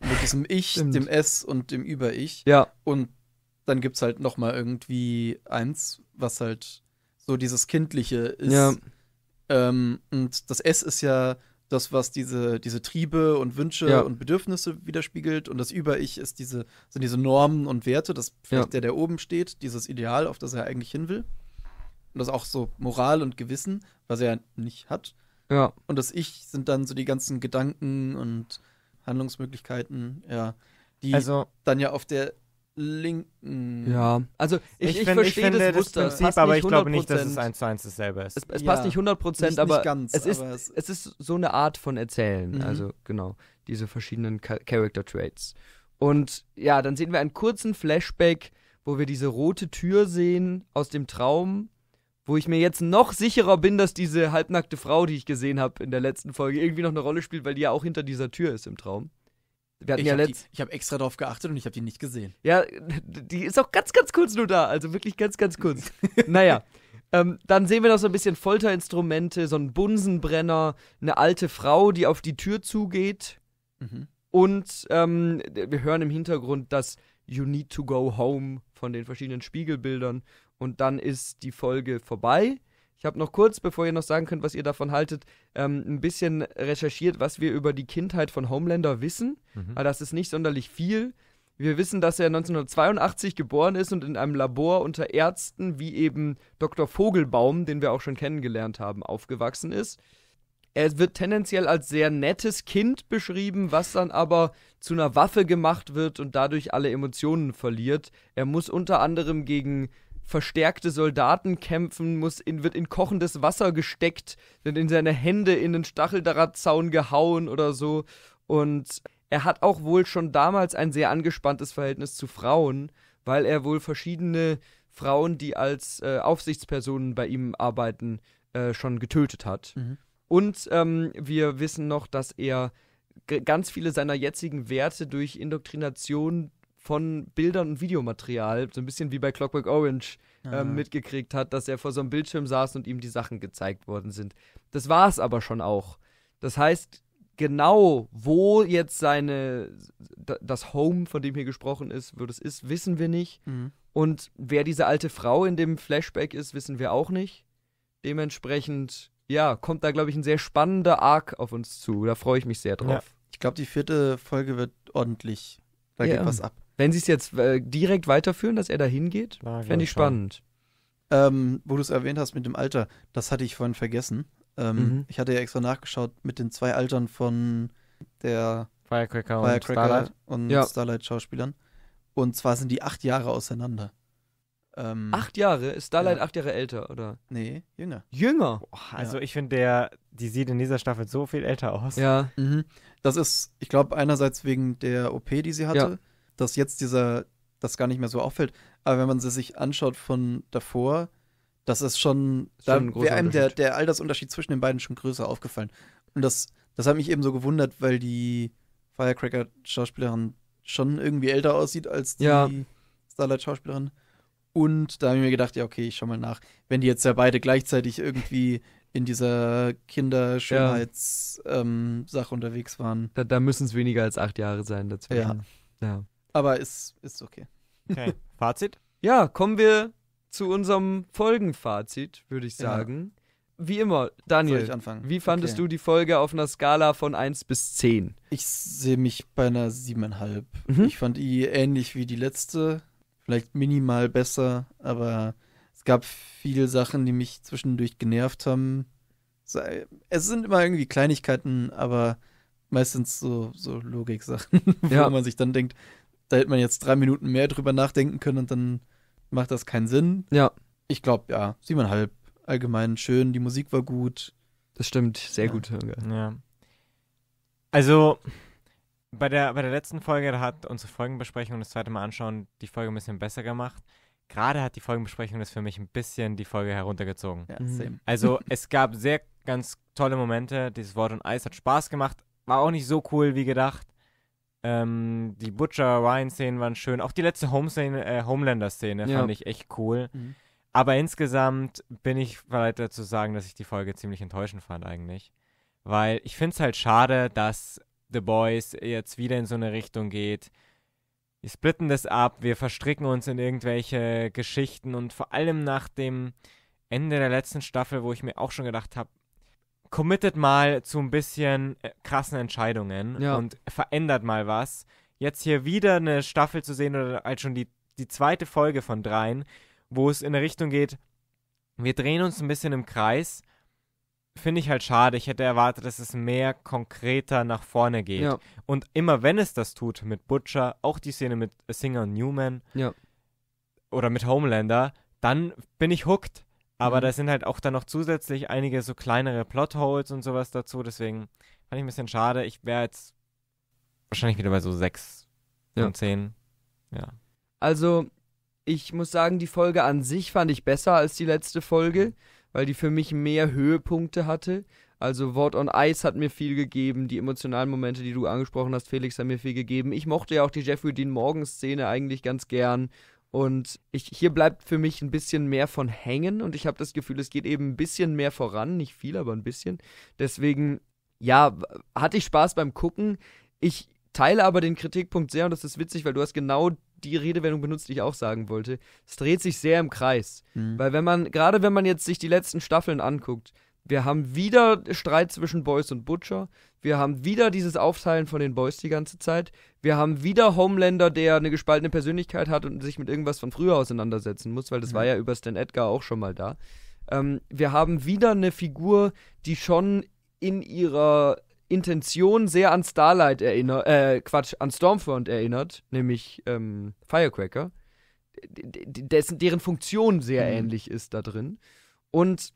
Speaker 2: Mit diesem Ich, Stimmt. dem S und dem Über-Ich. Ja. Und dann gibt es halt noch mal irgendwie eins, was halt so dieses Kindliche ist. Ja. Ähm, und das S ist ja das, was diese, diese Triebe und Wünsche ja. und Bedürfnisse widerspiegelt. Und das Über-Ich ist diese, sind diese Normen und Werte, das vielleicht ja. der, der oben steht, dieses Ideal, auf das er eigentlich hin will. Und das auch so Moral und Gewissen, was er nicht hat. Ja. Und das Ich sind dann so die ganzen Gedanken und Handlungsmöglichkeiten, ja. Die also, dann ja auf der linken. Ja, also ich, ich, ich, find, ich finde das, Muster. das Prinzip, aber ich glaube nicht, dass es eins
Speaker 3: zu eins dasselbe ist. Es, es ja, passt nicht 100 Prozent, aber, ganz, es ist, es, es ist so eine Art von Erzählen. Mhm. Also genau, diese verschiedenen Character Traits. Und ja, dann sehen wir einen kurzen Flashback, wo wir diese rote Tür sehen aus dem Traum wo ich mir jetzt noch sicherer bin, dass diese halbnackte Frau, die ich gesehen habe in der letzten Folge, irgendwie noch eine Rolle spielt, weil die ja auch hinter dieser Tür ist im Traum. Wir hatten ich ja hab habe extra darauf geachtet und ich habe die nicht gesehen. Ja, die ist auch ganz, ganz kurz nur da. Also wirklich ganz, ganz kurz. naja. Ähm, dann sehen wir noch so ein bisschen Folterinstrumente, so ein Bunsenbrenner, eine alte Frau, die auf die Tür zugeht. Mhm. Und ähm, wir hören im Hintergrund das You Need to Go Home von den verschiedenen Spiegelbildern und dann ist die Folge vorbei. Ich habe noch kurz, bevor ihr noch sagen könnt, was ihr davon haltet, ähm, ein bisschen recherchiert, was wir über die Kindheit von Homelander wissen. Mhm. Aber das ist nicht sonderlich viel. Wir wissen, dass er 1982 geboren ist und in einem Labor unter Ärzten wie eben Dr. Vogelbaum, den wir auch schon kennengelernt haben, aufgewachsen ist. Er wird tendenziell als sehr nettes Kind beschrieben, was dann aber zu einer Waffe gemacht wird und dadurch alle Emotionen verliert. Er muss unter anderem gegen verstärkte Soldaten kämpfen, muss in, wird in kochendes Wasser gesteckt, wird in seine Hände in den Stacheldrahtzaun gehauen oder so. Und er hat auch wohl schon damals ein sehr angespanntes Verhältnis zu Frauen, weil er wohl verschiedene Frauen, die als äh, Aufsichtspersonen bei ihm arbeiten, äh, schon getötet hat. Mhm. Und ähm, wir wissen noch, dass er ganz viele seiner jetzigen Werte durch Indoktrination von Bildern und Videomaterial, so ein bisschen wie bei Clockwork Orange, äh, mitgekriegt hat, dass er vor so einem Bildschirm saß und ihm die Sachen gezeigt worden sind. Das war es aber schon auch. Das heißt, genau wo jetzt seine das Home, von dem hier gesprochen ist, wo das ist, wissen wir nicht. Mhm. Und wer diese alte Frau in dem Flashback ist, wissen wir auch nicht. Dementsprechend, ja, kommt da, glaube ich, ein sehr spannender Arc auf uns zu. Da freue ich mich sehr drauf. Ja. Ich glaube, die vierte Folge wird ordentlich. Da ja. geht was ab. Wenn sie es jetzt
Speaker 2: äh, direkt weiterführen, dass er da hingeht, fände ich spannend. Ähm, wo du es erwähnt hast mit dem Alter, das hatte ich vorhin vergessen. Ähm, mhm. Ich hatte ja extra nachgeschaut mit den zwei Altern von der Firecracker, und Starlight, und ja. Starlight Schauspielern. Und zwar
Speaker 1: sind die acht Jahre auseinander. Ähm, acht Jahre? Ist Starlight ja.
Speaker 3: acht Jahre älter, oder? Nee,
Speaker 1: jünger. Jünger? Boah, also ja. ich finde, der, die sieht in dieser Staffel so viel älter aus. Ja.
Speaker 2: Mhm. Das ist, ich glaube, einerseits wegen der OP, die sie hatte. Ja dass jetzt dieser, das gar nicht mehr so auffällt. Aber wenn man sie sich anschaut von davor, das ist schon, da wäre einem der, der Altersunterschied zwischen den beiden schon größer aufgefallen. Und das, das hat mich eben so gewundert, weil die Firecracker-Schauspielerin schon irgendwie älter aussieht als die ja. Starlight-Schauspielerin. Und da habe ich mir gedacht, ja, okay, ich schau mal nach. Wenn die jetzt ja beide gleichzeitig irgendwie in dieser Kinderschönheitssache ja. ähm,
Speaker 3: unterwegs waren. Da, da müssen es weniger als acht Jahre sein dazwischen. Ja. ja. Aber ist, ist okay. Okay. Fazit? Ja, kommen wir zu unserem Folgenfazit, würde ich sagen. Ja. Wie immer, Daniel, wie fandest okay. du die Folge auf einer Skala von 1
Speaker 2: bis 10? Ich sehe mich bei einer 7,5. Mhm. Ich fand die ähnlich wie die letzte, vielleicht minimal besser, aber es gab viele Sachen, die mich zwischendurch genervt haben. Es sind immer irgendwie Kleinigkeiten, aber meistens so, so Logik-Sachen, wo man sich dann denkt, da hätte man jetzt drei Minuten mehr drüber nachdenken können und dann macht das keinen Sinn. Ja. Ich glaube, ja, siebeneinhalb. Allgemein schön, die Musik war gut. Das stimmt, sehr ja. gut. Ja.
Speaker 1: Also, bei der, bei der letzten Folge, da hat unsere Folgenbesprechung das zweite Mal anschauen die Folge ein bisschen besser gemacht. Gerade hat die Folgenbesprechung das für mich ein bisschen die Folge heruntergezogen. Ja, mhm. same. Also, es gab sehr ganz tolle Momente. Dieses Wort und Eis hat Spaß gemacht. War auch nicht so cool wie gedacht. Ähm, die Butcher-Ryan-Szenen waren schön. Auch die letzte äh, Homelander-Szene ja. fand ich echt cool. Mhm. Aber insgesamt bin ich verleitet zu sagen, dass ich die Folge ziemlich enttäuschend fand eigentlich. Weil ich finde es halt schade, dass The Boys jetzt wieder in so eine Richtung geht. Wir splitten das ab, wir verstricken uns in irgendwelche Geschichten und vor allem nach dem Ende der letzten Staffel, wo ich mir auch schon gedacht habe, committet mal zu ein bisschen äh, krassen Entscheidungen ja. und verändert mal was. Jetzt hier wieder eine Staffel zu sehen oder als halt schon die, die zweite Folge von dreien, wo es in eine Richtung geht, wir drehen uns ein bisschen im Kreis, finde ich halt schade. Ich hätte erwartet, dass es mehr konkreter nach vorne geht. Ja. Und immer wenn es das tut, mit Butcher, auch die Szene mit Singer und Newman ja. oder mit Homelander, dann bin ich hooked. Aber mhm. da sind halt auch dann noch zusätzlich einige so kleinere Plotholes und sowas dazu. Deswegen fand ich ein bisschen schade. Ich wäre jetzt wahrscheinlich wieder bei so sechs von zehn. Ja.
Speaker 3: Also, ich muss sagen, die Folge an sich fand ich besser als die letzte Folge, mhm. weil die für mich mehr Höhepunkte hatte. Also Wort on Ice hat mir viel gegeben, die emotionalen Momente, die du angesprochen hast, Felix, haben mir viel gegeben. Ich mochte ja auch die Jeffrey Dean Morgan Szene eigentlich ganz gern und ich, hier bleibt für mich ein bisschen mehr von hängen und ich habe das Gefühl, es geht eben ein bisschen mehr voran, nicht viel, aber ein bisschen. Deswegen, ja, hatte ich Spaß beim Gucken. Ich teile aber den Kritikpunkt sehr und das ist witzig, weil du hast genau die Redewendung benutzt, die ich auch sagen wollte. Es dreht sich sehr im Kreis. Mhm. Weil wenn man, gerade wenn man jetzt sich die letzten Staffeln anguckt, wir haben wieder Streit zwischen Boys und Butcher. Wir haben wieder dieses Aufteilen von den Boys die ganze Zeit. Wir haben wieder Homelander, der eine gespaltene Persönlichkeit hat und sich mit irgendwas von früher auseinandersetzen muss, weil das mhm. war ja über Stan Edgar auch schon mal da. Ähm, wir haben wieder eine Figur, die schon in ihrer Intention sehr an Starlight erinnert, äh, Quatsch, an Stormfront erinnert, nämlich ähm, Firecracker, dessen, deren Funktion sehr mhm. ähnlich ist da drin. Und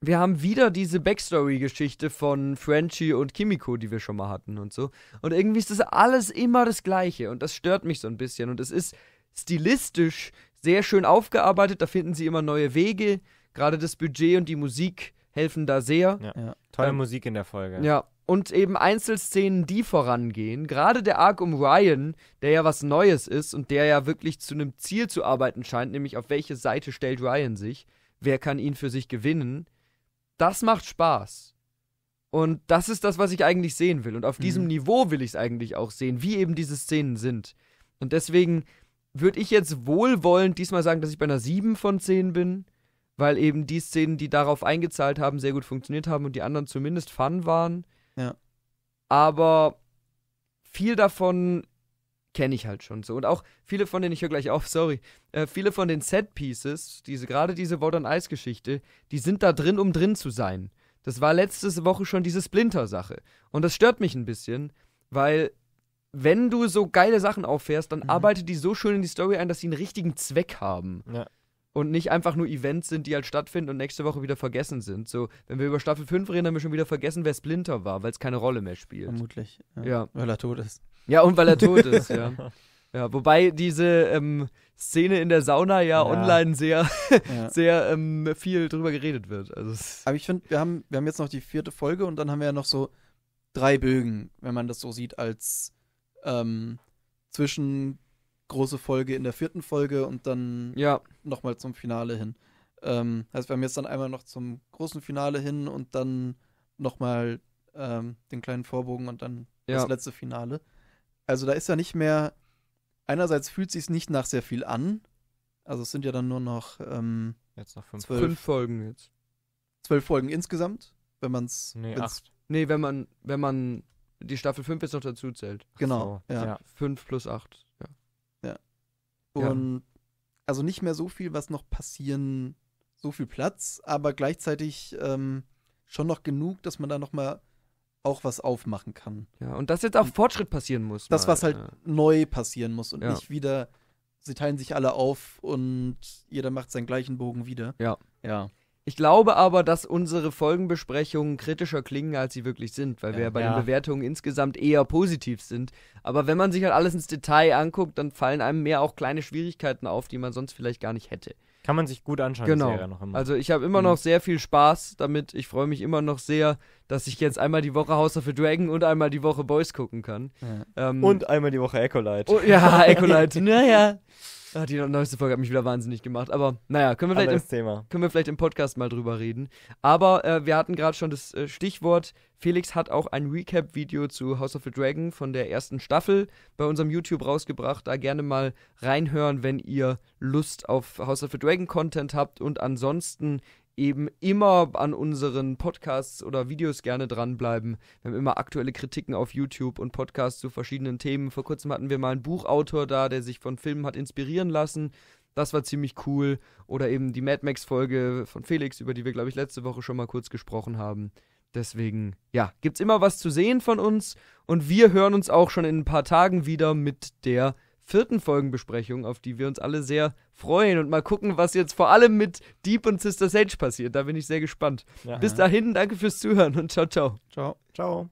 Speaker 3: wir haben wieder diese Backstory-Geschichte von Frenchie und Kimiko, die wir schon mal hatten und so. Und irgendwie ist das alles immer das Gleiche und das stört mich so ein bisschen. Und es ist stilistisch sehr schön aufgearbeitet, da finden sie immer neue Wege. Gerade das Budget und die Musik helfen da sehr. Ja.
Speaker 1: Ja. Tolle ähm, Musik in der Folge. Ja.
Speaker 3: Und eben Einzelszenen, die vorangehen. Gerade der Arc um Ryan, der ja was Neues ist und der ja wirklich zu einem Ziel zu arbeiten scheint, nämlich auf welche Seite stellt Ryan sich, wer kann ihn für sich gewinnen das macht Spaß. Und das ist das, was ich eigentlich sehen will. Und auf mhm. diesem Niveau will ich es eigentlich auch sehen, wie eben diese Szenen sind. Und deswegen würde ich jetzt wohlwollend diesmal sagen, dass ich bei einer 7 von 10 bin, weil eben die Szenen, die darauf eingezahlt haben, sehr gut funktioniert haben und die anderen zumindest fun waren. Ja. Aber viel davon kenne ich halt schon so. Und auch viele von denen, ich höre gleich auf, sorry, äh, viele von den Set-Pieces, diese, gerade diese Wort on Ice-Geschichte, die sind da drin, um drin zu sein. Das war letzte Woche schon diese Splinter-Sache. Und das stört mich ein bisschen, weil wenn du so geile Sachen auffährst, dann mhm. arbeitet die so schön in die Story ein, dass sie einen richtigen Zweck haben. Ja. Und nicht einfach nur Events sind, die halt stattfinden und nächste Woche wieder vergessen sind. So, wenn wir über Staffel 5 reden, haben wir schon wieder vergessen, wer Splinter war, weil es keine Rolle mehr spielt. Vermutlich. Ja. ja. Weil er tot ist. Ja, und weil er tot ist, ja. Ja, wobei diese ähm, Szene in der Sauna ja, ja. online sehr, ja. sehr ähm, viel drüber geredet
Speaker 2: wird. Also Aber ich finde, wir haben, wir haben jetzt noch die vierte Folge und dann haben wir ja noch so drei Bögen, wenn man das so sieht, als ähm, zwischen große Folge in der vierten Folge und dann ja. nochmal zum Finale hin. Ähm, heißt, also wir haben jetzt dann einmal noch zum großen Finale hin und dann nochmal ähm, den kleinen Vorbogen und dann ja. das letzte Finale. Also da ist ja nicht mehr, einerseits fühlt sich nicht nach sehr viel an. Also es sind ja dann nur noch, ähm, jetzt noch fünf, zwölf, fünf Folgen jetzt.
Speaker 3: Zwölf Folgen insgesamt, wenn man es. Nee, acht. Nee, wenn man, wenn man die Staffel 5 jetzt noch dazu zählt. Genau. So, ja. 5 ja. plus acht, Ja. ja.
Speaker 2: Und ja. also nicht mehr so viel, was noch passieren, so viel Platz, aber gleichzeitig ähm, schon noch genug, dass man da noch mal auch was aufmachen kann. Ja, und dass jetzt auch Fortschritt passieren muss. Das, mal. was halt ja. neu passieren muss und ja. nicht wieder,
Speaker 3: sie teilen sich alle auf und jeder macht seinen gleichen Bogen wieder. Ja. Ja. Ich glaube aber, dass unsere Folgenbesprechungen kritischer klingen, als sie wirklich sind, weil wir ja, bei den Bewertungen insgesamt eher positiv sind. Aber wenn man sich halt alles ins Detail anguckt, dann fallen einem mehr auch kleine Schwierigkeiten auf, die man sonst vielleicht gar nicht hätte. Kann man sich gut anschauen, genau. die Serie noch immer. Also ich habe immer mhm. noch sehr viel Spaß damit. Ich freue mich immer noch sehr, dass ich jetzt einmal die Woche House of the Dragon und einmal die Woche Boys gucken kann. Ja. Ähm, und einmal die Woche Ecolite. Oh, ja, Ecolite. naja. Ach, die neueste Folge hat mich wieder wahnsinnig gemacht. Aber naja, können wir vielleicht, im, Können wir vielleicht im Podcast mal drüber reden. Aber äh, wir hatten gerade schon das äh, Stichwort. Felix hat auch ein Recap-Video zu House of the Dragon von der ersten Staffel bei unserem YouTube rausgebracht. Da gerne mal reinhören, wenn ihr Lust auf House of the Dragon Content habt. Und ansonsten eben immer an unseren Podcasts oder Videos gerne dranbleiben. Wir haben immer aktuelle Kritiken auf YouTube und Podcasts zu verschiedenen Themen. Vor kurzem hatten wir mal einen Buchautor da, der sich von Filmen hat inspirieren lassen. Das war ziemlich cool. Oder eben die Mad Max-Folge von Felix, über die wir, glaube ich, letzte Woche schon mal kurz gesprochen haben. Deswegen, ja, gibt's immer was zu sehen von uns. Und wir hören uns auch schon in ein paar Tagen wieder mit der vierten Folgenbesprechung, auf die wir uns alle sehr freuen und mal gucken, was jetzt vor allem mit Deep und Sister Sage passiert. Da bin ich sehr gespannt. Ja, Bis dahin, danke fürs Zuhören und ciao, ciao. Ciao. Ciao.